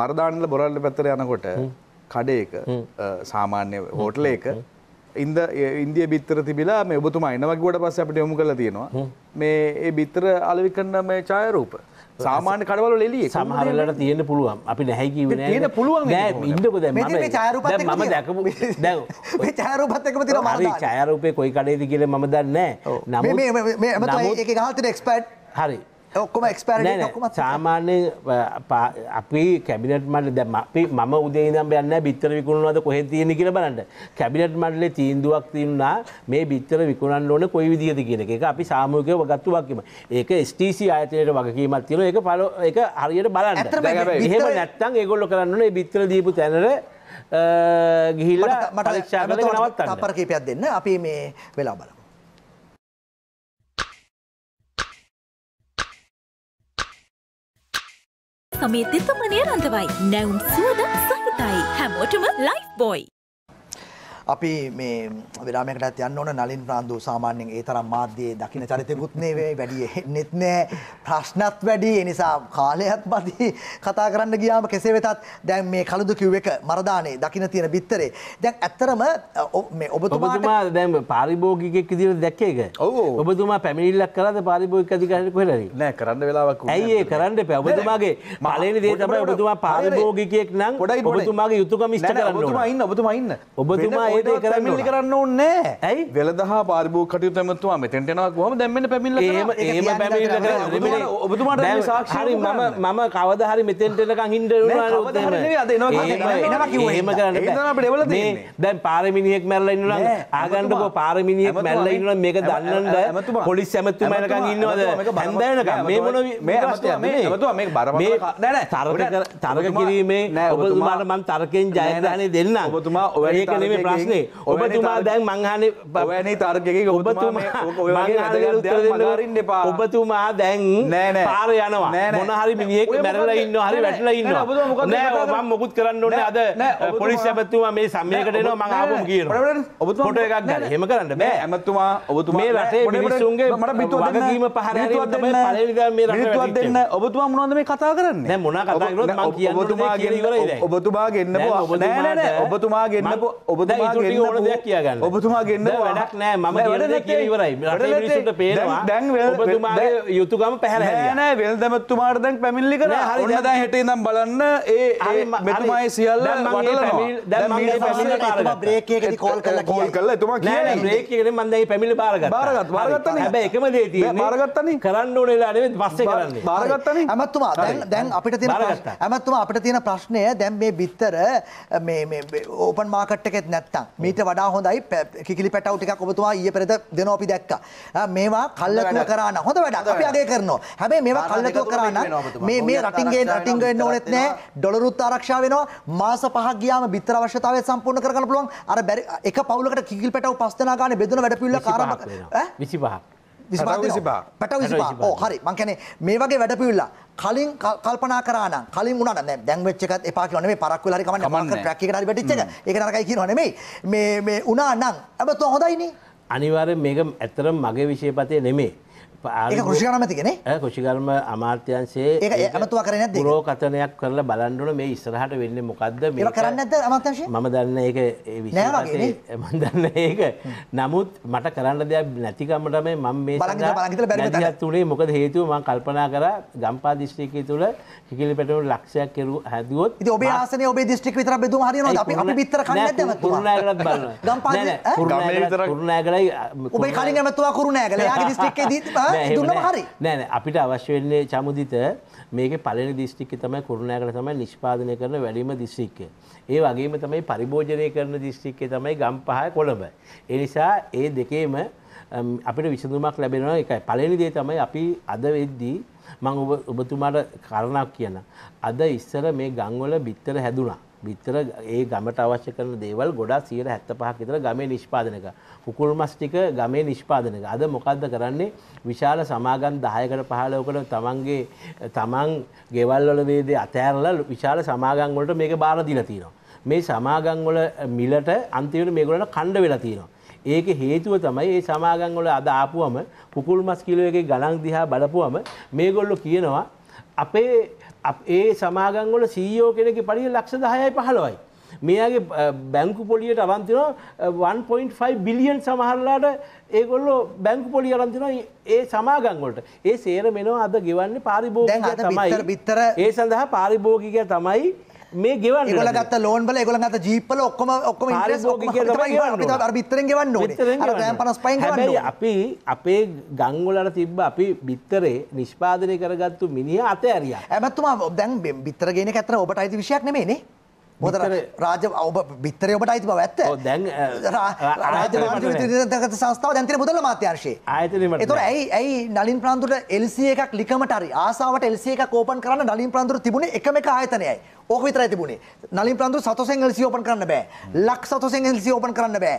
මරදාන්නල බොරල්ල පැත්තර යනකොට කඩේක සාමාන්‍ය හෝටල එක ඉන්ද ඉන්දිය බිත්තර තිබිලා මේ ඔබතුමා එනවගේට පස්ස අපිට යොමු කරලා තියෙනවා මේ ඒ බිත්තර අලවි කරන මේ ඡායරූප සාමාන්‍ය කඩවල එළියේ සමහරලට තියෙන්න පුළුවන් අපි නැහැ කිව්වේ නෑ තියෙන්න පුළුවන් නෑ ඉන්නකො දැන් මම මේ ඡායරූපත් එක්ක මම දැකපු දැන් මේ ඡායරූපත් එක්කම තියෙනවා මාර්ගය ඡායරූපේ කොයි කඩේද කියලා මම දන්නේ නෑ නමුත් මේ මේ මේ අමතෝ ඒක ගහලා තියෙන එක්ස්පර්ට් හරි ඔක්කොම එක්ස්පර සාමාන්‍ය අපි කැබිනට මට දැම අපි ම උදේනම් යන්න බිත්තර විකුණුවද කොහෙ තියෙන කියල බලට කැබිනට මටලේ තීන්දුවක් තින්නා මේ බිත්තර විකුණන් ඕන කොයි විදිහද කියන එක අපි සාමූකය වගත්තු වක්කම ඒක ස්ටීසි අයතයට වගකීමත් තියෙන එක පල එක හරියට බලන්න එහෙම නැත්තන් ඒගොල්ල කරන්න බිත්තර දීපු තැනර ගිහිල්ල මට ක්ෂ නවත් අපර කේපයක් දෙන්න අපි මේ වෙලා බල සමීතිත්වමනය රඳවයි නැවුම් සුවද සහිතයි හැමෝටම ලයිෆ් බොයි අපි මේ විරාමයකටත් යන්න ඕන නලින් ප්‍රාන්දු සාමාන්‍යයෙන් ඒ තරම් මාධ්‍යයේ දකින්න චරිතෙකුත් නෙවෙයි වැඩි එන්නෙත් නෑ ප්‍රශ්නත් වැඩි ඒ නිසා කාලයත් බදී කතා කරන්න ගියාම කෙසේ වෙතත් දැන් මේ කලුදු කිව් එක මරදානේ දකින්න තියෙන බිත්තරේ දැන් ඇත්තරම මේ ඔබතුමා දැන් පාරිභෝගිකයෙක් විදිහට දැක්කේ ඒක ඔබතුමා පැමිණිල්ලක් කළාද පාරිභෝගික අධිකාරියට කොහෙද නෑ කරන්න වෙලාවක් ඇයි ඒ කරන්න එපා ඔබතුමාගේ පළවෙනි දේ තමයි ඔබතුමා පාරිභෝගිකයෙක් නම් ඔබතුමාගේ යුතුයකම ඉෂ්ට කරන්න ඕන ඔබතුමා ඉන්න ඔබතුමා ඉන්න ඔබතුමා පැමිල්ි කරන්න ඕන්නෑ ඇයි වෙලදහ පාරිභූ කටයු තැමතුවා මෙතැටෙනක් හම දැමෙන පැමිල්ල ඒම පැමිල ඔබතුමාට සාක්ෂරි මම මම කවදහරි මෙතෙන්ටනකං හින්ට ඒම කරන්න දැන් පාරමිනියෙක් මැල්ල ඉන්න ආගණ්ඩකෝ පාරමිනියෙක් මැල්ල ඉන්න මේක දන්නට පොලිස් ඇමත්තු මැනකං ඉන්නවද බැන්දෑනක මේ මොන මේ මේ බර තරක කිරීමේ ඔබතුමාට මන් තර්කයෙන් ජයධනය දෙන්න ඔබතුමා ඔ කනේ ප්‍රශ් ප්‍රශ්නේ ඔබතුමා දැන් මංහන වැනි තර්ගක ඔබතුමාරන්න එපා ඔබතුමා දැන් නෑන පාර යනවා මොනහරි මිියෙක් මැරල ඉන්න හරි වැටල ඉන්න ම මොකුත් කරන්න ඕන අද පොලිස් ඇපත්තුවා මේ සම්යකටනවා මං ආපු කිය ඔබ ොට එකක් ගන්න හෙම කරන්න බෑ ඇමත්තුමා ඔබතුමේ රටේ මිනිසුන්ගේ මට පිතු වගකීම පහර දෙන්න ඔබතුමා මොනද මේ කතා කරන්න මොන කතා ඔබතුමා ඔබතුමා ගන්න ඔබතුමා ගන්න ඔබතුමා ගන්න ඔබතුමා ඔබතුමා ඔබතුමා ගන්න වැඩක් නෑ ම වරයි පේවා දැන් ඔබතුමාගේ යුතුකම පැහැන වෙල් දැමත්තුමාට දැන් පැමිල්ලි කර හරි ද හට නම් බලන්න ඒ මෙතුමයි සියල්ල ට කෝල් කෝල් කල තුමා රේකට මන්දයි පැමිලි බාරග බාරගත් බාරගත්ත හැබ එකම දේ බාරගත්තන කරන්න ඕනලානේ පස්සේ කරන්න බාරගත්තන ඇමත්තුමා දැන් අපිට තින ඇමත්තුම අපට තියෙන ප්‍රශ්නය දැම් මේ බිත්තර ඕපන් මාකට්ටකෙත් නැත්තම් මීට වඩා හොඳයි කිලි පැටව ටිකක් ඔබතුමා ඊයේ පෙරේද දෙනවා අපි දැක්කා. මේවා කල්ලතුව කරාන හොඳ වැඩක් අපි අගය කරනවා. හැබැයි මේවා කල්ලතුව කරාන මේ මේ රටින් ගෙන් රටින් ගෙන්න ඕනෙත් නැහැ. ඩොලරුත් ආරක්ෂා වෙනවා. මාස පහක් ගියාම බිත්තර අවශ්‍යතාවය සම්පූර්ණ කරගන්න පුළුවන්. අර එක පවුලකට කිකිලි පැටව පස් දෙනා ගන්න බෙදෙන වැඩපිළිවෙල ආරම්භ කරනවා. 25ක්. හරි මංකන මේ වගේ වැඩපිල්ල කලින් කල්පනා කරන කලින් ුණ දැන්වෙච්චකත් එපා කියන මේ පරක්ව ලරි කම ක් ටිච්ච එක නරකයි කියන නෙමේ මේ උනා නම් ඇබ තො හොඳයිනි අනිවාර මේක ඇත්තරම් මගේ විශෂයපතය නෙමේ කෘෂිකනමතිගෙන කෘෂිකර්ම අමාත්‍යන්සේ ඇමතුව කරන ගරෝ කතනයක් කරලා බලන්ඩුන මේ ඉස්රහට වෙන්න මොකක්ද මේ කරන්න අමතශ මම දන්න එක එම දන්න ඒක නමුත් මට කරන්න දෙයක් නැතිකමටම මම මේ තුළේ මොකද හේතුව මං කල්පනා කර ගම්පා දිස්ත්‍රිකය තුළ හිකිලි පැටු ලක්ෂයක් කෙරු හැදුවොත් ඔබ ආසන ඔබ දිස්ත්‍රික් විතර බෙදු හරි බිත්තර ගම්පා කරුණෑ කරයි ඔබ කලින් ඇමතුවා කරුණෑ කළ ිස්ටික්ේ දීම දුන්නම හරි නෑන අපිට අවශ්‍යවෙන්නේ චමුදිත මේක පලන දිස්ටික්ක තමයි කරුණෑකට තමයි නිෂ්පාදනය කරන වැඩීම දිස්ටික්ක. ඒ වගේම තමයි පරිභෝජනය කරන දිස්ටික්කේ තමයි ගම් පහය කොළඹ. එනිසා ඒ දෙකේම අපිට විසඳුමක් ලැබෙනවා එකයි පලනි දේ තමයි අපි අද වෙද්දී මං ඔබතුමාට කරණක් කියන. අද ඉස්සර මේ ගංවල බිත්තර හැදුනා. බිත්තර ඒ ගමට අවශ්‍ය කරන දේවල් ගොඩා සියයට හැත්ත පහක් විතර ගමේ නිෂ්පාදනක කුකුල් මස් ටික ගමේ නිෂ්පාදනක අද මොකක්ද කරන්නේ විශාල සමාගම් දහයකට පහලවකට තමන්ගේ තමන් ගෙවල්වල වේදේ අතෑරලා විශාල සමාගම් වලට මේක බාර දීලා තියෙනවා මේ සමාගම් වල මිලට අන්තිමට මේගොල්ලන්ට කණ්ඩ වෙලා තියෙනවා ඒක හේතුව තමයි මේ සමාගම් වල අද ආපුවම කුකුල් මස් කිලෝ එකේ ගණන් දිහා බලපුවම මේගොල්ලෝ කියනවා අපේ ඒ සමාගංගොල සීෝ e කෙනෙක පරිිය ලක්ෂ දහයයි පහළොයි. මේයාගේ බැංකු පොලියට අවන්තින 1.5 බිලියන් සමහරලාට ඒගොල්ලෝ බැංකු පොලිය අරන්තින ඒ සමාගංගොලට ඒ සේර මෙනවා අද ගෙවන්නේ පාරිභෝග තමයි බිත්තර ඒ සඳහා පාරිභෝගිකය තමයි මේ ගෙවන්න ඒගොල්ල ගත්ත ලෝන් වල ඒගොල්ල ගත්ත ජීප් වල ඔක්කොම ඔක්කොම ඉන්ට්‍රස්ට් ඔක්කොම තමයි අපි අර බිත්තරෙන් ගෙවන්න ඕනේ අර ග්‍රෑම් 55න් ගෙවන්න ඕනේ අපි අපේ ගම් වල තිබ්බ අපි බිත්තරේ නිෂ්පාදනය කරගත්තු මිනිහා අතෑරියා හැබැයි තුමා දැන් බිත්තර ගේන එක ඇත්තට ඔබට අයිති විශයක් නෙමෙයිනේ මොද රාජ ඔබ බිත්තරය ඔබට අයිති බව ඇත්ත දැන් රාජමාතක සංස්ථාව දැන්තින මුදල මාත්‍යර්ශය ආයතනීමට එතකොට ඇයි ඇයි නලින් ප්‍රාන්තුරට එල්සී එකක් ලිකමට හරි ආසාවට එල්සී එකක් ඕපන් කරන්න නලින් ප්‍රාන්තුර තිබුණේ එකම එක ආයතනයයි ඕක විතරයි තිබුණේ. නලින් ප්‍රාන්දුර 700න් එල්සී ඕපන් කරන්න බෑ. ලක් 700න් එල්සී ඕපන් කරන්න බෑ.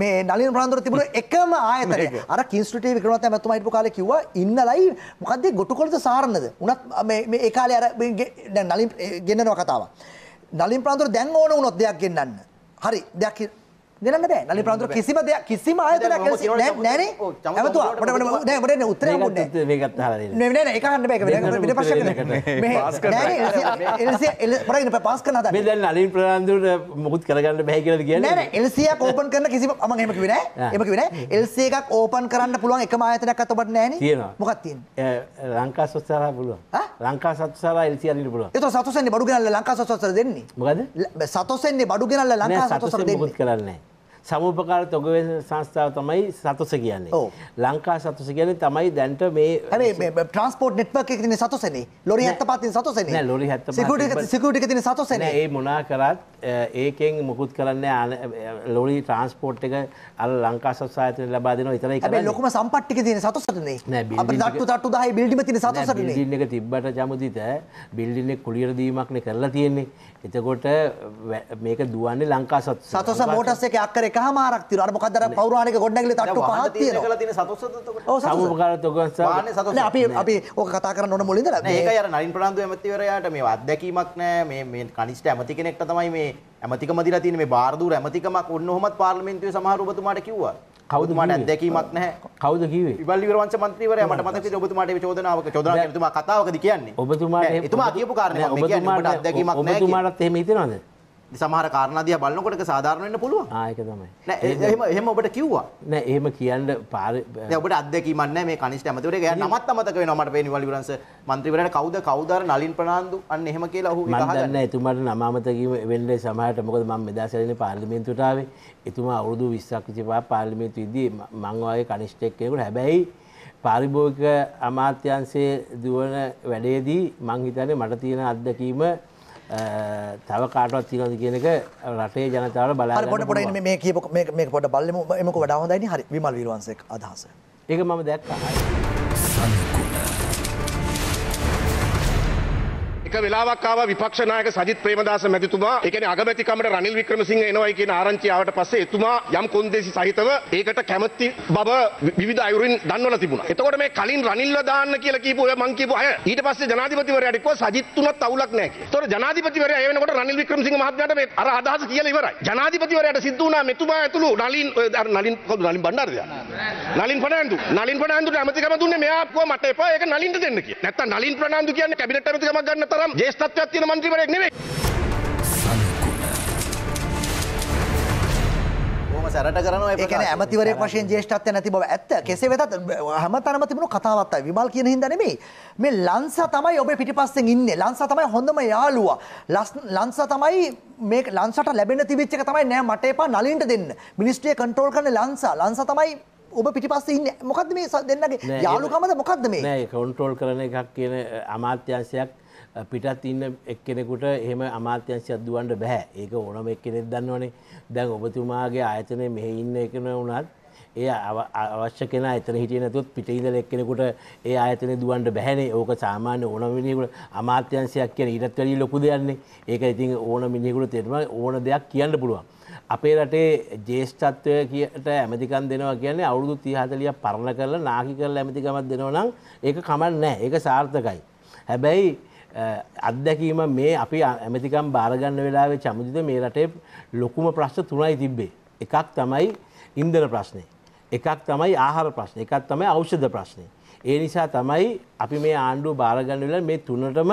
මේ නලින් ප්‍රාන්දුර තිබුණේ එකම ආයතනය. අර කිංස්ට්‍රීට් එකේ වික්‍රමනාත් මැතිතුමා හිටපු කාලේ කිව්වා ඉන්නලයි මොකද්ද ගොටුකොළද සාරණද? උනත් මේ මේ ඒ කාලේ අර දැන් නලින් ගෙන්නනවා කතාවක්. නලින් ප්‍රාන්තුර දැන් ඕන වුණොත් දෙයක් ගෙන්නන්න. හරි දෙයක් ගෙනන්න බෑ නලි ප්‍රාන්තුර කිසිම දෙයක් කිසිම ආයතනයක් නැනේ ඇමතුවා මට නෑ මට උත්තරයක් දුන්නේ මේකත් අහලා දෙන්න නෑ නෑ ඒක අහන්න බෑ ඒක පිට ප්‍රශ්න කරන්න පාස් කරන හදන්නේ මේ දැන් නලින් ප්‍රාන්තුර මොකුත් කරගන්න බෑ කියලා කියන්නේ නෑ නෑ එල්සී එකක් ඕපන් කරන කිසිම මම එහෙම කිව්වේ නෑ එහෙම කිව්වේ නෑ එල්සී එකක් ඕපන් කරන්න පුළුවන් එකම ආයතනයක්වත් ඔබට නෑනේ තියෙනවා මොකක්ද තියෙන්නේ ලංකා සොත් සාරා පුළුවන් ලංකා සොත් සාරා එල්සී අරින්න පුළුවන් ඒක සතොසෙන්නේ බඩු ගෙනල්ලා ලංකා සොත් සාරා දෙන්නේ මොකද සතොසෙන්නේ බඩු ගෙනල්ලා ලංකා සොත් සාරා දෙන්නේ මොකද කරන්නේ සමූපකාර තොගවේශ සංස්ථාව තමයි සතුස කියන්නේ ලංකා සතුස කියන්නේ තමයි දැන්ට මේ ට්‍රන්ස්පෝට් නෙට්වර්ක් එකේ තියෙන සතුසනේ ලොරි 75 තියෙන සතුසනේ නෑ ලොරි 75 සිකියුරිටි එකේ තියෙන සතුසනේ නෑ ඒ මොනා කරත් ඒකෙන් මුකුත් කරන්නේ ලොරි ට්‍රාන්ස්පෝට් එක අර ලංකා සතුස ආයතනය ලබා දෙනවා විතරයි කරන්නේ හැබැයි ලොකුම සම්පත් එකේ තියෙන සතුසනේ නෑ අපිට තට්ටු තට්ටු 10 බිල්ඩින්ග් තියෙන සතුසනේ බිල්ඩින් එක තිබ්බට ජමුදිත බිල්ඩින් එක කුලියර දීමක්නේ කරලා තියෙන්නේ එතකොට මේක දුවන්නේ ලංකා සත් සතස මෝටස් එක අක්කර එක මාරක්තිර අර මොකද අර පෞරාණික ගොඩනැගිලි තට්ටු පහක් තියෙනවා අපි අපි ඕක කතා කරන්න ඕන මුලින්ද මේකයි අර නලින් ප්‍රනාන්දු ඇමතිවරයාට මේ අත්දැකීමක් නෑ මේ මේ කනිෂ්ඨ ඇමති කෙනෙක්ට තමයි මේ ඇමතිකම දීලා තියෙන්නේ මේ බාරදූර ඇමතිකමක් ඔන්න ඔහොමත් පාර්ලිමේන්තුවේ සමහර ඔබතුමාට කිව්වා කවුද මට අත්දැකීමක් නැහැ කවුද කිව්වේ ඉවල්ලි විරවංශ මන්ත්‍රීවරයා මට මතකයි ඔබතුමාට මේ චෝදනාවක චෝදනාවක් කියන්නේ තුමා කතාවකදී කියන්නේ ඔබතුමාට එතුමා කියපු කාරණේ මම කියන්නේ මට අත්දැකීමක් නැහැ ඔබතුමාටත් එහෙම හිතෙනවද සමහර කාරණාදිය බලනකොට ඒක සාධාරණ වෙන්න පුළුවන්. ආ ඒක තමයි. නෑ එහෙම එහෙම ඔබට කිව්වා. නෑ එහෙම කියන්න පාර නෑ ඔබට අත්දැකීමක් නෑ මේ කනිෂ්ඨ ඇමතිවරයා ගෑ නමත් අමතක වෙනවා මට පේන වලිවරංශ മന്ത്രിවරයාට කවුද කවුද අර නලින් ප්‍රනාන්දු අන්න එහෙම කියලා ඔහු ගහගන්න. මම දන්නේ එතුමාට නම අමතක වෙන්නේ සමහරට මොකද මම මෙදා සැරේනේ පාර්ලිමේන්තුවට ආවේ. එතුමා අවුරුදු 20ක් විතර පාර්ලිමේන්තුවේදී මම වාගේ කනිෂ්ඨෙක් කෙනෙකුට හැබැයි පාරිභෝගික අමාත්‍යංශයේ දුවන වැඩේදී මං හිතන්නේ මට තියෙන අත්දැකීම තව කාටවත් තිනද කියනක රටේ ජනතාවට බලා පොට පොට මේ කියප මේ පොට බල්ලම එමක වඩා හොඳයිනි හරි විමල් විරුවන්සෙක් අදහස. ඒක මම දැක්කා. ටික වෙලාවක් ආවා විපක්ෂ නායක සජිත් ප්‍රේමදාස මැතිතුමා ඒ කියන්නේ අගමැතිකමට රනිල් වික්‍රමසිංහ එනවයි කියන ආරංචිය ආවට පස්සේ එතුමා යම් කොන්දේසි සහිතව ඒකට කැමැති බව විවිධ අයුරින් දන්වලා තිබුණා. එතකොට මේ කලින් රනිල්ව දාන්න කියලා කියපු ඔය මං කියපු අය ඊට පස්සේ ජනාධිපතිවරයාට කිව්වා සජිත් තුනත් අවුලක් නැහැ කියලා. එතකොට ජනාධිපතිවරයා ඒ වෙනකොට රනිල් වික්‍රමසිංහ මහත්මයාට මේ අර අදහස කියලා ඉවරයි. ජනාධිපතිවරයාට සිද්ධ වුණා මෙතුමා ඇතුළු නලින් අර නලින් කවුද නලින් බණ්ඩාරද? නලින් ප්‍රනාන්දු. නලින් ප්‍රනාන්දුට ඇමතිකම දුන්නේ මෙයා කිව්වා මට එපා ඒක නලින්ට දෙන්න කියලා. නැත්තම් නලින් ප්‍රනාන්දු කියන්නේ කැබිනට් ඇමතිකමක් ගන්න තරම් තරම් ජේෂ්ඨත්වයක් තියෙන මන්ත්‍රීවරයෙක් නෙවෙයි. සැරට කරන ඒ කියන්නේ ඇමතිවරයෙක් වශයෙන් ජේෂ්ඨත්වය නැති බව ඇත්ත. කෙසේ වෙතත් හැමතැනම තිබුණු කතාවක් තමයි විමල් කියන හින්දා නෙමෙයි. මේ ලංසා තමයි ඔබේ පිටිපස්සෙන් ඉන්නේ. ලංසා තමයි හොඳම යාළුවා. ලංසා තමයි මේ ලංසාට ලැබෙන තිබිච්ච එක තමයි නෑ මට එපා නලින්ට දෙන්න. මිනිස්ට්‍රිය කන්ට්‍රෝල් කරන ලංසා. ලංසා තමයි ඔබ පිටිපස්සේ ඉන්නේ. මොකද්ද මේ දෙන්නගේ යාළුකමද මොකද්ද මේ? නෑ කොන්ට්‍රෝල් කරන එකක් කියන අමාත්‍යාංශයක් පිටත් ඉන්න එක්කෙනෙකුට එහෙම අමාත්‍යංශයක් දුවන්ට බෑ ඒක ඕනම එක්කෙනෙක් දන්නවනේ දැන් ඔබතුමාගේ ආයතනය මෙහි ඉන්න එකන වුණත් ඒ අවශ්‍ය කෙන එතන හිටිය නැතුත් පිටහිදල එක්කෙනෙකුට ඒ ආයතනය දුවන්ට බැහැනේ ඕක සාමාන්‍ය ඕන මිනිකුට අමාත්‍යංශයක් කියන ඉටත් වැඩී ලොකු දෙයන්නේ ඒක ඉතින් ඕන මිනිකුට තෙරම ඕන දෙයක් කියන්න පුළුවන්. අපේ රටේ ජේෂ්ඨත්වය කියට ඇමතිකන් දෙනවා කියන්නේ අවුරුදු තිහතලිය පරණ කරලා නාකි කරලා ඇමතිකමක් දෙනවනම් ඒක කමන්න නෑ ඒක සාර්ථකයි. හැබැයි අත්දැකීම මේ අපි ඇමතිකම් භාරගන්න වෙලාවේ චමුදිත මේ රටේ ලොකුම ප්‍රශ්න තුනයි තිබ්බේ. එකක් තමයි ඉන්දන ප්‍රශ්නය. එකක් තමයි ආහාර ප්‍රශ්න එකක් තමයි ඖෂධ ප්‍රශ්නය. ඒ නිසා තමයි අපි මේ ආණ්ඩුව භාරගන්න වෙලා මේ තුනටම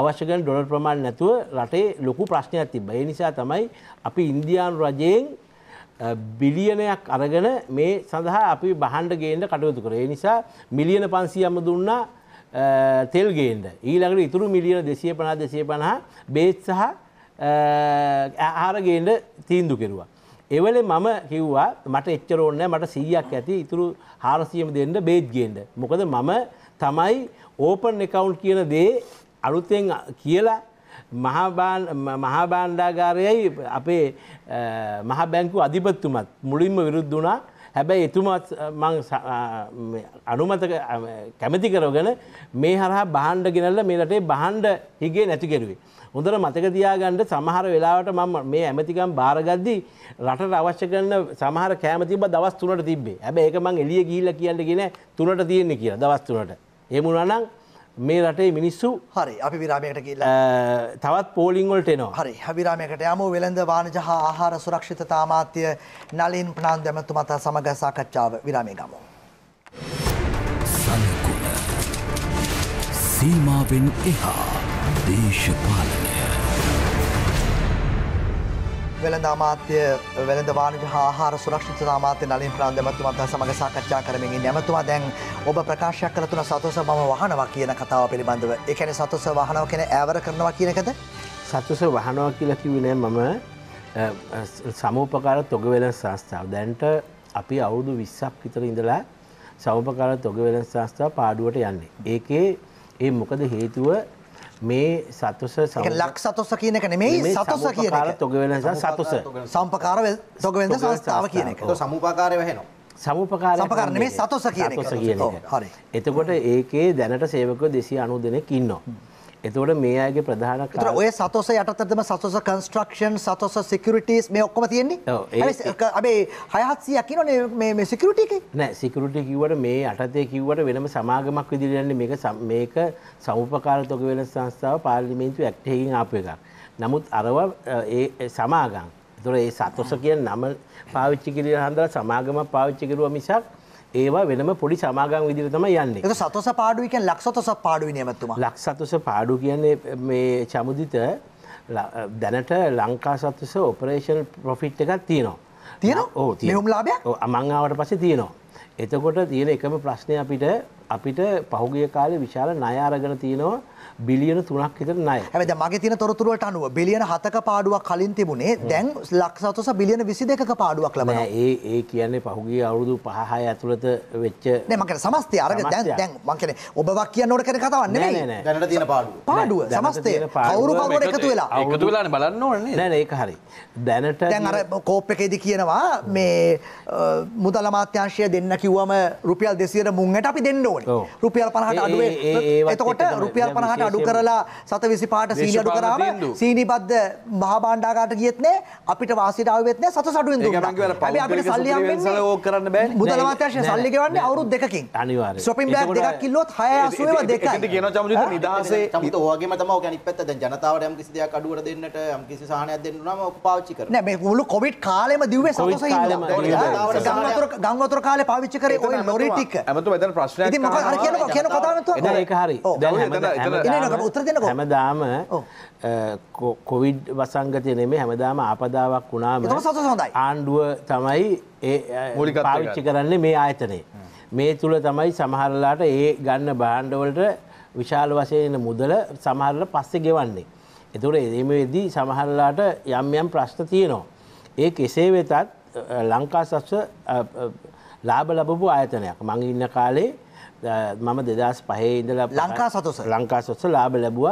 අවශ්‍ය කරන ඩොලර් ප්‍රමාණය නැතුව රටේ ලොකු ප්‍රශ්නයක් තිබ්බා. ඒ නිසා තමයි අපි ඉන්දියානු රජයෙන් බිලියනයක් අරගෙන මේ සඳහා අපි බහන්ඩ ගේන්න කටයුතු කරා. ඒ නිසා මිලියන 500ක්ම දුන්නා තෙල්ගේන්ට ඊළඟට ඉතුරු මිලියන දෙසිය පනා දෙසේ පණහා බේත් සහ ආරගේන්ට තීන්දු කෙරවා. එවලේ මම කිව්වා මට එච්චරෝන්න මට සීයක් ඇති ඉතුරු හාරසියම දෙන්න බේද්ගේන්ට. මොකද මම තමයි ඕපන් එකවුන්් කියන දේ අලුතෙන් කියලා මහාබාණ්ඩාගාරයයි අපේ මහ බැංකු අධිපත්තුමත් මුලින්ම විරුද්ධනා හැබැයි එතුමත් මං අනුමත කැමති කරගෙන මේ හරහා බහන්්ඩ ගෙනල්ල මේ රටේ බහන්්ඩ හිගේ නැති කෙරුවේ. හොඳට මතක තියාගන්න සමහර වෙලාවට මම මේ ඇමතිකම් බාරගද්දී රටට අවශ්‍ය කරන සමහර කෑම තිබ්බ දවස් තුනට තිබ්බේ. හැබැයි ඒක මං එළිය ගිහිල්ලා කියන්න ගියේ නෑ තුනට තියෙන්නේ කියලා දවස් තුනට. එහෙම වුණා නම් මේ රටේ මිනිස්සු හරි අපි විරාමයකට කියලා තවත් පෝලිංවලට එනවා හරි හවිරාමයකට යමු වෙළඳ වාණජ හා ආහාර සුරක්ෂිතතා අමාත්‍ය නලින් ප්‍රනාන්දු ඇමතුමත් සමග සාකච්ඡාව විරාමයේ ගමු සීමාවෙන් එහා දේශපාලන වෙළඳ අමාත්‍ය වෙළඳ වාණිජ ආහාර සුරක්ෂිතතා අමාත්‍ය නලින් ප්‍රනාන්දු මැතිතුමත් සමග සාකච්ඡා කරමින් ඉන්නේ. මැතිතුමා දැන් ඔබ ප්‍රකාශයක් කළ තුන සතොස මම වහනවා කියන කතාව පිළිබඳව. ඒ කියන්නේ සතොස වහනවා කියන ඈවර කරනවා කියන එකද? සතොස වහනවා කියලා කිව්වේ නෑ මම සමෝපකාර තොග වෙළඳ සංස්ථාව. දැන්ට අපි අවුරුදු 20ක් විතර ඉඳලා සමෝපකාර තොග වෙළඳ සංස්ථාව පාඩුවට යන්නේ. ඒකේ ඒ මොකද හේතුව මේ සතුස ලක් සතුස කියනක නෙමේ සතුස කියන තොග වෙනස සතුස සම්පකාර තොගවෙද සංස්ථාව කියන එක සමුපාකාරය වහෙනවා සමුපකාර සපකාරන මේ සතුස කියන හරි එතකොට ඒකේ දැනට සේවක දෙසි අනු දෙනෙක් ඉන්නවා. එතකොට මේ අයගේ ප්‍රධාන ඔය සතෝස යටතම සතෝස කන්ස්ට්‍රක්ෂන් සතෝස සිකරිටස් මේ ඔක්කොම තියෙන්නේ අබේ හයහත්සිය කියනනේ සිකරටික නෑ සිකරටි කිවට මේ අටතය කිව්වට වෙනම සමාගමක් විදිරන්න මේක මේක සෞපකාරතොක වෙන සංස්ථාව පාර්ලිමේන්තු ඇක්ටහකින් අප එකක් නමුත් අරව සමාගම් තුර ඒ සතෝස කිය නම පාවිච්චි කිරිය හන්දර සමාගම පාවිච්චිකරුව මිසක් ඒවා වෙනම පොඩි සමාගම් විදිර තම යන්නේ එක සතුස පාඩුවකෙන් ලක්සතුස පාඩුව නමත්තුම ලක්සතුස පාඩු කියන්නේ මේ චමුදිත දැනට ලංකා සතුස ඔපරේෂන් පොෆිට් එකක් තියනවා තියෙන ඕ තියුම් ලාබය අමංආවට පසේ තියෙනවා එතකොට තියෙන එකම ප්‍රශ්නය අපිට අපිට පහුගිය කාලේ විශාල නයාරගෙන තියෙනවා බිලියන තුනක් විතර ණය. හැබැයි දැන් මගේ තියෙන තොරතුරුවලට අනුව බිලියන 7ක පාඩුවක් කලින් තිබුණේ දැන් ලක්ෂ 700 බිලියන 22ක පාඩුවක් ලබනවා. ඒ ඒ කියන්නේ පහුගිය අවුරුදු 5-6 ඇතුළත වෙච්ච නෑ මම කියන්නේ සමස්තය අරගෙන දැන් දැන් මම කියන්නේ ඔබවක් කියන්න ඕන කෙන කතාවක් නෙමෙයි. දැනට තියෙන පාඩුව. පාඩුව සමස්තය කවුරු කවුරු එකතු වෙලා. එකතු වෙලානේ බලන්න ඕනේ නෑ නෑ ඒක හරි. දැනට දැන් අර කෝප් එකේදී කියනවා මේ මුදල අමාත්‍යංශය දෙන්න කිව්වම රුපියල් 200 මුංගට අපි දෙන්න ඕනේ. රුපියල් 50කට අඩුවේ. එතකොට රුපියල් 50කට අඩු කරලා සත විසි පාට සීනි අඩු කරාම සීනිබද්ද මහා බණ්ඩාගාට ගියත් නෑ අපිට වාසියට ආවෙත් නෑ සත සඩුවෙන් දුන්නා. අපිට සල්ලි හම්බෙන්නේ ඕක කරන්න බෑ. මුදල මාත්‍යංශය සල්ලි ගෙවන්නේ අවුරුදු දෙකකින්. අනිවාර්යයෙන්. shopping bag දෙකක් කිල්ලුවොත් 680 දෙකයි. ඒකට කියනවා චමුදිත නිදාසේ චමුදිත ඔයගෙම තමයි ඔක අනිත් පැත්ත දැන් ජනතාවට යම් කිසි දෙයක් අඩුවට දෙන්නට යම් කිසි සහනයක් දෙන්න උනම ඔක පාවිච්චි කරනවා. නෑ මේ මුළු කොවිඩ් කාලෙම දිව්වේ සතසයි ඉන්නවා. ගම් වතුර කාලේ පාවිච්චි කරේ ওই ලොරි ටික. අමතම දැන් ප්‍රශ්නයක්. ඉතින් මොකක් හරි කියනකො කියන කතාවක් නෑ. ඒක හරි. දැන් වෙන උත්තර දෙන්නකො හැමදාම කොවිඩ් වසංගතය නෙමේ හැමදාම ආපදාවක් වුණාම ආණ්ඩුව තමයි ඒ පාවිච්චි කරන්නේ මේ ආයතනය මේ තුළ තමයි සමහරලාට ඒ ගන්න බාණ්ඩවලට විශාල වශයෙන් මුදල සමහරල පස්සෙ ගෙවන්නේ එතුට එදීමේදී සමහරලාට යම් යම් ප්‍රශ්න තියෙනවා ඒ කෙසේ වෙතත් ලංකා සස්ස ලාබ ලබපු ආයතනයක් මඟ ඉන්න කාලේ මම දෙදස් පහේ ඉඳල ලංකා සතුස ලංකා සොත්ස ලාබ ලැබුව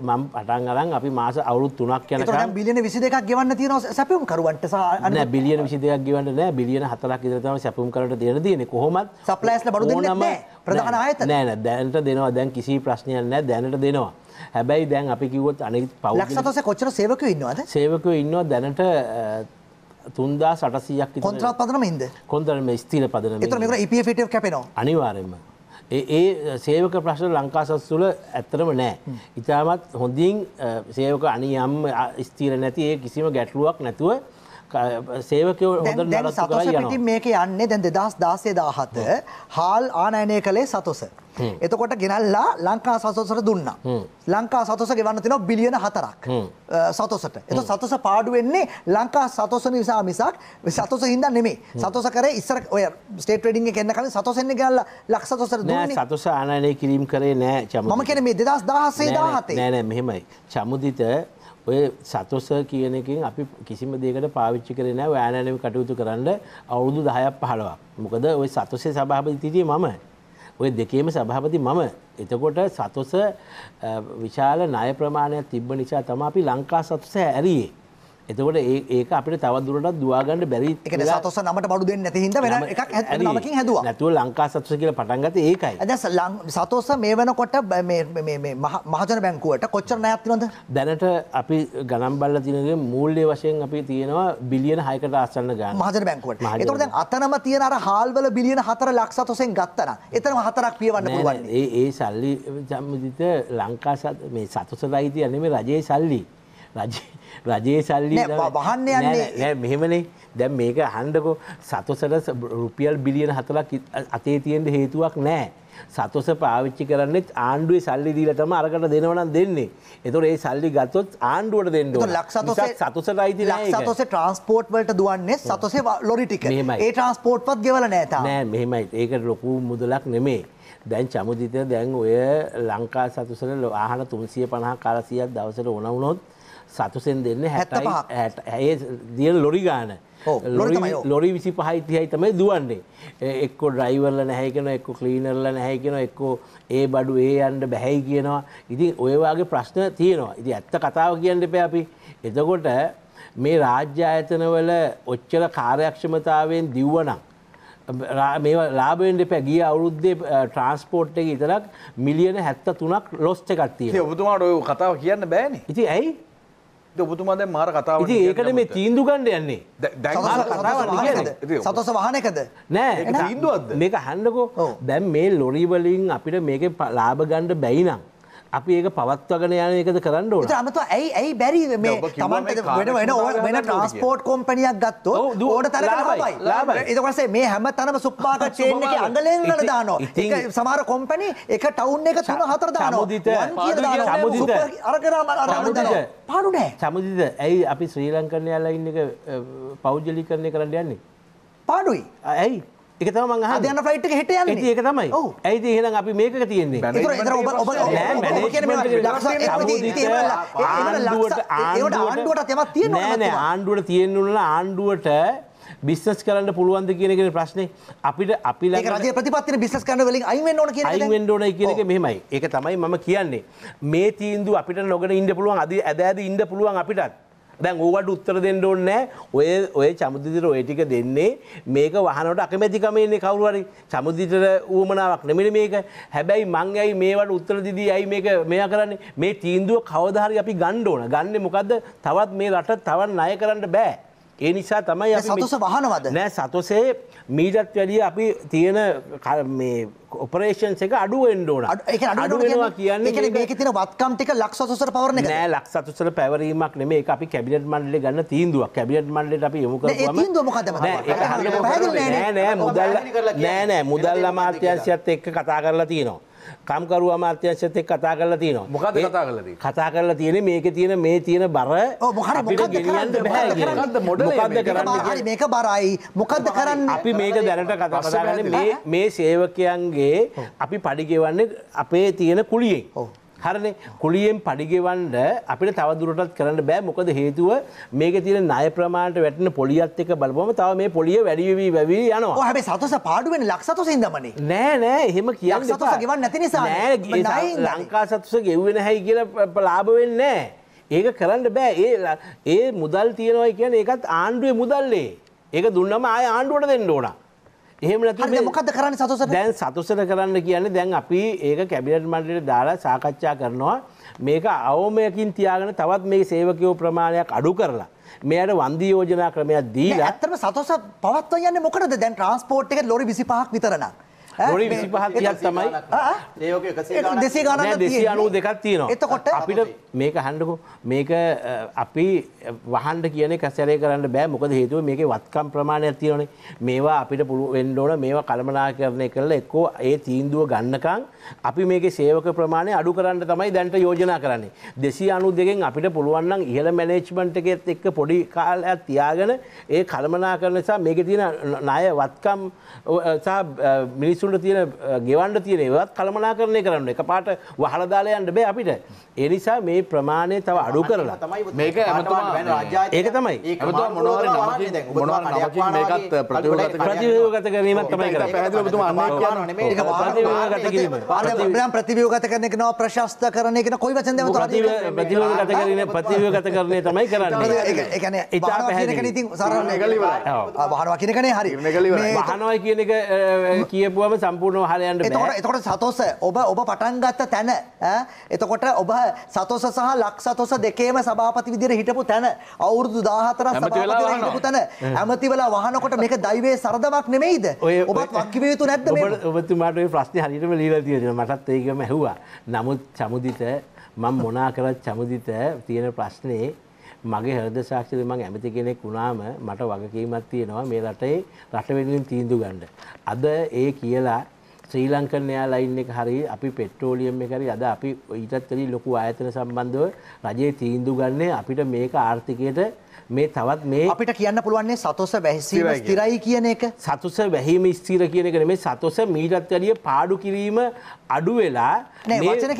මම පටන් අරන් අපි මාස අවුත් තුනක් යන බිලියන විසි දෙක් ගවන්න තියන සැපම් කරුවන්ට සාන බිලියන විසි දෙයක් ගවන්න නෑ බිලියන හතරක් ඉදරතම සැපම් කරට දෙන දන කොහොමත් සප්ලයිස්ල බඩු ප්‍රධාන අයත නෑන දැනට දෙනවා දැන් කිසි ප්‍රශ්නයක් නෑ දැනට දෙනවා හැබැයි දැන් අපි කිවොත් අනි පවල සතස කොච්චර සේවක ඉන්නවාද සේවක ඉන්නවා දැනට තුන්දා සටසියක් කොන්ත්‍රත් පදනමින්ද කොන්දරම ස්තිල පදන ඉපට කැපෙනවා අනිවාරෙන්ම ඒ සේවක ප්‍රශ්න ලංකා සත්තුල ඇත්තරම නෑ. ඉතාමත් හොඳින් සේවක අනියම් ස්තීර නැති ඒ කිසිම ගැටලුවක් නැතුව සේවකව හොඳ දැන් සතොස පිටින් මේක යන්නේ දැන් 2016 17 හාල් ආනයනය කළේ සතොස. එතකොට ගෙනල්ලා ලංකා සතොසට දුන්නා. ලංකා සතොස ගෙවන්න තියෙනවා බිලියන 4ක් සතොසට. එතකොට සතොස පාඩු වෙන්නේ ලංකා සතොස නිසා මිසක් සතොස හින්දා නෙමෙයි. සතොස කරේ ඉස්සර ඔය ස්ටේට් ට්‍රේඩින් එක එන්න කලින් සතොසෙන්නේ ගෙනල්ලා ලක්ෂ සතොසට දුන්නේ. නෑ සතොස ආනයනය කිරීම කරේ නෑ චමුදිත. මම කියන්නේ මේ 2016 17. නෑ නෑ මෙහෙමයි. චමුදිත ඔය සතුස කියන එකින් අපි කිසිම දෙකට පාවිච්චි කරන වෑනනම කටයුතු කරන්න අවුරුදු දහයක් පහලවක් මොකද ඔය සතුසේ සභාපතිතිය මම ඔය දෙකේම සභාපති මම එතකොට සතුස විශාල ණය ප්‍රමාණයක් තිබ්බ නිසා තමයි අපි ලංකා සතුස ඇරියේ එතකොට ඒක අපිට තවදුරට දවාගන්න බැරි එක සතස නමට බඩු දෙන්න ඇති හිද වෙන එකක් හැකින් හැදුව නැතුව ලංකා සත්ස කියල පටන්ගත ඒකයි ඇද සතෝස මේ වෙනකොට මහජන බැංකුවට කොච්චර නයත්තිනොද දැනට අපි ගනම් බල්ල තිනගේ මූල්්‍ය වශයෙන් අපි තියෙනවා බිලියන හයකට අසන්න ගන්න මහජන බැංකුවට තොට අතනම තියනර හල්වල බිලියන හතර ලක්ෂතොසෙන් ගත්තන එතන හතරක් පියවන්න පුළුවන් ඒ සල්ලි ජම්මදිත ලංකා සත් මේ සතුස දයිති යන්නේ රජයේ සල්ලි රජයේ රජයේ සල්ලි වහන්න යන්නේ මෙහෙමනේ දැන් මේක හන්ඩකෝ සතුසට රුපියල් බිලියන හතලක් අතේ තියෙන්ට හේතුවක් නෑ. සතුස පාවිච්චි කරන්නෙත් ආණ්ඩුවේ සල්ලි දීලා තමයි අරකට දෙනවනම් දෙන්නේ. ඒතකොට ඒ සල්ලි ගත්තොත් ආණ්ඩුවට දෙන්න ඕන. සතුසට අයිති නෑ ඒක. සතුසේ ට්‍රාන්ස්පෝර්ට් වලට දුවන්නේ සතුසේ ලොරි ටික. ඒ ට්‍රාන්ස්පෝර්ට්වත් ගෙවලා නෑ තාම. නෑ මෙහෙමයි. ඒක ලොකු මුදලක් නෙමෙයි. දැන් චමුදිත දැන් ඔය ලංකා සතුසට ආහන 350 400ක් දවසට ඕන වුණොත් සතුසෙන් දෙන්න හැට ඇ දියන ලොරි ගාන ලොරි විසි පහයිතිහයි තමයි දුවන්නේ එක්කෝ ඩ්‍රයිවර්ල නැහැකෙන එක්ක කලීනරල නැහැකෙන එක්කෝ ඒ බඩු ඒ අන්ඩ බැහැයි කියනවා ඉතින් ඔයවාගේ ප්‍රශ්න තියෙනවා ඉති ඇත්ත කතාව කියන්න එප අපි එතකොට මේ රාජ්‍ය ආයතනවල ඔච්චල කාර්යක්ෂමතාවෙන් දිව්වනම් මේ ලාබෙන්ට පැගිය අවුද්දේ ට්‍රන්ස්පෝට් එක ඉතරක් මිලියන හැත්ත තුනක් ලොස්ට එකක්තිය ඔබතුමාට ඔය කතාව කියන්න බෑන ඉති ඇයි ඔබතුමා දැන් මාර කතාව ඉතින් ඒකනේ මේ තීන්දුව ගන්න යන්නේ දැන් මාර කතාවක් කියන්නේ සතස වහනකද නෑ තීන්දුවක්ද මේක අහන්නකෝ දැන් මේ ලොරි වලින් අපිට මේකේ ලාභ ගන්න බැයි නම් අපි ඒක පවත්වගෙන යන එකද කරන්න ඕන අමතු ඇයි ඇයි බැරි මේ තමන්ට වෙන වෙන වෙන ට්‍රස්පෝට් කොම්පනියක් ගත්තෝ ඕට තර එතකසේ මේ හැම තනම සුප්පාක චේන එක අඟලෙන්ගල දානෝ සමහර කොම්පනි එක ටවුන් එක තුන හතර දානෝදිත පාරුනෑ සමුදිත ඇයි අපි ශ්‍රී ලංකරණයාලා ඉන්න එක පෞද්ජලි කරණය කරන්න යන්නේ පාඩුයි ඇයි එක තම මංහ යන ෆයිට් එක හෙට යන්න ඒක තමයි ඇයිති එහෙනම් අපි මේක තියෙන්නේ ආණ්ඩුවට තියෙන්න්නන ආණ්ඩුවට බිස්නස් කරන්න පුළුවන්ද කියනගෙන ප්‍රශ්නේ අපිට අපි රජ ප්‍රතිපත්තින බිස්නස් කරන්න වලින් අයිෙන් ඕන අයිෙන් ඕන කියනක මෙහෙමයි ඒක තමයි මම කියන්නේ මේ තීන්දු අපිට නොගෙන ඉන්න පුළුවන් අද ඇද ඇද ඉන්න පුළුවන් අපිටත් දැන් ඕවට උත්තර දෙන්න ඕනේ ඔය ඔය චමුදිතර ඔය ටික දෙන්නේ මේක වහනට අකමැතිකමේන්නේ කවුරු හරි චමුදිතර ඌමනාවක් නෙමෙයි මේක. හැබැයි මං ඇයි මේවට උත්තර දෙදී ඇයි මේක මෙයා කරන්නේ? මේ තීන්දුව කවදා හරි අපි ගන්න ඕන. ගන්නේ මොකද්ද? තවත් මේ රට තවත් ණය කරන්න බෑ. ඒ නිසා තමයි සතුස වහනවද නෑ සතුසේ මීටත් වැඩිය අපි තියෙන ඔපරේෂන්ස එක අඩුවෙන්ඩෝන අඩුවෙනවා කියන්නේ මේක තින වත්කම්ටික ලක්සතුසර පවරන නෑ ලක්සතුසර පැවරීමක් නෙමේ අපි කැබිනට මණ්ඩල ගන්න තීන්දුවක් කැබිනට මණ්ඩලට අපි යොමු නෑ නෑ මුදල් නෑ නෑ මුදල් අමාත්‍යංශයත් එක්ක කතා කරලා තියෙනවා කම්කරු අමාත්‍යංශත් එක්ක කතා කරලා තියෙනවා. මොකද කතා කරලා තියෙන්නේ? කතා කරලා තියෙන්නේ මේකේ තියෙන මේ තියෙන බර ඔව් මොකද මොකද ගෙනියන්න බෑ කියලා. මොකද කරන්නේ? හරි මේක බරයි. මොකද කරන්නේ? අපි මේක දැනට කතා කරන්නේ මේ මේ සේවකයන්ගේ අපි පඩි ගෙවන්නේ අපේ තියෙන කුලියෙන්. ඔව්. හරන කුලියෙන් පඩිගෙවන්ඩ අපිට තවදුරටත් කරන්න බෑ මොකද හේතුව මේක තියෙන නය ප්‍රමාණට වැටන පොලියත් එක බලබම තව මේ පොලිය වැඩිවී වැවී යන හැබ සතුස පාඩුවෙන් ලක්සතු සිදමන නෑ නෑ එහෙම කියන්න ගවන්න නැති නිසා ලංකා සතුස ගෙව්වෙන හැයි කියල ලාභවෙන්න නෑ ඒක කරන්න බෑ ඒ ඒ මුදල් තියෙනවයි කියන එකත් ආණ්ඩුවේ මුදල්ලේ ඒක දුන්නම ආය ආණ්ඩුවට දෙන්න ඕනා එහෙම නැතු මොකද කරන්න සතුස දැන් සතුසට කරන්න කියන්න දැන් අපි ඒක කැබිනට මණ්ඩලට දාලා සාකච්ඡා කරනවා මේක අවමයකින් තියාගෙන තවත් මේ සේවකයෝ ප්‍රමාණයක් අඩු කරලා මෙයට වන්දී යෝජනා ක්‍රමයක් දීලා ඇත්තම සතුස පවත්ව යන්නේ මොකටද දැන් ට්‍රාන්ස්පෝර්ට් එක ලොරි 25ක් විතරනම් ලොරි විසි පහත්තියක් තමයි ඒක දෙසේ ගන දෙසි අනු දෙකක් තියෙනවා එතකොට අපිට මේක හන්ඩකු මේක අපි වහන්ඩ කියන කැසරේ කරන්න බෑ මොකද හේතුව මේක වත්කම් ප්‍රමාණයක් තියෙනනේ මේවා අපිට පුළු වෙන්ඩෝන මේවා කළමනා කරණය කරලා එක්කෝ ඒ තීන්දුව ගන්නකං අපි මේක සේවක ප්‍රමාණය අඩු කරන්න තමයි දැන්ට යෝජනා කරන්නේ දෙසි අනු දෙකෙන් අපිට පුළුවන්න්න ඉහළ මැනේජ්මන්ට් එකෙත් එක්ක පොඩි කාලයක් තියාගෙන ඒ කළමනා කරන නිසා මේක තියෙන ණය වත්කම් මිනිස්සු මිනිස්සුන්ට තියෙන ගෙවන්ඩ තියෙන ඒවත් කළමනා කරණය කරන්න එක පාට වහලදාලයන්ට බෑ අපිට එනිසා මේ ප්‍රමාණය තව අඩු කරලා මේක ඒක තමයි ප්‍රතිවගත කිරීමත් තමයි ප්‍රතිවගත කරන එක නව ප්‍රශස්ත කරන එක කොයි වචන ප්‍රතිවගත කරන ප්‍රතිවගත කරනය තමයි කරන්න එකන ඉතා පැහැ ඉතින් සරන්න වහනවා කියනකනේ හරි හනවා කියන එක කියපුුවම ඔබ සම්පූර්ණ හලයන්ට එතකොට එතකොට සතෝස ඔබ ඔබ පටන් ගත්ත තැන එතකොට ඔබ සතෝස සහ ලක් සතෝස දෙකේම සභාපති විදිහට හිටපු තැන අවුරුදු 14ක් සභාපති විදිහට හිටපු තැන ඇමති වෙලා වහනකොට මේක දෛවයේ සරදමක් නෙමෙයිද ඔබත් වක්කිව යුතු නැද්ද මේ ඔබතුමාට ওই ප්‍රශ්නේ හරියටම ලියලා තියෙනවා මටත් ඒකම ඇහුවා නමුත් චමුදිත මම මොනා කරත් චමුදිත තියෙන ප්‍රශ්නේ මගේ හද සාක්ෂිද මං ඇමති කෙනෙක් වුණාම මට වගකීමක් තියෙනවා මේ රටේ රටවෙනුවෙන් තීන්දු ගණ්ඩ. අද ඒ කියලා ශ්‍රී ලංකන් එයා ලයින් එක හරි අපි පෙට්‍රෝලියම් එකරි අද අපි ඊටත්තරී ලොකු ආයතන සම්බන්ධව රජයේ තීන්දු ගන්නේ අපිට මේක ආර්ථිකයට මේ තවත් මේ අපිට කියන්න පුළුවන්නේ සතොස වැහිසීම ස්ථිරයි කියන එක සතුස වැහීම ස්ථීර කියන එක මේ සතොස මීටත් වැඩිය පාඩු කිරීම අඩු වෙලා වචන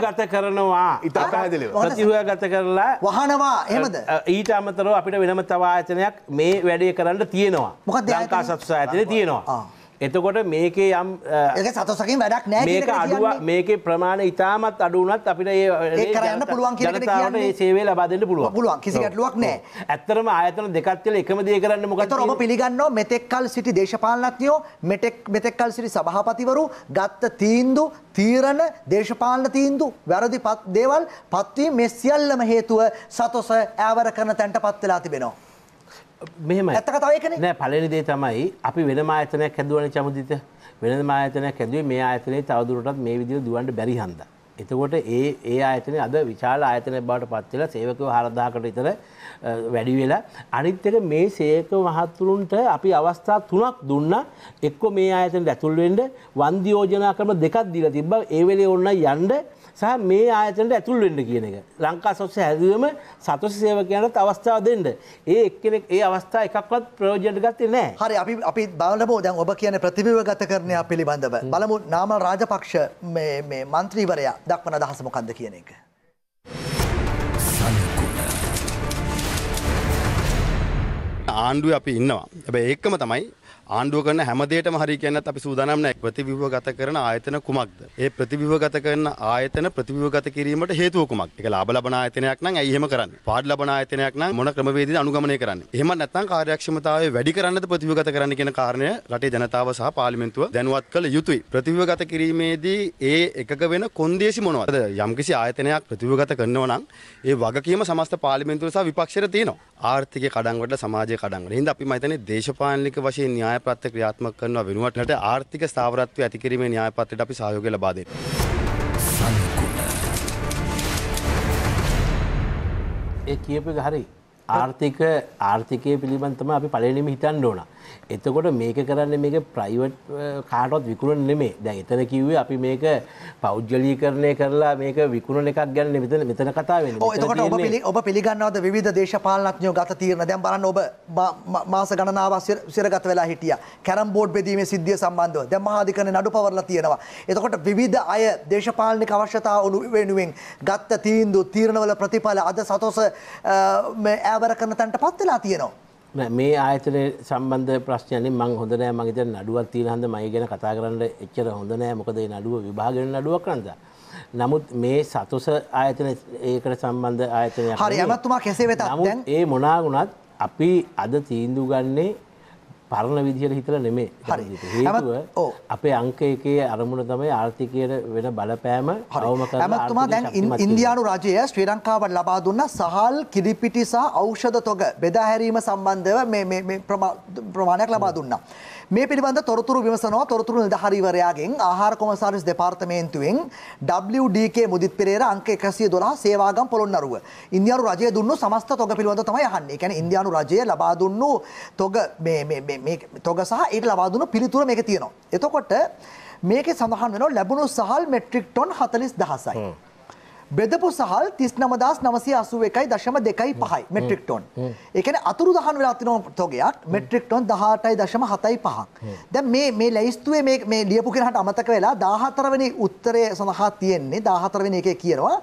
ගත කරනවා ඉතා පැහදිලිව ගත කරලා වහනවා එමද ඊට අමතරව අපිට වෙනම තවාචනයක් මේ වැඩේ කරන්න තියෙනවා මොකක් දකා සත්සා ඇතින තියෙනවා එතකොට මේකේ යම් සතසකින් වැඩක් නෑ මේක අඩුව මේකේ ප්‍රමාණ ඉතාමත් අඩුනත් අපිට ඒ කරන්න පුළුවන් කියනට ඒ සේවේ ලබාදන්න පුළුව පුළුවන් කිසි ගැටලුවක් නෑ ඇත්තරම ආයතන දෙකත්වල එකම දේ කරන්න මොකද ඔබ පිළිගන්නවා මෙතෙක්කල් සිටි දේශපාලනඥයෝ මෙතෙක් මෙතෙක්කල් සිටි සභාපතිවරු ගත්ත තීන්දු තීරණ දේශපාලන තීන්දු වැරදි දේවල් පත්වීම මේ සියල්ලම හේතුව සතොස ඈවර කරන තැන්ට පත් වෙලා තිබෙනවා මෙහම ඇතකතාවයකන නෑ පලනිදේ තමයි අපි වෙනම ආයතනයක් හැදුවන චමුදිත වෙනම ආයතනයක් හැදුවේ මේ ආයතනයේ තවදුරටත් මේ විදිර දුවන්ට බැරි හන්ද. එතකොට ඒ ඒ ආයතනය අද විශාල ආයතනය බවට පත්වෙලා සේවකව හරදාකට ඉතර වැඩි වෙලා අනිත් එක මේ සේක මහතුරුන්ට අපි අවස්ථා තුනක් දුන්න එක්ක මේ ආයතනට ඇතුල්වෙන්ට වන්දියෝජනා කරම දෙකක් දීලා තිබ්බ ඒ වෙලේ ඔන්න යන්ඩ සහ මේ ආයතනට ඇතුල් වෙන්න කියන එක. ලංකා සොස්ස හැදුවම සතුට සේවකයන්ට අවස්ථාව දෙන්න. ඒ එක්කෙනෙක් ඒ අවස්ථාව එකක්වත් ප්‍රයෝජනට ගත්තේ නැහැ. හරි අපි අපි බලමු දැන් ඔබ කියන ප්‍රතිබිම්බගතකරණය පිළිබඳව. බලමු නාමල් රාජපක්ෂ මේ මේ മന്ത്രിවරයා දක්වන අදහස මොකක්ද කියන එක. ආණ්ඩුවේ අපි ඉන්නවා. හැබැයි ඒකම තමයි ආණ්ඩුව කරන හැම දෙයකම හරි කියනත් අපි සූදානම් නැහැ. ප්‍රතිවිව ගත කරන ආයතන කුමක්ද? ඒ ප්‍රතිවිව ගත කරන ආයතන ප්‍රතිවිව ගත කිරීමට හේතුව කුමක්ද? ඒක ලාභ ලබන ආයතනයක් නම් ඇයි එහෙම කරන්නේ? පාඩ ලබන ආයතනයක් නම් මොන ක්‍රමවේදයකින් අනුගමනය කරන්නේ? එහෙම නැත්නම් කාර්යක්ෂමතාවය වැඩි කරන්නද ප්‍රතිවිව ගත කරන්න කියන කාරණය රටේ ජනතාව සහ පාර්ලිමේන්තුව දැනුවත් කළ යුතුයි. ප්‍රතිවිව ගත කිරීමේදී ඒ එකක වෙන කොන්දේසි මොනවද? යම්කිසි ආයතනයක් ප්‍රතිවිව ගත කරනවා නම් ඒ වගකීම සමස්ත පාර්ලිමේන්තුව සහ විපක්ෂයට තියෙනවා. ආර්ථික කඩංගුවට සමාජයේ කඩංගුවට. එහෙනම් අපි මම හිතන්නේ දේශපාලනික වශයෙන් න්‍යාය න්‍යායපත්‍ර ක්‍රියාත්මක කරනවා වෙනුවට ආර්ථික ස්ථාවරත්වය ඇති කිරීමේ න්‍යායපත්‍රයට අපි සහයෝගය ලබා දෙනවා. ඒ කියපේ හරි ආර්ථික ආර්ථිකය පිළිබඳ තමයි අපි පළවෙනිම හිතන්න ඕන. එතකොට මේක කරන්න මේක ප්‍රයිවට් කාටොත් විකුණන් නෙමේ දැන් එතන කිව්වේ අපි මේක පෞද්ගලී කරණය කරලා මේක විකුණන එකක් ගැන මෙතන මෙතන කතා වෙන්නේ. එතකොට ඔබ පිළි ඔබ පිළිගන්නවද විවිධ දේශපාලනඥයෝ ගත තීරණ දැන් බලන්න ඔබ මාස ගණනාවක් සිරගත වෙලා හිටියා. කැරම් බෝඩ් බෙදීමේ සිද්ධිය සම්බන්ධව දැන් මහාධිකරණේ නඩු පවර්ලා තියෙනවා. එතකොට විවිධ අය දේශපාලනික අවශ්‍යතා වෙනුවෙන් ගත්ත තීන්දුව තීරණවල ප්‍රතිඵල අද සතොස ඈවර කරන තැනට පත් වෙලා තියෙනවා. මේ ආයතනය සම්බන්ධ ප්‍රශ්නයනේ මං හොඳ නෑ මං හිතන්නේ නඩුවක් තියෙන හන්ද මයි ගැන කතා කරන්න එච්චර හොඳ නෑ මොකද මේ නඩුව විභාග වෙන නඩුවක් කරන්ද නමුත් මේ සතොස ආයතන ඒකට සම්බන්ධ ආයතනයක් හරි යමත්තුමා කෙසේ වෙතත් ඒ මොනා වුණත් අපි අද තීන්දුව ගන්නේ පරණ විදිහට හිතලා නෙමේ. හේතුව අපේ අංක එකේ අරමුණ තමයි ආර්ථිකයට වෙන බලපෑම අවම කරලා ඇමතුමා දැන් ඉන්දියානු රජය ශ්‍රී ලංකාවට ලබා දුන්න සහල් කිරිපිටි සහ ඖෂධ තොග බෙදා හැරීම සම්බන්ධව මේ මේ ප්‍රමාණයක් ලබා දුන්නා. මේ පිළිබඳ තොරතුරු විමසනවා තොරතුරු නිලධාරීවරයාගෙන් ආහාර කොමසාරිස් දෙපාර්තමේන්තුවෙන් WDK මුදිත් පෙරේරා අංක 112 සේවාගම් පොළොන්නරුව. ඉන්දියානු රජය දුන්නු සමස්ත තොග පිළිබඳව තමයි අහන්නේ. ඒ කියන්නේ ඉන්දියානු රජය ලබා දුන්නු තොග මේ මේ මේ තොග සහ ඊට ලබා දුන්නු පිළිතුර මේක තියෙනවා. එතකොට මේකේ සඳහන් වෙනවා ලැබුණු සහල් මෙට්‍රික් ටොන් 40000යි. බෙදපු සහල් තිස් නමදස් නවසේ අසුව එකයි දශම දෙකයි පහයි මෙට්‍රික් ටොන් එකන අතුරු දහන් වෙලාතිනෝ තොගයක් මෙට්‍රික් ටොන් දහටයි දශම හතයි පහක් දැ මේ මේ ලැයිස්තුවේ මේ ලියපු කෙනට අමතක වෙලා දාහතරවනි උත්තරය සඳහා තියෙන්නේ දාහතරවෙන එක කියනවා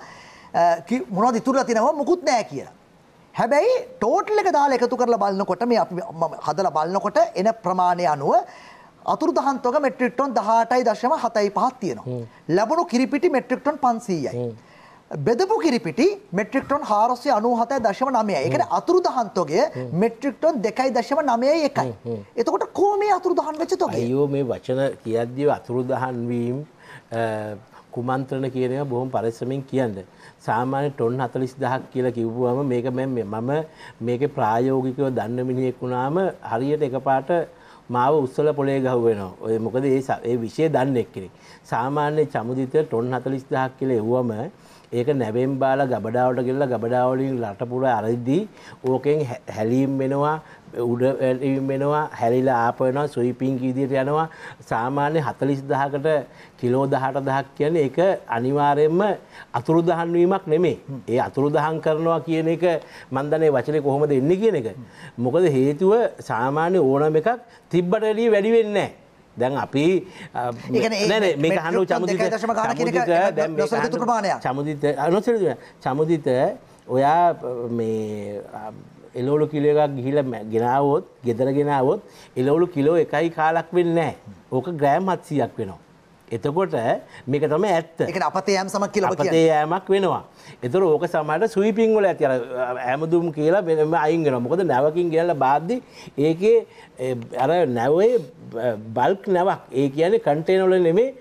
මොනද ඉතුරලා තිනවා මුකුත් නෑ කියලා හැබැයි ටෝටල් එක දාලා එකතු කරලා බලනකොට මේ අපි හදලා බලනකොට එන ප්‍රමාණය අනුව අතුරු දහන් තොග මෙට්‍රික් ටොන් 18.75ක් තියෙනවා. ලැබුණු කිරිපිටි මෙට්‍රික් ටොන් 500යි. බෙදපු කිරිපිටි මෙට්‍රික්ටොන් හාරස්ය අනුහතය දශම නමය එකට අතුරු දහන්තෝගේ මෙට්‍රික්ටොන් දෙකයි දශම නමය එකයි. එතකොට කෝමේ අතුරු දහන් වෙච්ච තොක යෝ මේ වචන කියද්දිව අතුරු දහන්වීම් කුමන්ත්‍රණ කියනව බොහොම පරිස්සමෙන් කියන්න. සාමාන්‍ය ටොන් හතලිස් දහක් කියලා කිව්වම මේක මම මේක ප්‍රායෝගිකව දන්න මිනිහෙක් වුණාම හරියට එකපාට මාව උස්සල පොලේ ගහුව වෙනවා. ඔය මොකද ඒ ඒ විෂය දන්නේ එක්කෙනෙක්. සාමාන්‍ය චමුදිත ටොන් 40000ක් කියලා එවුවම ඒක නැවෙන් බාල ගබඩාවට ගෙල්ලා ගබඩාවලින් ලටපුර අරද්දී ඕකෙන් හැලීම් වෙනවා උඩවීම් වෙනවා හැරිලා ආපනවා සුයිපින් කීදියට යනවා සාමාන්‍ය හතලිස් දහකට කිලෝ දහට දහක් කියන්නේ එක අනිවාරයෙන්ම අතුරු දහන්වීමක් නෙමේ ඒ අතුරු දහන් කරනවා කියන එක මන්දනේ වචනය කොහොමද එන්න කියන එක. මොකද හේතුව සාමාන්‍ය ඕනම එකක් තිබ්බට එලිය වැඩිවෙන්නේ නෑ. දැන් අපි මේ හනු චමුදිත චමුදිත අනුසර චමුදිත ඔයා එලෝලු කිලෝ එකක් ගිහිල ගෙනාවොත් ගෙදර ගෙනාවොත් එලවුලු කිලෝ එකයි කාලක් වෙන්න ඕක ග්‍රෑම් හත්සියක් වෙනවා එතකොට මේක තම ඇත්ත එක අපතේ යම් සමක් කියල අපතේ යෑමක් වෙනවා. එතර ඕක සමට සුවිපින්වල ඇති ඇමදුම් කියලා වෙනම අයින්ගෙන මොකද නැවකින් කියල බාද්ධි ඒකේ අර නැවේ බල්ක් නැවක් ඒ කියන්නේ කන්ටේනොල නෙමේ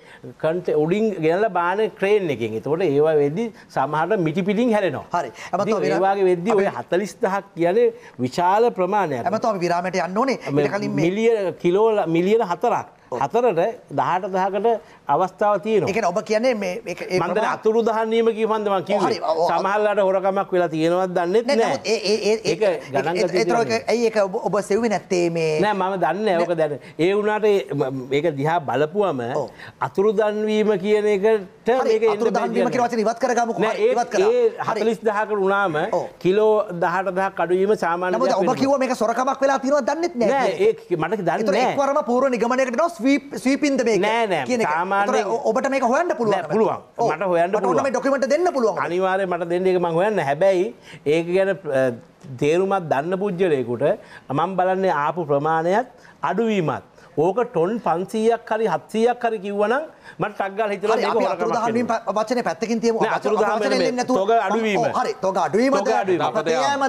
කන්ට උඩින් ගෙනල බාන ක්‍රේන් එකින් එතකොට ඒවා වෙදදි සමහට මිටිපිටින් හැරෙනවා හරි ඇමවාගේ වෙද්දි ඔය හතලිස්දහක් කියන විශාල ප්‍රමාණය ඇමතම විරාමට යන්න ඕනේ මිලිය කිලෝල මිලියන හතරක් හතරට දහට දහකට අවස්ථාව තියන එක ඔබ කියන්නේ මන්ද අතුරු දහන්නීම කිවන්දම කිව සමහල්ලට හොරකමක් වෙලා තියෙනවත් දන්නෙත් නෑ ඒ ඔබ සෙවි නැත්තේ මේ නෑ මම දන්න ඕක දැන ඒ වුණට ඒක දිහා බලපුුවම අතුරු දන්වීම කියන එකට ඉවත් කරගම හතලිස් දහකට වුණාම කිලෝ දහට දහ කඩුවීම සාමාන ඔබ කිව මේ සොරකමක් වෙලා තිරව දන්නෙත් නෑ ඒ මට දන්න වරම පූර නිගමනයකට නො ස්වීපින්ද මේ නෑ නෑ සාමාන්‍ය ඔබට මේක හොයන්න පුළුවන් පුළුවන් මට හොයන්න පුළුවන් ඩොකිමට දෙන්න පුළුවන් අනිවාර්ය මට දෙන්න එක මං හොයන්න හැබැයි ඒක ගැන තේරුමත් දන්න පුද්ගලයකුට මම බලන්නේ ආපු ප්‍රමාණයත් අඩුවීමත් ඕක ටොන් පන්සීයක් හරි හත්සීයක් හරි කිව්වනම් මට ටක්ගල් හිතලා මේක හොරකමක් කියලා. වචනේ පැත්තකින් තියමු. අතුරුදහන් වෙන්නේ නැතුව. තෝග අඩුවීම. හරි. තෝග අඩුවීමද? අපතේමද?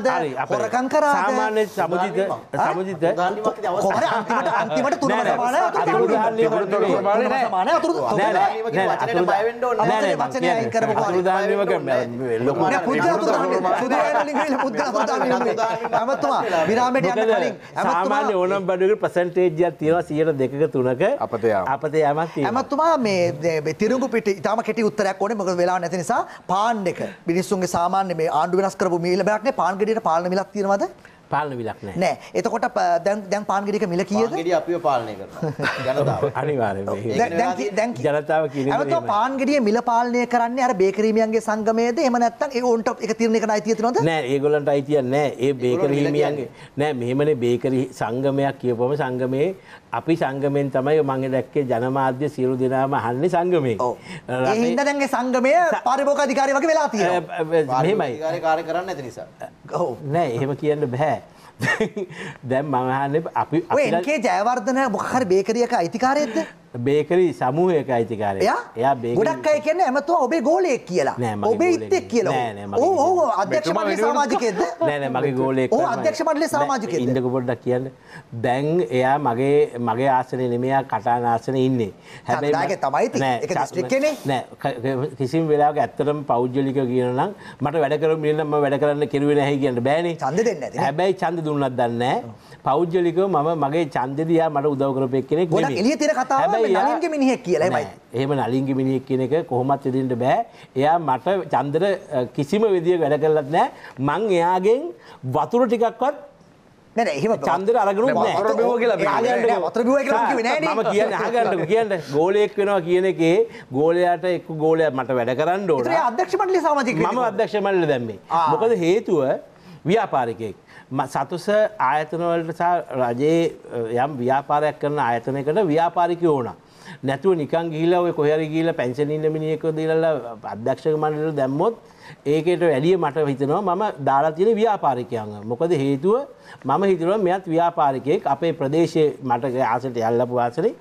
හොරකම් කරාද? සාමාන්‍ය සමුජිත සමුජිත කොහොමද අන්තිමට අන්තිමට තුනම සමානයි. අතුරුදහන් සමානයි නෑ. අතුරුදහන් නෑ. අතුරුදහන් බය වෙන්න ඕනේ නෑ. වචනේ අයින් කරමුකෝ. අතුරුදහන් වීම කරන්නේ ලොකු නෑ. පුද්ගල අතුරුදහන්. සුදේ වෙනලින් ගිහින් පුද්ගල අතුරුදහන්. හැමතුමා විරාමයට යන්න කලින් හැමතුමා ඕනම් බඩුවේ ප්‍රසන්ටේජ් එකක් තියෙනවා 102ක 3ක අපතේ යෑමක් තියෙනවා. හැමතුමා මේ තිරුගු පිට ඉතාම කෙටි උත්තරයක් ඕනේ මොකද වෙලා නැති නිසා පාන් එක මිනිස්සුන්ගේ සාමාන්‍ය මේ ආණ්ඩු වෙනස් කරපු මීල බෑක්නේ පාන් ගෙඩියට පාලන මිලක් තියෙනවද පාලන මිලක් නැහැ නෑ එතකොට දැන් දැන් පාන් ගෙඩියක මිල කීයද පාන් ගෙඩිය අපිව පාලනය කරනවා ජනතාව අනිවාර්යයෙන්ම දැන් ජනතාව කියන්නේ ඒක පාන් ගෙඩිය මිල පාලනය කරන්නේ අර බේකරීමියන්ගේ සංගමයේද එහෙම නැත්නම් ඒ ඕන්ට එක තීරණය කරන අයිතිය තියෙනවද නෑ ඒගොල්ලන්ට අයිතියක් නෑ ඒ බේකරීමියන්ගේ නෑ මෙහෙමනේ බේකරි සංගමයක් කියපුවම සංගමයේ අපි සංගමෙන් තමයි මගේ දැක්කේ ජනමාධ්‍ය සියලු දෙනාම අහන්නේ සංගමේ. ඔව්. ඒ හින්දා දැන් ඒ සංගමය පරිභෝග අධිකාරිය වගේ වෙලා තියෙනවා. මෙහෙමයි. අධිකාරිය කාර්ය කරන්නේ නැති නිසා. ඔව්. නෑ එහෙම කියන්න බෑ. දැම් මහන්න අපි ඒකේ ජයවර්ධනය මොහර බේකරියක අයිතිකාරයද බේකරි සමූහයක අයිතිකාරය එයා ගොඩක් අය කියන්න ඇමතුව ඔබේ ගෝලයක් කියලා ඔබේ ඉත්තෙක් කියලා ඕ අධ්‍යක්ෂමල සමාජකෙද නෑන මගේ ගෝලෙක් අධ්‍යක්ෂමටල සමාජක ඉදක පොඩ්ඩක් කියන්න දැන් එයා මගේ මගේ ආසනය නෙමයා කටානාසන ඉන්නේ හැබැයිගේ තමයි කිසිම වෙලාක ඇත්තරම් පෞද්ජලික කියනනම් මට වැඩකර මිලම වැඩ කරන්න කිරුවෙන හැ කියන්න බෑන චන්ද දෙන්න හැබැයි චන්ද දුන්නත් දන්න පෞද්ගලිකව මම මගේ චන්දදයා මට උදවකරපයක් කෙනෙක් ගොඩ තිර කතාව නලින්ගේ මිනිහෙක් කියලයි එහෙම නලින්ගේ මිනිහෙක් කියන එක කොහොමත් එදින්ට බෑ එයා මට චන්දර කිසිම විදිිය වැඩ කරලත් නෑ මං එයාගෙන් වතුර ටිකක්වත් චන්දර අරගනු කියන්න කියන්න ගෝලයෙක් වෙනවා කියන එකේ ගෝලයාට එක් ගෝලය මට වැඩ කරන්න ඕට අදක්ෂමටලි සාමජික ම අදක්ෂමල්ල දැම්මේ මොකද හේතුව ව්‍යාපාරිකයෙක් සතුස ආයතනවලට රජයේ යම් ව්‍යාපාරයක් කරන ආයතනයකට ව්‍යාපාරිකය ඕනා. නැතුව නිකන් ගිහිලා ඔය කොහරි ගිහිලා පෙන්ෂන් ඉන්න මිනිහෙක් දීලා අධ්‍යක්ෂක මණ්ඩලෙට දැම්මොත් ඒකේට වැඩිය මට හිතෙනවා මම දාලා තියෙන ව්‍යාපාරිකයන්. මොකද හේතුව මම හිතනවා මෙයත් ව්‍යාපාරිකයෙක් අපේ ප්‍රදේශයේ මට ආසට යල්ලපු ආසලේ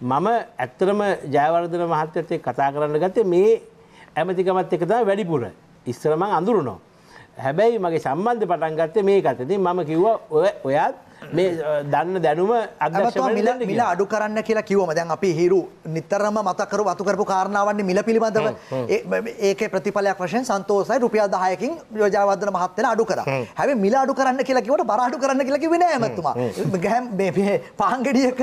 මම ඇත්තටම ජයවර්ධන මහත්තයත් එක්ක කතා කරන්න ගත්තේ මේ ඇමතිකමත් එක තමයි වැඩිපුර. ඉස්සර මං අඳුරනවා. හැබැයි මගේ සම්බන්ධ පටන් ගත්තේ මේ කතති මම කිව්ව ඔයත් මේ දන්න දැනුම අදශ මිල අඩු කරන්න කියලා කිවම දැන් අපි හිරු නිතරම මතකර වතුකරපු කාරණාවන්නේ මිල පිළිබඳව ඒක ප්‍රතිඵලයක් වශයෙන් සන්තෝසයි රුපියල් දහයකින් යෝජාවදන මහත්තල අඩු කර හැම මිල අඩු කරන්න කියලකිවට බරාඩු කරන්න කියලකි වෙන ඇමතුමා ගැම් පාංගඩියක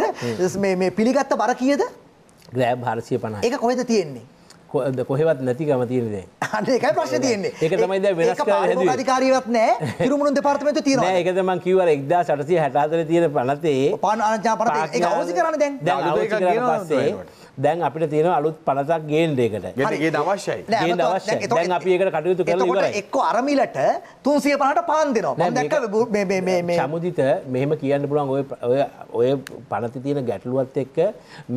මේ පිළිගත්ත බර කියද ග්‍රෑබ් හරසිය පණ එක කොහෙද තියෙන්නේ කොද කොහෙවත් නැතිකම තියෙන දේ. අන්න ඒකයි ප්‍රශ්නේ තියෙන්නේ. ඒක තමයි දැන් වෙනස් කරලා හැදුවේ. අධිකාරීවත් නැහැ. කිරුමුණුන් දෙපාර්තමේන්තුව තියෙනවා. නෑ ඒක දැන් මම කිව්වා 1864 තියෙන පනතේ. පාන ආරංචි පනතේ ඒක අවශ්‍ය කරන්නේ දැන්. දැන් අවශ්‍ය කරලා පස්සේ දැන් අපිට තියෙන අලුත් පනතක් ගේන්ඩයකට ගේ අවශ්‍යයි අවශ්‍ය දැන් අපි ඒකට කටයුතු කර එක්ක අරමිලට තුන්සිය පහට පාන් දෙනවා සමුදිත මෙහෙම කියන්න පුළුවන් ඔය ඔය ඔය පනති තියෙන ගැටලුවත් එක්ක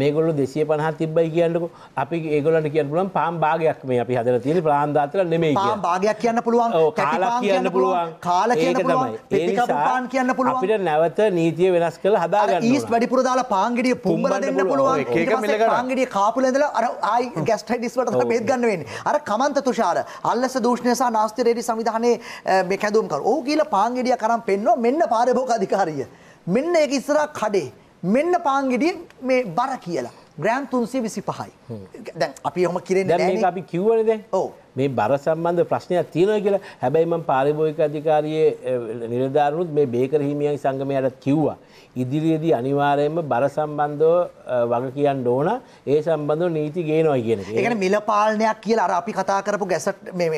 මේගොල්ලු දෙසිය පනහ තිබ්බයි කියන්නකු අපි ඒගොලට කියන්න පුලන් පාම් භාගයක් මේ අපි හදර තියෙන ප්‍රාන්ධාතර නෙමේ භාගයක් කියන්න පුළුවන් කාලා කියන්න පුළුවන් කාල කියන තමයි ඒකාන් කියන්න පුළුව අපිට නැවත නීතිය වෙනස් කළ හදා ඊස් වැඩිපුරදාලා පාන්ගිටිය පුම්බල දෙන්න පුළුවන් ලාංගිටිය කාපුල ඉඳලා අර ආයි ගැස්ට්‍රයිටිස් වලට තමයි බෙහෙත් ගන්න වෙන්නේ. අර කමන්ත තුෂාර අල්ලස දූෂණය සහ නාස්ති රේඩි සංවිධානයේ මේ කැඳවුම් කරු. ඔහු කියලා පාංගිඩිය කරන් පෙන්නවා මෙන්න පාරිභෝගික අධිකාරිය. මෙන්න ඒක ඉස්සරහා කඩේ. මෙන්න පාංගිඩිය මේ බර කියලා. ග්‍රෑම් තුන්සේ විසි පහයි දැන් අපි හොම කිරෙන අපි කිව්වනද ඕ මේ බර සම්බන්ධ ප්‍රශ්නයක් තියෙන කියලා හැබැයිම පාරිභෝයක අධිකාරයේ නිලධාරුත් මේ බේකර හිමියන් සංගමයටත් කිව්වා. ඉදිරියේදී අනිවාර්යයෙන්ම බර සම්බන්ධව වග කියන්න ඕන ඒ සම්බන්ධව නීති ගේනවා කියන එක. ඒ කියන්නේ මිල පාලනයක් කියලා අර අපි කතා කරපු ගැසට් මේ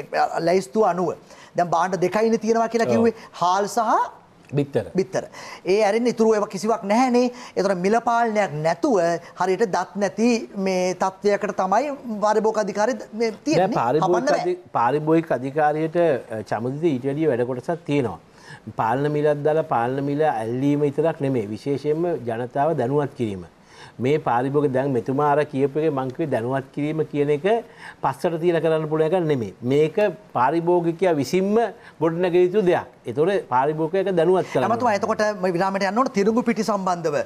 ලැයිස්තු 90. දැන් බාණ්ඩ දෙකයිනේ තියෙනවා කියලා කිව්වේ. හාල් සහ බිත්තර බිත්තර. ඒ ඇරෙන් ඉතුරු ඒව කිසිවක් නැහැනේ. ඒතර මිලපාලනයක් නැතුව හරියට දත් නැති මේ තත්ත්වයකට තමයි පාරිභෝගික අධිකාරිය මේ තියෙන්නේ. පාරිභෝගික අධිකාරියට චමුදිත ඊට වැඩිය වැඩ කොටසක් තියෙනවා. පාලන මිලක් දාලා පාලන මිල ඇල්ලීම විතරක් නෙමෙයි. විශේෂයෙන්ම ජනතාව දැනුවත් කිරීම. මේ පාරිභෝග දැන් මෙතුමා අර කියපු එකේ මං කිව්වේ දැනුවත් කිරීම කියන එක පස්සට තියලා කරන්න පුළුවන් එකක් නෙමෙයි. මේක පාරිභෝගිකයා විසින්ම ගොඩනගිය යුතු දෙයක්. එතොට පාරිභෝකයක දැනුවත් කළමතු ඇතකොට විරාමට යන්නට තිරුගු පිටි සම්බන්ධව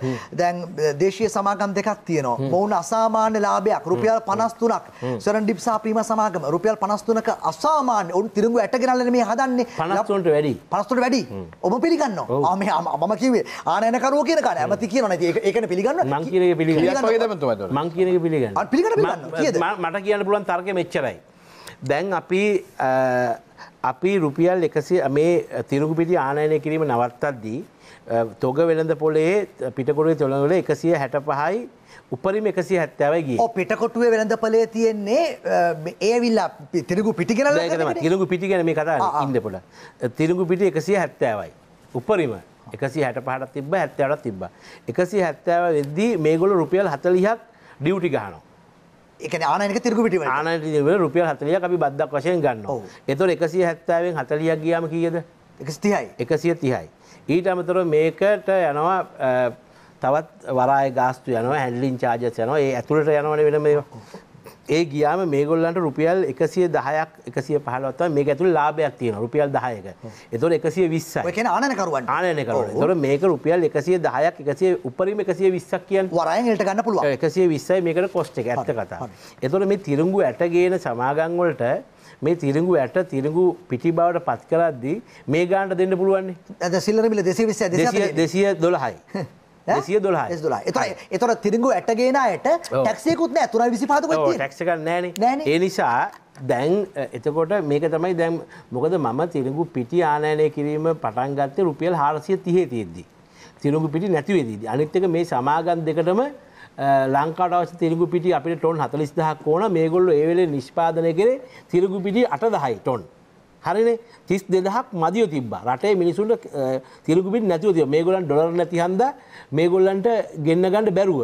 දැන් දේශය සමාගම් දෙකක් තියනවා මොවුන් අසාමාන්‍ය ලාභයක් රුපියල් පනස්තුනක් සරන් ඩිප්සාපීම සමාගම රුපියල් පනස්තුනක අසාමාන්‍ය ඔුන් තිරුගු ඇටගෙනල්ල මේ හදන්නේ පනස්තුනට වැඩි පනස්තුට වැඩි ඔබ පිළිගන්න මේ අම කිවේ ආනයනකරුව කියනක ඇමති කියන නැති ඒකන පිළිගන්න මංකිර පිළි මංකිනක පිළිගන්න පිළිගන්න මට කියන්න පුළුවන් තර්ක මෙච්චරයි දැන් අපි අපි රුපියල් එකසි මේ තිරුකුපිටි ආනයනය කිරීම නවත්තද්දී. තොග වෙළඳ පොලේ පිටකොටේ තොළවල එකසිය හැට පහයි උපරිම එකසි හැත්තවගේ පිටකොටුවේ වෙළඳ පලේ තියෙන්නේ ඒවිල්ලා තිරගු පිටිගෙන තිරගු පිටිගැන මේ කතා ඉන්නපොට තිරගු පිටි එකසිය හැත්තෑවයි. උපරිම එකසි හැට පහට තිබ හැත්තවට තිබ. එකසි හැත්තෑව වෙද්දී මේගොල රුපියල් හතලිහක් ඩියවටි ගහනවා. එක ආනක තිරකුපිට ආනට රුපිය හතලිය අපි බද්දක් වශයෙන් ගන්න එතුොර එකසිය හැත්තාවෙන් හතලියක් ගියාම කියද එකස්තිහයි එකසිය තිහයි. ඊට අමතර මේකට යනවා තවත් වරා ගාස්තු යන හැල්ලින් චාජ යන ඒ ඇතුළට යනවන වෙන ඒ ගියාම මේගොල්ලන්ට රුපියල් එකසිය දහයක් එකසිය පහලත්ව මේ ඇතුළ ලාභයක් තියෙන රුපියල් දායක එතොට එකසිය විස්සක් ආනකරුවන් ආනකර තොට මේක රුපියල් එකසිය දහයක් එකසිය උපරිම එකසිය විස්සක් කියන් වරයලට ගන්න පුළුව එකසිය විස්සයි මේකට කොස්්ට එක ඇත කතා එතොට මේ තිරුගු ඇටගේන සමාගංවලට මේ තිරංගු ඇට තිරංගු පිටි බවට පත් කරද්දී මේ ගාන්ට දෙන්න පුළුවන්නේ ඇද සිල්ලරමිල දෙසේ විස දෙසිය දොළහයි සිය දොලා දොලා එත එතොර තිරිගු ඇටගේනයට ටැක්සේකුත්න ඇතුර විසි පාතු ටක්ක නෑන ඒ නිසා දැන් එතකොට මේක තමයි දැම් මොකද මම තිරිගු පිටි ආනයනය කිරීම පටන්ගත්තය රුපියල් හාරසිය තිහේ තියෙද්දි. තිරුගු පිටි නැතිවේදී. අනිත්තක මේ සමාගන් දෙකටම ලංකාට අවශ්‍ය තිරිගු පිටි අපිට ටොන් හතලිස්දහක් ඕන මේගොල්ලෝ ඒවෙලේ නිෂ්පාදනය කරේ තිරිගු පිටි අට දහයි ටොන්. හරින තිස් දෙදහක් මදිය තිබා රටේ මිනිසුන්ට තිරකුපින් නැතිව තිය මේ ගොලන් ඩොලර් නැතිහන්ද මේ ගොල්ලන්ට ගෙන්න්න ගණඩ බැරුව.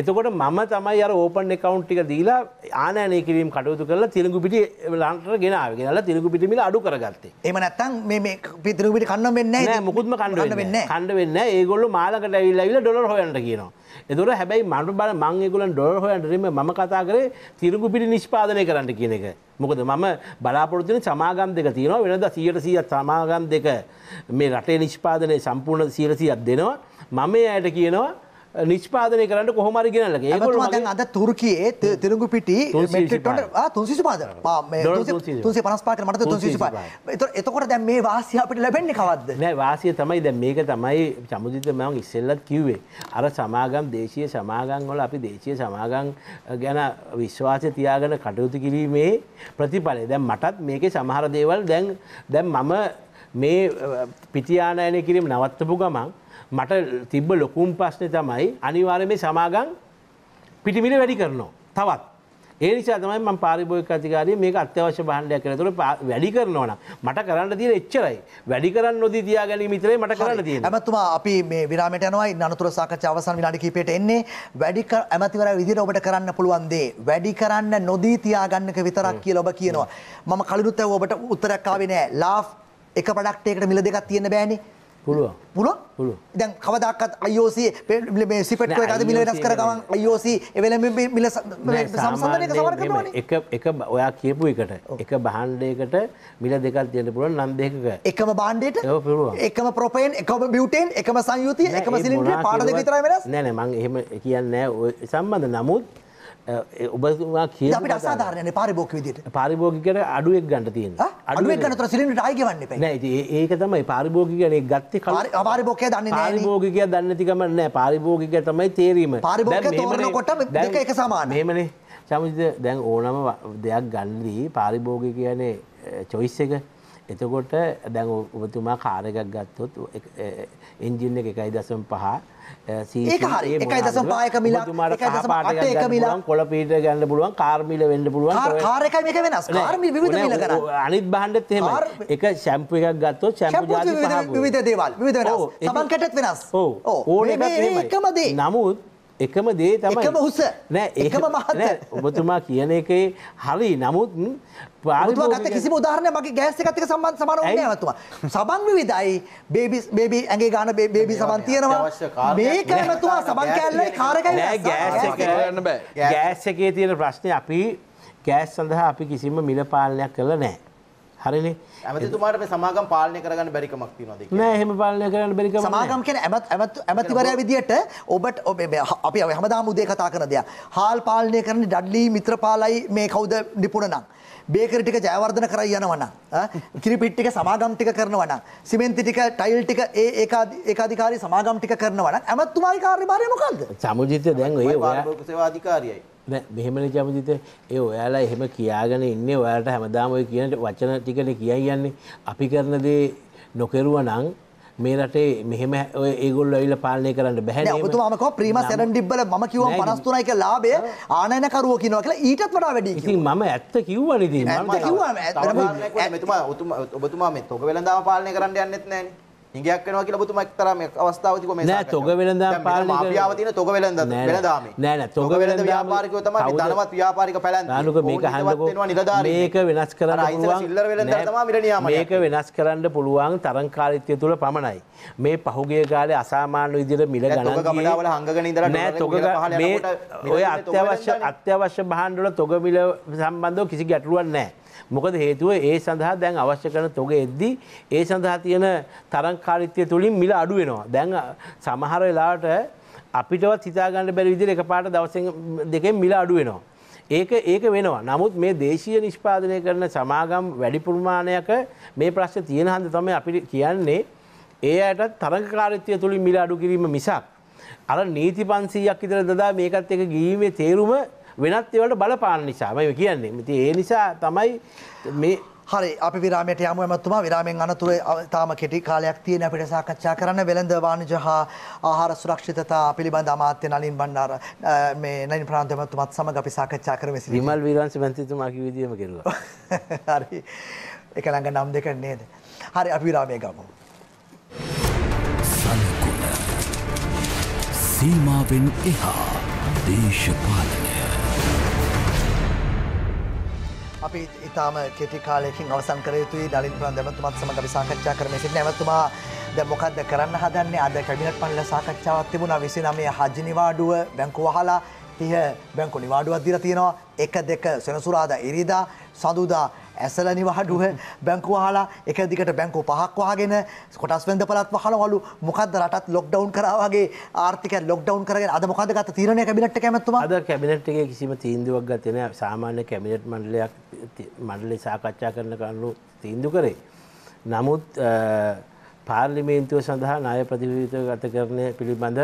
එතකොට මම තමයි අර ඕපන් එකකවන්් ටික දීලා ආනෑනය කිරීම කටයුතු කරලා තිරගුපිටි ලාන්ට ගෙනාව කියලා තිරගුපිටිමිල අඩු කරගත්තේ එම නැත්තන් මේ පිතරගුපිට කන්න වෙන්න මුකුත්ම කණඩ වෙන්න කණඩ වෙන්න ඒගොල්ල මාලකට ඇවිල්ලවිල ඩොලර් හොයන්ට කියනවා එදොට හැබැයි මට බල මං ඒගුලන් ඩොල් හොයන්ටරීම ම කතා කරේ තිරගු පිටි නිෂ්පාදනය කරන්න කියන එක. මොකද මම බලාපොරොත්තුන සමාගම් දෙක තියෙනවා වෙනද සියට සියත් සමාගම් දෙක මේ රටේ නිෂ්පාදනය සම්පූර්ණ සීරසියක් දෙනවා මම අයට කියනවා නිෂ්පාදනය කරන්න කොහොමරි ගෙනල්ල ඒගොල්ලන් අද තුර්කයේ තිරගු පිටි තුන්සිසි පාද තුන්සේ පනස්පාක මට තුන්සිසි පා එතකොට දැන් මේ වාසිය අපිට ලැබෙන්නේ කවද නෑ වාසිය තමයි දැන් මේක තමයි චමුදිත මම ඉස්සෙල්ලත් කිව්වේ අර සමාගම් දේශීය සමාගම් වල අපි දේශීය සමාගම් ගැන විශ්වාසය තියාගෙන කටයුතු කිරීමේ ප්‍රතිඵලය දැන් මටත් මේකේ සමහර දේවල් දැන් දැන් මම මේ පිටියානයනය කිරීම නවත්තපු ගමන් මට තිබ්බ ලොකුම් ප්‍රශ්නය තමයි අනිවාර්ය මේ සමාගම් පිටිමිල වැඩි කරනවා. තවත්. ඒ නිසා තමයි මම පාරිභෝගික අධිකාරිය මේක අත්‍යවශ්‍ය භාණ්ඩයක් කියලා. ඒතකොට වැඩි කරනවා නම් මට කරන්න තියෙන එච්චරයි. වැඩි කරන්න නොදී තියා ගැනීම විතරයි මට කරන්න තියෙන්නේ. ඇමතුමා අපි මේ විරාමයට යනවා. අනතුරු සාකච්ඡා අවසන් විනාඩි කිහිපයට එන්නේ. වැඩි ඇමතිවරයා විදිහට ඔබට කරන්න පුළුවන් දේ වැඩි කරන්න නොදී තියාගන්නක විතරක් කියලා ඔබ කියනවා. මම කලිනුත් ඔබට උත්තරයක් ආවේ නෑ. ලාෆ් එක ප්‍රොඩක්ට් එකකට මිල දෙකක් තියෙන්න බෑනේ. පුළුවන් පුළුව පුළුව දැන් කවදක්කත් අයෝස සිපට ගද මිල රස් කරගවන් අයෝස එවල මිල එක එක ඔයා කියපු එකට එක බහන්්ඩයකට මිල දෙකල් තියන්න පුළුවන් නම් දෙක එකම බාන්්ඩයට එකම ප්‍රපයෙන් එක බියටෙන් එකම සංයුතිය එකම සිලිට පාට විතරයි වෙනස් නෑන මං එහෙම කියන්න සම්බඳ නමුත් ඔබතුමා කිය අපිට අසාධාරණය පරිභෝග විදිට පරිභෝගිකට අඩුවෙක් ගන්නට තියෙන අඩුවෙක් ගන්නතර සිලින්ඩර් ආයගවන්න එපා නෑ ඒක තමයි පරිභෝගිකයනේ ගත්තේ පරිභෝගිකය දන්නේ නෑ පරිභෝගිකය දන්නේ නැතිකම නෑ පරිභෝගිකය තමයි තේරීම පරිභෝගිකය තෝරනකොට දෙක එක සමාන මෙහෙමනේ සමිත දැන් ඕනම දෙයක් ගන්නදී පරිභෝගිකයනේ choice එක එතකොට දැන් ඔබතුමා කාර් එකක් ගත්තොත් එන්ජින් එක 1.5 කොලපීට ගන්න පුළුවන් කාර්මිල වෙන්න පුළුවන් කාරක එක වෙනස් අනිත් බහන්ඩත් එහෙම එක ශැම්ප එකක් ගත්තෝ ශැම්ප විධ දේවල් විධ තමන් කටත් වෙනස් ඕ ඕ එකමදේ නමුත් එකම දේ තමයි හුස නෑ ඒකම මහත ඔබතුමා කියන එකේ හරි නමුත් පාගත කිසි උදාහරණ මගේ ගෑස් එකත් එක සම්බන්ධ සමාන ඕනේ නැවතුමා සබන් විවිධයි බේබි බේබි ඇඟේ ගන්න බේබි සබන් තියෙනවා මේක නැතුවා සබන් කැල්ලයි කාර් එකයි නෑ ගෑස් එක කරන්න බෑ ගෑස් එකේ තියෙන ප්‍රශ්නේ අපි ගෑස් සඳහා අපි කිසිම මිල පාලනයක් කරලා නෑ හරිනේ ඇමතිතුමාට මේ සමාගම් පාලනය කරගන්න බැරිකමක් තියෙනවද කියලා. නෑ එහෙම පාලනය කරන්න බැරිකමක් නෑ. සමාගම් කියන්නේ ඇමත් ඇමත් ඇමතිවරයා විදියට ඔබට ඔබ අපි හැමදාම උදේ කතා කරන දෙයක්. හාල් පාලනය කරන්නේ ඩඩ්ලි මිත්‍රපාලයි මේ කවුද නිපුණ නම්. බේකරි ටික ජයවර්ධන කරයි යනවනම් කිරිපිට් ටික සමාගම් ටික කරනවනම් සිමෙන්ති ටික ටයිල් ටික ඒ ඒකාධිකාරී සමාගම් ටික කරනවනම් ඇමතුමාගේ කාර්යභාරය මොකද්ද? සමුජිත දැන් ඔය ඔයා සේවා අධිකාරියයි. මෙහෙමන චමජිත ඒ ඔයාලා එහෙම කියාගෙන ඉන්නේ ඔයාලට හැමදාම ඔය කියනට වචන ටිකනේ කියයි යන්නේ අපි කරන දේ නොකරුවා නම් මේ රටේ මෙහෙම ඒගොල්ලෝ ඇවිල්ලා පාලනය කරන්න බෑ නේද ඔබතුමාම කව ප්‍රීම සෙරන්ඩිබ්බල මම කිව්වා 53 ක ලාභය ආනයන කරුවෝ කියනවා කියලා ඊටත් වඩා වැඩි කිව්වා ඉතින් මම ඇත්ත කිව්වනේ ඉතින් මම කිව්වා ඔබතුමා ඔබතුමා මේ තොග වෙලඳාම පාලනය කරන්න යන්නෙත් නෑනේ හිගයක් වෙනවා කියලා ඔබතුමා එක්තරා මේ අවස්ථාවකදී කොහොමද නෑ තොග වෙළඳාම් පාලනය කරන මාපියාව තියෙන තොග වෙළඳාම් වෙළඳාමේ නෑ නෑ තොග වෙළඳ ව්‍යාපාරිකයෝ තමයි මේ ධනවත් ව්‍යාපාරික පැලැන්ති නානුක මේක හඳකෝ මේක වෙනස් කරන්න පුළුවන් සිල්ලර වෙළඳාම තමයි මිල නියාමනය මේක වෙනස් කරන්න පුළුවන් තරංකාරීත්වය තුළ පමණයි මේ පහුගිය කාලේ අසාමාන්‍ය විදිහට මිල ගණන් තොග ගමඩාවල හංගගෙන ඉඳලා නෑ තොග මේ ඔය අත්‍යවශ්‍ය අත්‍යවශ්‍ය භාණ්ඩ වල තොග මිල සම්බන්ධව කිසි ගැටලුවක් නෑ මොකද හේතුව ඒ සඳහා දැන් අවශ්‍ය කරන තොග එද්දී ඒ සඳහා තියෙන තරංකාරීත්වය තුළින් මිල අඩු වෙනවා. දැන් සමහර වෙලාවට අපිටවත් හිතාගන්න බැරි විදිහට එකපාරට දවස් දෙකෙන් මිල අඩු වෙනවා. ඒක ඒක වෙනවා. නමුත් මේ දේශීය නිෂ්පාදනය කරන සමාගම් වැඩි ප්‍රමාණයක මේ ප්‍රශ්නේ තියෙන හන්ද තමයි අපිට කියන්නේ ඒ අයටත් තරඟකාරීත්වය තුලින් මිල අඩු කිරීම මිසක් අර නීති 500ක් විතර දදා මේකත් එක ගීමේ තේරුම වෙනත් ඒවට බලපාන නිසාම කියන්නේ මති ඒ නිසා තමයි මේ හරි අපි විරාමයට යමු ඇමතුමා විරාමෙන් අනතුර තාම කෙටි කාලයක් තියෙන අපිට සාකච්ඡා කරන්න වෙළඳ වාණිජ හා ආහාර සුරක්ෂිතතා පිළිබඳ අමාත්‍ය නලින් බණ්ඩාර මේ නලින් ප්‍රාන්ත ඇමතුමත් සමග අපි සාකච්ඡා කරමු ඉතින් විමල් වීරංශ මන්ත්‍රීතුමා කිව්ව විදිහම කෙරුවා හරි ඒක ළඟ නම් දෙක නේද හරි අපි විරාමයේ ගමු සීමාවෙන් එහා දේශපාලනය අපි ඉතාම කෙටි කාලයකින් අවසන් කර යුතුයි දලින් පුරන් දැමතුමත් සමඟ අපි සාකච්ඡා කරමින් සිටින නැවතුමා දැන් මොකද්ද කරන්න හදන්නේ අද කැබිනට් පන්සල සාකච්ඡාවක් තිබුණා 29 හජ් නිවාඩුව බැංකුව වහලා තිය බැංකු නිවාඩුවක් දිර තියෙනවා එක දෙක සෙනසුරාදා ඉරිදා සඳුදා ඇසල නිවාඩුව බැංකු හලා එක දිකට බැංකු පහක් වහගෙන කොටස් වෙන්ද පලත් වහලවලු මොකද රටත් ලොක්ඩවන් කරාවගේ ආර්ථික ලොක්ඩවන් කරගෙන අද මොකද ගත තීරණ කැබිනට් කැමත්තුම අද කැබිනට්ගේ කිසිම තීන්දුවක් ගතන සාමාන්‍ය කැමිනට් මණ්ඩලයක් මණ්ඩලේ සාකච්ඡා කරන කරන්නු තීන්දු කරේ. නමුත් පාර්ලිමේන්තුව සඳහා නාය ප්‍රතිවිත ගත කරනය පිළිබඳ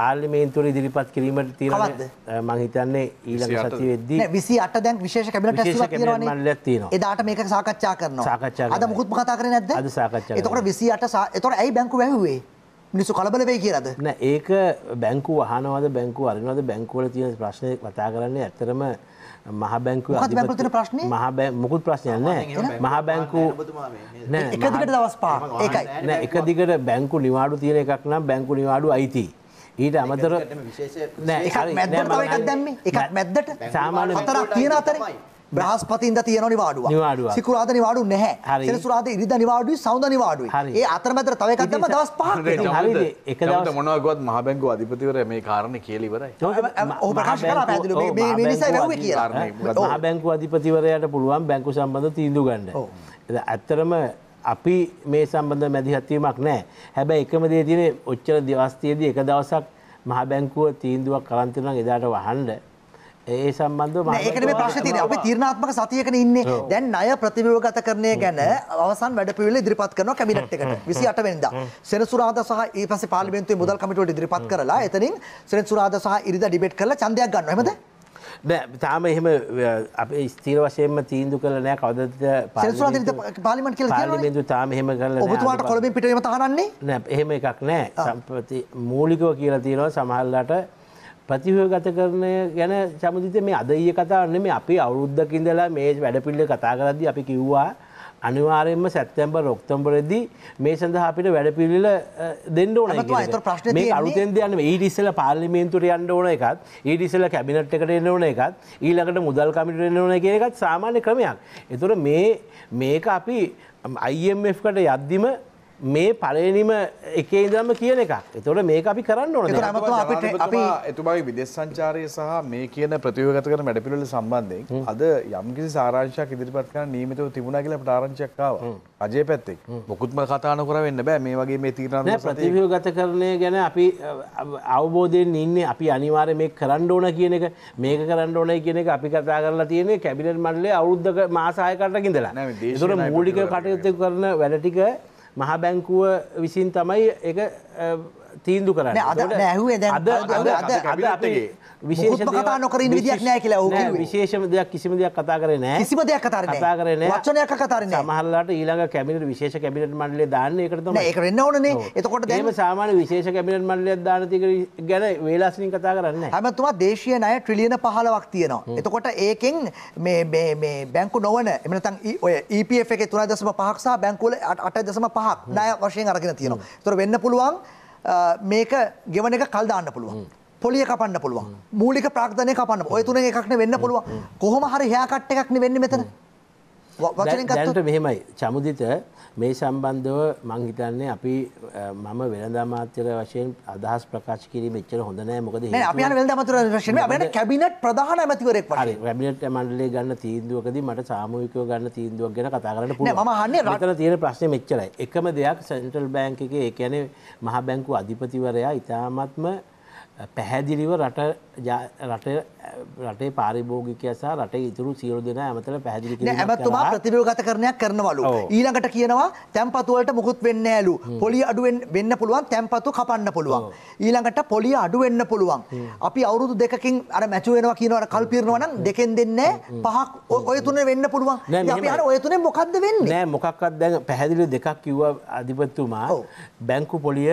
පාර්ලිමේන්තුව ඉදිරිපත් කිරීමට තියෙනද මහිතන්නේ ඊළඟ සති වෙද්දී විසි අට දැන් විශේෂ කැබිට තින එදාට මේක සාකච්ඡා කරන සාකච්ඡා අද මුකුත් කතා කරන ඇද අද සාකච්ඡා තොට විසි අට තොට ඇයි බැංකු වැැහුවේ මිනිසු කලබල වේ කියලද නෑ ඒක බැංකු වහනවද බැංකු අරනවද බැංකුවල තියෙන ප්‍රශ්නය කතා කරන්නේ ඇතරම මහ බැංකු ට ප්‍රශ්න මහ මුකුත් ප්‍රශ්නය නෑ මහ බැංකු එකදිකට දවස් පා ඒකයි එක දිකට බැංකු නිවාඩු තියෙන එකක් නම් බැංකු නිවාඩු අයිති ඊට අමතර නෑ මැද්දට සාමාන්‍ය තරක් තියෙන අතරයි බ්‍රහස්පතින්ද තියෙන නිවාඩුව නිවාඩුව සිකුරාද නිවාඩු නැහැ සෙනසුරාද ඉරිදා නිවාඩුයි සවුන්දා නිවාඩුයි ඒ අතරමැදට තව එකක් තමයි දවස් පහක් වෙනවා හරිද එක දවස් මොනවාගවත් මහ බැංකුව අධිපතිවරයා මේ කාරණේ කියලා ඉවරයි ඔහු ප්‍රකාශ කරා පැහැදිලිව මේ මේ නිසා වැහුවේ කියලා මහ බැංකුව අධිපතිවරයාට පුළුවන් බැංකු සම්බන්ධ තීන්දුව ගන්න ඇත්තරම අපි මේ සම්බන්ධ මැදිහත්වීමක් නෑ හැබැයි එකම දේ තියෙන ඔච්චර දවස්තියේදී එක දවසක් මහ බැංකුව තීන්දුවක් කරන්තනම් එදාට වහන්ඩ ඒ සම්බන්ධ ඒකන ප්‍රශ් තින අපි තිරණාත්මක සතියකන ඉන්න දැන් අය ප්‍රතිවෝගත කරනය ගැන අවසන් වැඩපිවිල ඉදිරිපත් කරන කැමිනට්කට විසි අටවෙනිද සෙනසුරාද සහ ඒ පස පාලිමෙන්තු මුදල් කමිටුවට ඉදිරිපත් කරලා එතනින් සෙනසුරාද සහ ඉරිද ඩිබෙට් කරලා චන්දයක් ගන්න හමද බෑ තාම එහෙම අපේ ස්ථීර වශයෙන්ම තීන්දු කළ නෑ කවදද පාලිමට පාලිමෙන්තු තාම එහෙම කරල ඔබතුවාට කොළඹින් පිටීම තහරන්නේ නෑ එහෙම එකක් නෑ සම්පති මූලිකව කියලා තියෙනවා සමහල්ලට ප්‍රතිහයගත කරනය ගැන සමතිත මේ අද ඒ කතාන්න මේ අපි අවුද්ධකින්දලා මේ වැඩපිල්ල කතා කරදදි අපි කිව්වා අනිවාරයෙන්ම සැත්තැම්බර් රොක්තම්බරදි මේ සඳහා අපිට වැඩපිල්ල දෙන්න ඕන ප්‍රශ්න අලුතෙන් යන්න ඊඩිස්සල පාර්ලිමේන්තුර යන්න ඕන එකත් ඊඩිසල කැබිනට් එකට එන්න ඕන එකත් ඊළඟට මුදල් කමිට එන්න ඕන එකත් සාමාන්‍ය ක්‍රමයක් එතුර මේ මේක අපි අයිම්කට යද්දිම මේ පලනිම එකේ දම කියන එකක් එතොට මේ අපි කරන්න ඕන අපි එතුමයි විදෙස් සංචාරය සහ මේ කියන ප්‍රතියෝගත කර මැඩපිළල සම්බන්ධයෙන් අද යම්කිසි සාරංශයක් ඉදිරිපත් කන නීමතව තිබුණ කියල ප්‍රාරංචක්කාව අජය පැත්තෙක් මොකුත්ම කතාන කර වෙන්න බෑ මේ වගේ මේ තීරණ ප්‍රතියෝගත කරණය ගැන අපි අවබෝධයෙන් ඉන්නේ අපි අනිවාර මේ කරන්න ඕන කියන එක මේක කරන්න ඕන කියන එක අපි කතා කරලා තියන්නේ කැබිනට මල්ලේ අවුද්ධක මාසායකටකින්දලා තුර මූලික කටයුත්ත කරන වැඩටික මහ බැංකුව විසින් තමයි එක තීන්දු කරන්න අද ඇහුවේ දැ අද අද අපේ විශේෂ කතා නොකර ඉන්න විදියක් නැහැ කියලා ඔහු කිව්වේ. විශේෂම දෙයක් කිසිම දෙයක් කතා කරේ නැහැ. කිසිම දෙයක් කතා කරේ නැහැ. කතා කරේ නැහැ. වචනයක් කතා කරේ නැහැ. සමහරලාට ඊළඟ කැබිනට් විශේෂ කැබිනට් මණ්ඩලය දාන්නේ ඒකට තමයි. නෑ ඒක වෙන්න ඕනනේ. එතකොට දැන් එහෙම සාමාන්‍ය විශේෂ කැබිනට් මණ්ඩලයක් දාන තියෙක ගැන වේලාසනින් කතා කරන්නේ නැහැ. හැමතුමා දේශීය ණය ට්‍රිලියන 15ක් තියෙනවා. එතකොට ඒකෙන් මේ මේ මේ බැංකු නොවන එහෙම නැත්නම් ඔය EPF එකේ 3.5ක් සහ බැංකු වල 8.5ක් ණය වශයෙන් අරගෙන තියෙනවා. ඒතර වෙන්න පුළුවන් මේක ගෙවන එක කල් දාන්න පුළුවන්. පොලිය කපන්න පුළුවන් මූලික ප්‍රාක්ධනය කපන්න ඔය තුන එකක්න වෙන්න පුළුවන් කොහොම හරි හයාකට් එකක්න වෙන්න මෙතන දැන්ට මෙහෙමයි චමුදිත මේ සම්බන්ධව මංහිතන්නේ අපි මම වෙළඳාමාත්‍යර වශයෙන් අදහස් ප්‍රකාශ කිරීම එච්චර හොඳනෑ මොකද වෙළඳමතුර රශන කැබිනට ප්‍රධාන ඇමතිවරෙක් පරි ැබිනට මණ්ඩලේ ගන්න තීන්දුවකද මට සාමූිකව ගන්න තීන්දුවක් ගැන කතා කරන්න පුළ මහන්නේ රටල තියෙන ප්‍රශ්න මෙච්චරයි එකම දෙයක් සැන්ටල් බෑංක එක ඒ ඇනේ මහ බැංකු අධිපතිවරයා ඉතාමත්ම පැහැදිලිව රට රටේ පාරිභෝගිකය සහ රටේ ඉතුරු සියලු දෙනා ඇමතල පැහැදිලි කරනවා. ඇමතුමා ප්‍රතිවිරෝධ කරණයක් කරනවලු. ඊළඟට කියනවා තැම්පතුවලට මුකුත් වෙන්නේ නැලු. පොලිය අඩු වෙන්න පුළුවන්, තැම්පතු කපන්න පුළුවන්. ඊළඟට පොලිය අඩු වෙන්න පුළුවන්. අපි අවුරුදු දෙකකින් අර මැචු වෙනවා කියනවා අර කල්පිරනවා නම් දෙකෙන් දෙන්නේ පහක් ඔය තුනේ වෙන්න පුළුවන්. අපි අර ඔය තුනේ මොකද්ද වෙන්නේ? නෑ මොකක්වත් දැන් පැහැදිලි දෙකක් කිව්වා අධිපතිතුමා. බැංකු පොලිය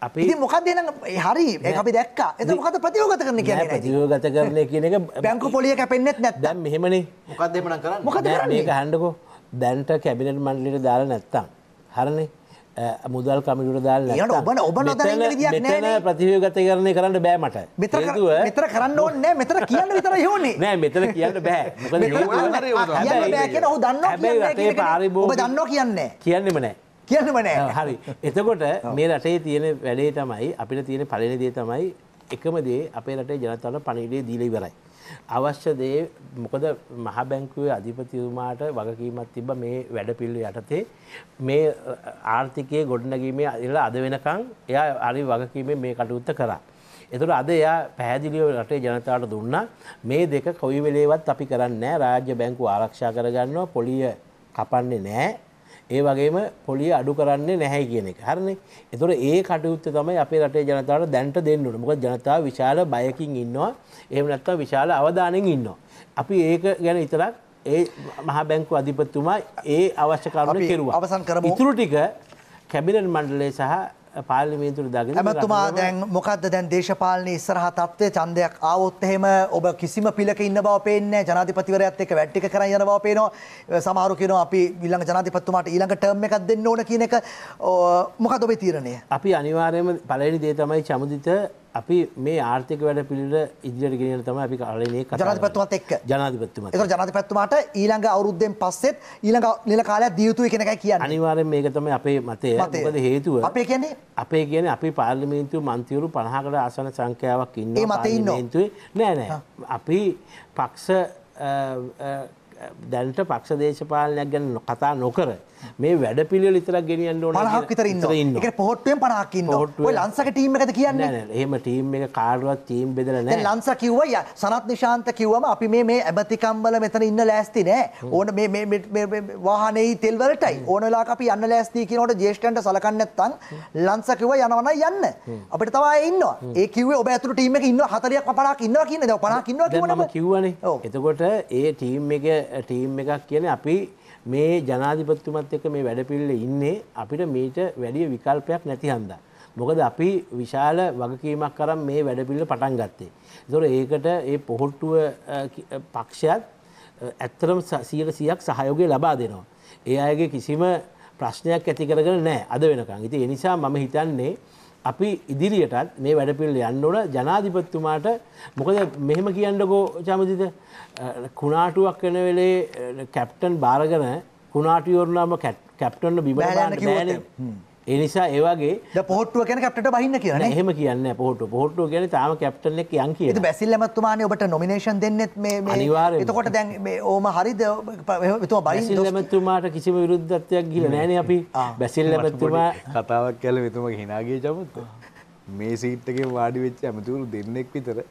අපි මොකක්ද නම් හරි අපි දැක් එත මොකද ප්‍රතියෝගත කරන කිය ප්‍රතියෝගත කරන කියන එක බැංකු පොලිය කැපෙන්නෙත් නැත් දැම් මෙහෙමනේ මොකක් දෙමන කර මොකද මේක හන්ඩකෝ දැන්ට කැබිනට මණ්ඩලිට දාල නැත්තම් හරණ මුදල් කමිටුට දාල ඔබ ඔබ ප්‍රතියෝගත කරණය කරන්න බෑමට මෙතර කරන්න ඕන්න මෙතර කියන්න විතර යෝනේ නෑ මෙතර කියන්න බෑ දන්න පාරිබෝ දන්න කියන්නේ කියන්නේ මනෑ කියන්නම නෑ හරි එතකොට මේ රටේ තියෙන වැඩේ තමයි අපිට තියෙන පලන දේ තමයි එකම දේ අපේ රටේ ජනතාවට පණිවිඩේ දීලා ඉවරයි. අවශ්‍ය දේ මොකද මහ බැංකුවේ අධිපතිතුමාට වගකීමක් තිබ්බ මේ වැඩපිළිවෙල යටතේ මේ ආර්ථිකයේ ගොඩනැගීමේ ඉඳලා අද වෙනකන් එයා හරි වගකීමෙන් මේ කටයුත්ත කරා. එතකොට අද එයා පැහැදිලිව රටේ ජනතාවට දුන්නා මේ දෙක කොයි වෙලේවත් අපි කරන්නේ නැහැ රාජ්‍ය බැංකුව ආරක්ෂා කරගන්නවා පොලිය කපන්නේ නැහැ ඒ වගේම පොලිය අඩු කරන්නේ නැහැ කියන එක හරිනේ. ඒතොර ඒ කටයුත්ත තමයි අපේ රටේ ජනතාවට දැනට දෙන්න ඕනේ. මොකද ජනතාව විශාල බයකින් ඉන්නවා. එහෙම නැත්නම් විශාල අවධානයෙන් ඉන්නවා. අපි ඒක ගැන විතරක් ඒ මහ බැංකු අධිපතිතුමා ඒ අවශ්‍ය කරුණු කෙරුවා. අවසන් කරමු. ඉතුරු ටික කැබිනට් මණ්ඩලය සහ පාලිමේතුර දගෙන ඇමතුමා දැන් මොකක්ද දැන් දේශපාලන ඉස්සරහ තත්ත්වය චන්දයක් ආවොත් එහෙම ඔබ කිසිම පිලක ඉන්න බව පේන්නේ ජනාධිපතිවරයත් එක්ක වැඩ ටික කරන් යන බව පේනවා සමහරු කියනවා අපි ඊළඟ ජනාධිපතිතුමාට ඊළඟ ටර්ම් එකක් දෙන්න ඕන කියන එක මොකද ඔබේ තීරණය අපි අනිවාර්යයෙන්ම පළවෙනි දේ තමයි චමුදිත අපි මේ ආර්ථික වැඩ පිළිට ඉදිරියට ගෙනන තම අපි කාලනය ජනාධපත්තුමත් එක් ජනාධපත්තුම එක ජනාධපැත්තුමට ඊළඟ අවුරුද්ධෙන් පස්සෙත් ඊළඟ නිල කාලයක් දියුතුයි කෙනක කිය අනිවාරෙන් මේක තම අපේ මතය මද හේතුව අපේ කියන්නේ අපේ කියන අපි පාර්ලිමේන්තු මන්තිවරු පණහකට ආසන සංඛ්‍යාවක් ඉන්න මත ඉන්නතුයි නෑනෑ අපි පක්ෂ දැන්ට පක්ෂ දේශපාලනයක් ගැන කතා නොකර මේ වැඩ පිළිවෙල විතරක් ගෙනියන්න ඕන. 50ක් විතර ඉන්නවා. ඒ කියන්නේ පොහොට්ටුවෙන් 50ක් ඉන්නවා. ඔය ලංසක ටීම් එකද කියන්නේ? නෑ නෑ එහෙම ටීම් එක කාටවත් ටීම් බෙදලා නෑ. දැන් ලංස කිව්වා සනත් නිශාන්ත කිව්වම අපි මේ මේ ඇමතිකම්වල මෙතන ඉන්න ලෑස්ති නෑ. ඕන මේ මේ මේ වාහනේයි තෙල් වලටයි. ඕන වෙලාවක අපි යන්න ලෑස්ති කියනකොට ජේෂ්ඨයන්ට සලකන්නේ නැත්තම් ලංස කිව්වා යනවනම් යන්න. අපිට තවයි ඉන්නවා. ඒ කිව්වේ ඔබ ඇතුළු ටීම් එකේ ඉන්නවා 40ක් 50ක් ඉන්නවා කියන්නේ. දැන් 50ක් ඉන්නවා කිව්වනේ. එතකොට ඒ ටීම් එක ටීම් එකක් කියන්නේ අපි මේ ජනාධිපත්තුමත් එක්ක මේ වැඩපිල්ල ඉන්නේ අපිට මීට වැඩිය විකල්පයක් නැති හන්දා. මොකද අපි විශාල වගකීමක් කරම් මේ වැඩපිල්ල පටන් ගත්තේ. දොර ඒකට ඒ පොහොට්ටුව පක්ෂයත් ඇත්තරම් සියල සියක් සහයෝගේ ලබා දෙනවා. ඒ අයගේ කිසිම ප්‍රශ්නයක් ඇති කරගෙන නෑ අද වෙනකං. ඉති එනිසා මම හිතන්නේ අපි ඉදිරියටත් මේ වැඩපිල්ල යන්න ඕන ජනාධිපත්තුමාට මොකද මෙහෙම කියන්නකෝ චමතිත කුණාටුවක් වෙන වෙලේ කැප්ටන් බාරගන කුණාටියෝරනාම කැප්ටන්න බිබ එනිසා ඒවගේ පොට්ුව කැන කැප්ට බහින්න කියන හෙම කියන්න පොට පොට්ුව කියන තාම කැප්ටනෙක් යන් කිය බැසිල්ලමත්තුමාන ඔබට නොමිනේෂන් දෙන්නෙත් මේ නිවාර එතකොට දැන් ඕම හරිද තුම බයිසිල්ලමතුමාට කිසිම විරුද්ධත්වයක් ගිල නෑන අපි බැසිල්ලමතුමා කතාවක් කැල විතුම හිනාගේ ජමුත්ත මේ සීට්ටක වාඩි වෙච්ච ඇමතුරු දෙන්නෙක් විතර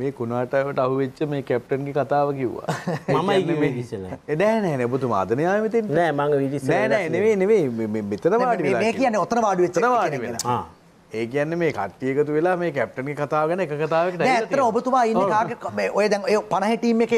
මේ කුණාටාවට අහුවෙච්ච මේ කැප්ටන්ගේ කතාව කිව්වා මම ඉසල එදෑ නෑ නැබතු මාදනයාමතෙන් නෑ මඟ විඩි නෑ නෙවේ නෙවේ මෙතන වාඩි මේ කියන ඔතන වාඩි වෙච්ච වාඩි වෙලා ඒ කියන්න මේ කට්ටියකතු වෙලා මේ කැප්ටනි කතාගෙන එක කතාවට ඇතර ඔබතුමා ඉන්න ඔය දැන් ඔය පනහටීම් එක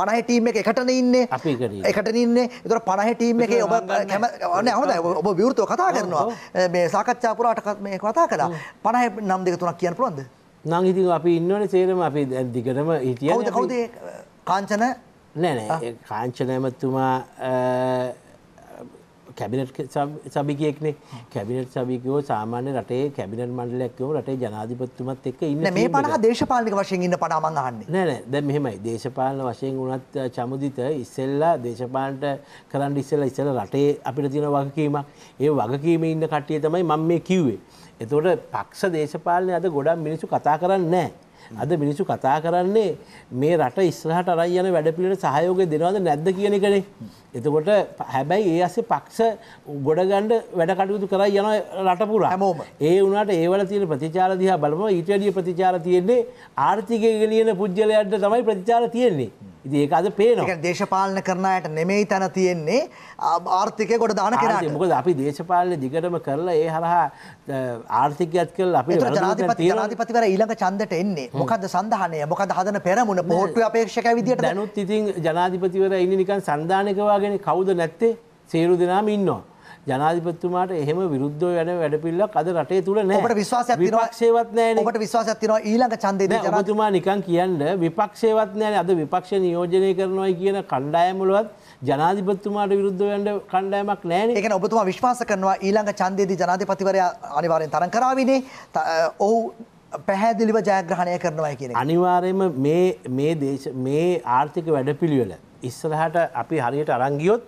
පනහටීම් එක එකටන ඉන්න එකට ඉන්න තර පනහටීම් එක ඔබ න හොද ඔබ විවෘතව කතා කරනවා මේ සාකච්ඡාපුරාටකත් මේ කතා කලා පනහ නම් දෙක තුනක් කියන්න පුළන්ද නං ඉතින් අපි ඉන්නවන සේරම අපි දිගටම හිටිය කවද කාංචන නෑන කාංචනයමතුමා කැබිනට් සබිකයෙක්නේ කැබිනට සබිකෝ සාමාන්‍ය රටේ කැබිනට මණඩලයක්කෝ රටේ ජනාධිපත්තුමත් එක් ඉන්න මේ පනහ දේශපාලික වශයෙන් ඉන්න පනාමන් අහන්න නෑන දැ මෙහෙමයි දේශපාලන වශයෙන් වනත් චමුදිත ඉස්සෙල්ලා දේශපාලට කරන්න ඉස්සල ඉස්සල රටේ අපිට තියෙන වගකීමක් ඒ වගකීම ඉන්න කට්ටිය තමයි මං මේ කිව්වේ එතවට පක්ෂ දේශපාලනය අද ගොඩක් මිනිසු කතා කරන්න නෑ. අද මිනිසු කතා කරන්නේ මේ රට ඉස්රහට අරයි යන වැඩපිලට සහයෝගය දෙනවාද නැද්ද කියන කනේ එතකොට හැබැයි ඒ අසේ පක්ෂ ගොඩගන්ඩ වැඩ කටයුතු කර යන රටපුර හැමෝම ඒ වනට ඒවල තියෙන ප්‍රතිචාර දිහා බලම ඉටඩිය ප්‍රතිචාර තියෙන්නේ ආර්ථිකය ගෙලියන පුද්ගලයන්ට තමයි ප්‍රතිචාර තියෙන්නේ. ඉති ඒක අද පේන දේශපාලන කරනයට නෙමෙයි තැන තියෙන්නේ ආර්ථිකය ගොඩ දාන කර මොකද අපි දේශපාලන දිගටම කරලා ඒ හරහා ආර්ථිකයත් කල් අපි ජාතිපතිවර ඊළඟ චන්දට එන්නේ මොකද සඳහනය මොකද හදන පෙරමුණ පොට්ටු අපේක්ෂක විදිට දැනුත් ඉතින් ජනාධිපතිවර ඉන්න නිකන් සන්ධානකවා හොයාගෙන කවුද නැත්තේ සේරු දෙනාම ඉන්නවා. ජනාධිපතිතුමාට එහෙම විරුද්ධ වැඩ වැඩපිල්ලක් අද රටේ තුල නෑ. ඔබට විශ්වාසයක් තියෙනවා විපක්ෂේවත් නෑනේ. ඔබට විශ්වාසයක් තියෙනවා ඊළඟ ඡන්දයේදී ජනාධිපතිතුමා නිකන් කියන්න විපක්ෂේවත් නෑනේ. අද විපක්ෂ නියෝජනය කරනවායි කියන කණ්ඩායමලවත් ජනාධිපතිතුමාට විරුද්ධ වෙන්න කණ්ඩායමක් නෑනේ. ඒ කියන්නේ ඔබතුමා විශ්වාස කරනවා ඊළඟ ඡන්දයේදී ජනාධිපතිවරයා අනිවාර්යෙන් තරඟ කරාවිනේ. ඔහු පැහැදිලිව ජයග්‍රහණය කරනවා කියන එක. අනිවාර්යයෙන්ම මේ මේ දේශ මේ ආර්ථික වැඩපිළිවෙල ඉස්සරහට අපි හරියට අරන් ගියොත්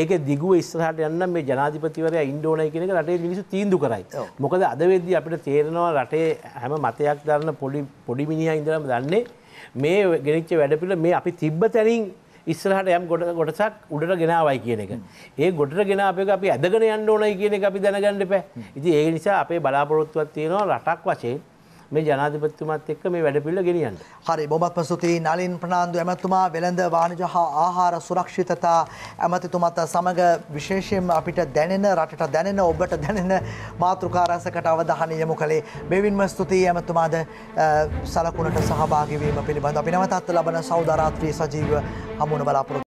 ඒක දිගුව ඉස්සරහට යන්න මේ ජනාධිපතිවරයා ඉන්න ඕනයි කියන එක රටේ මිනිස්සු තීන්දුව කරයි. මොකද අද වෙද්දී අපිට තේරෙනවා රටේ හැම මතයක් දරන පොඩි පොඩි මිනිහා ඉඳලාම දන්නේ මේ ගෙනිච්ච වැඩපිළ මේ අපි තිබ්බ තැනින් ඉස්සරහට යම් ගොඩ කොටසක් උඩට ගෙනාවයි කියන එක. ඒ ගොඩට ගෙනාප එක අපි ඇදගෙන යන්න ඕනයි කියන එක අපි දැනගන්න එපා. ඉතින් ඒ නිසා අපේ බලාපොරොත්තුවක් තියෙනවා රටක් වශයෙන් මේ ජනාධිපතිතුමත් එක්ක මේ වැඩපිළිවෙල ගෙනියන්න. හරි බොහොමත් ප්‍රසූති නලින් ප්‍රනාන්දු ඇමතුමා වෙළඳ වාණිජ හා ආහාර සුරක්ෂිතතා ඇමතිතුමත් සමග විශේෂයෙන් අපිට දැනෙන රටට දැනෙන ඔබට දැනෙන මාතෘකා රසකට අවධානය යොමු කළේ මෙවින්ම ස්තුතියි ඇමතුමාද සලකුණට සහභාගී වීම පිළිබඳ අපි නැවතත් ලබන සෞදරාත්‍රී සජීව හමුවන බලාපොරොත්තු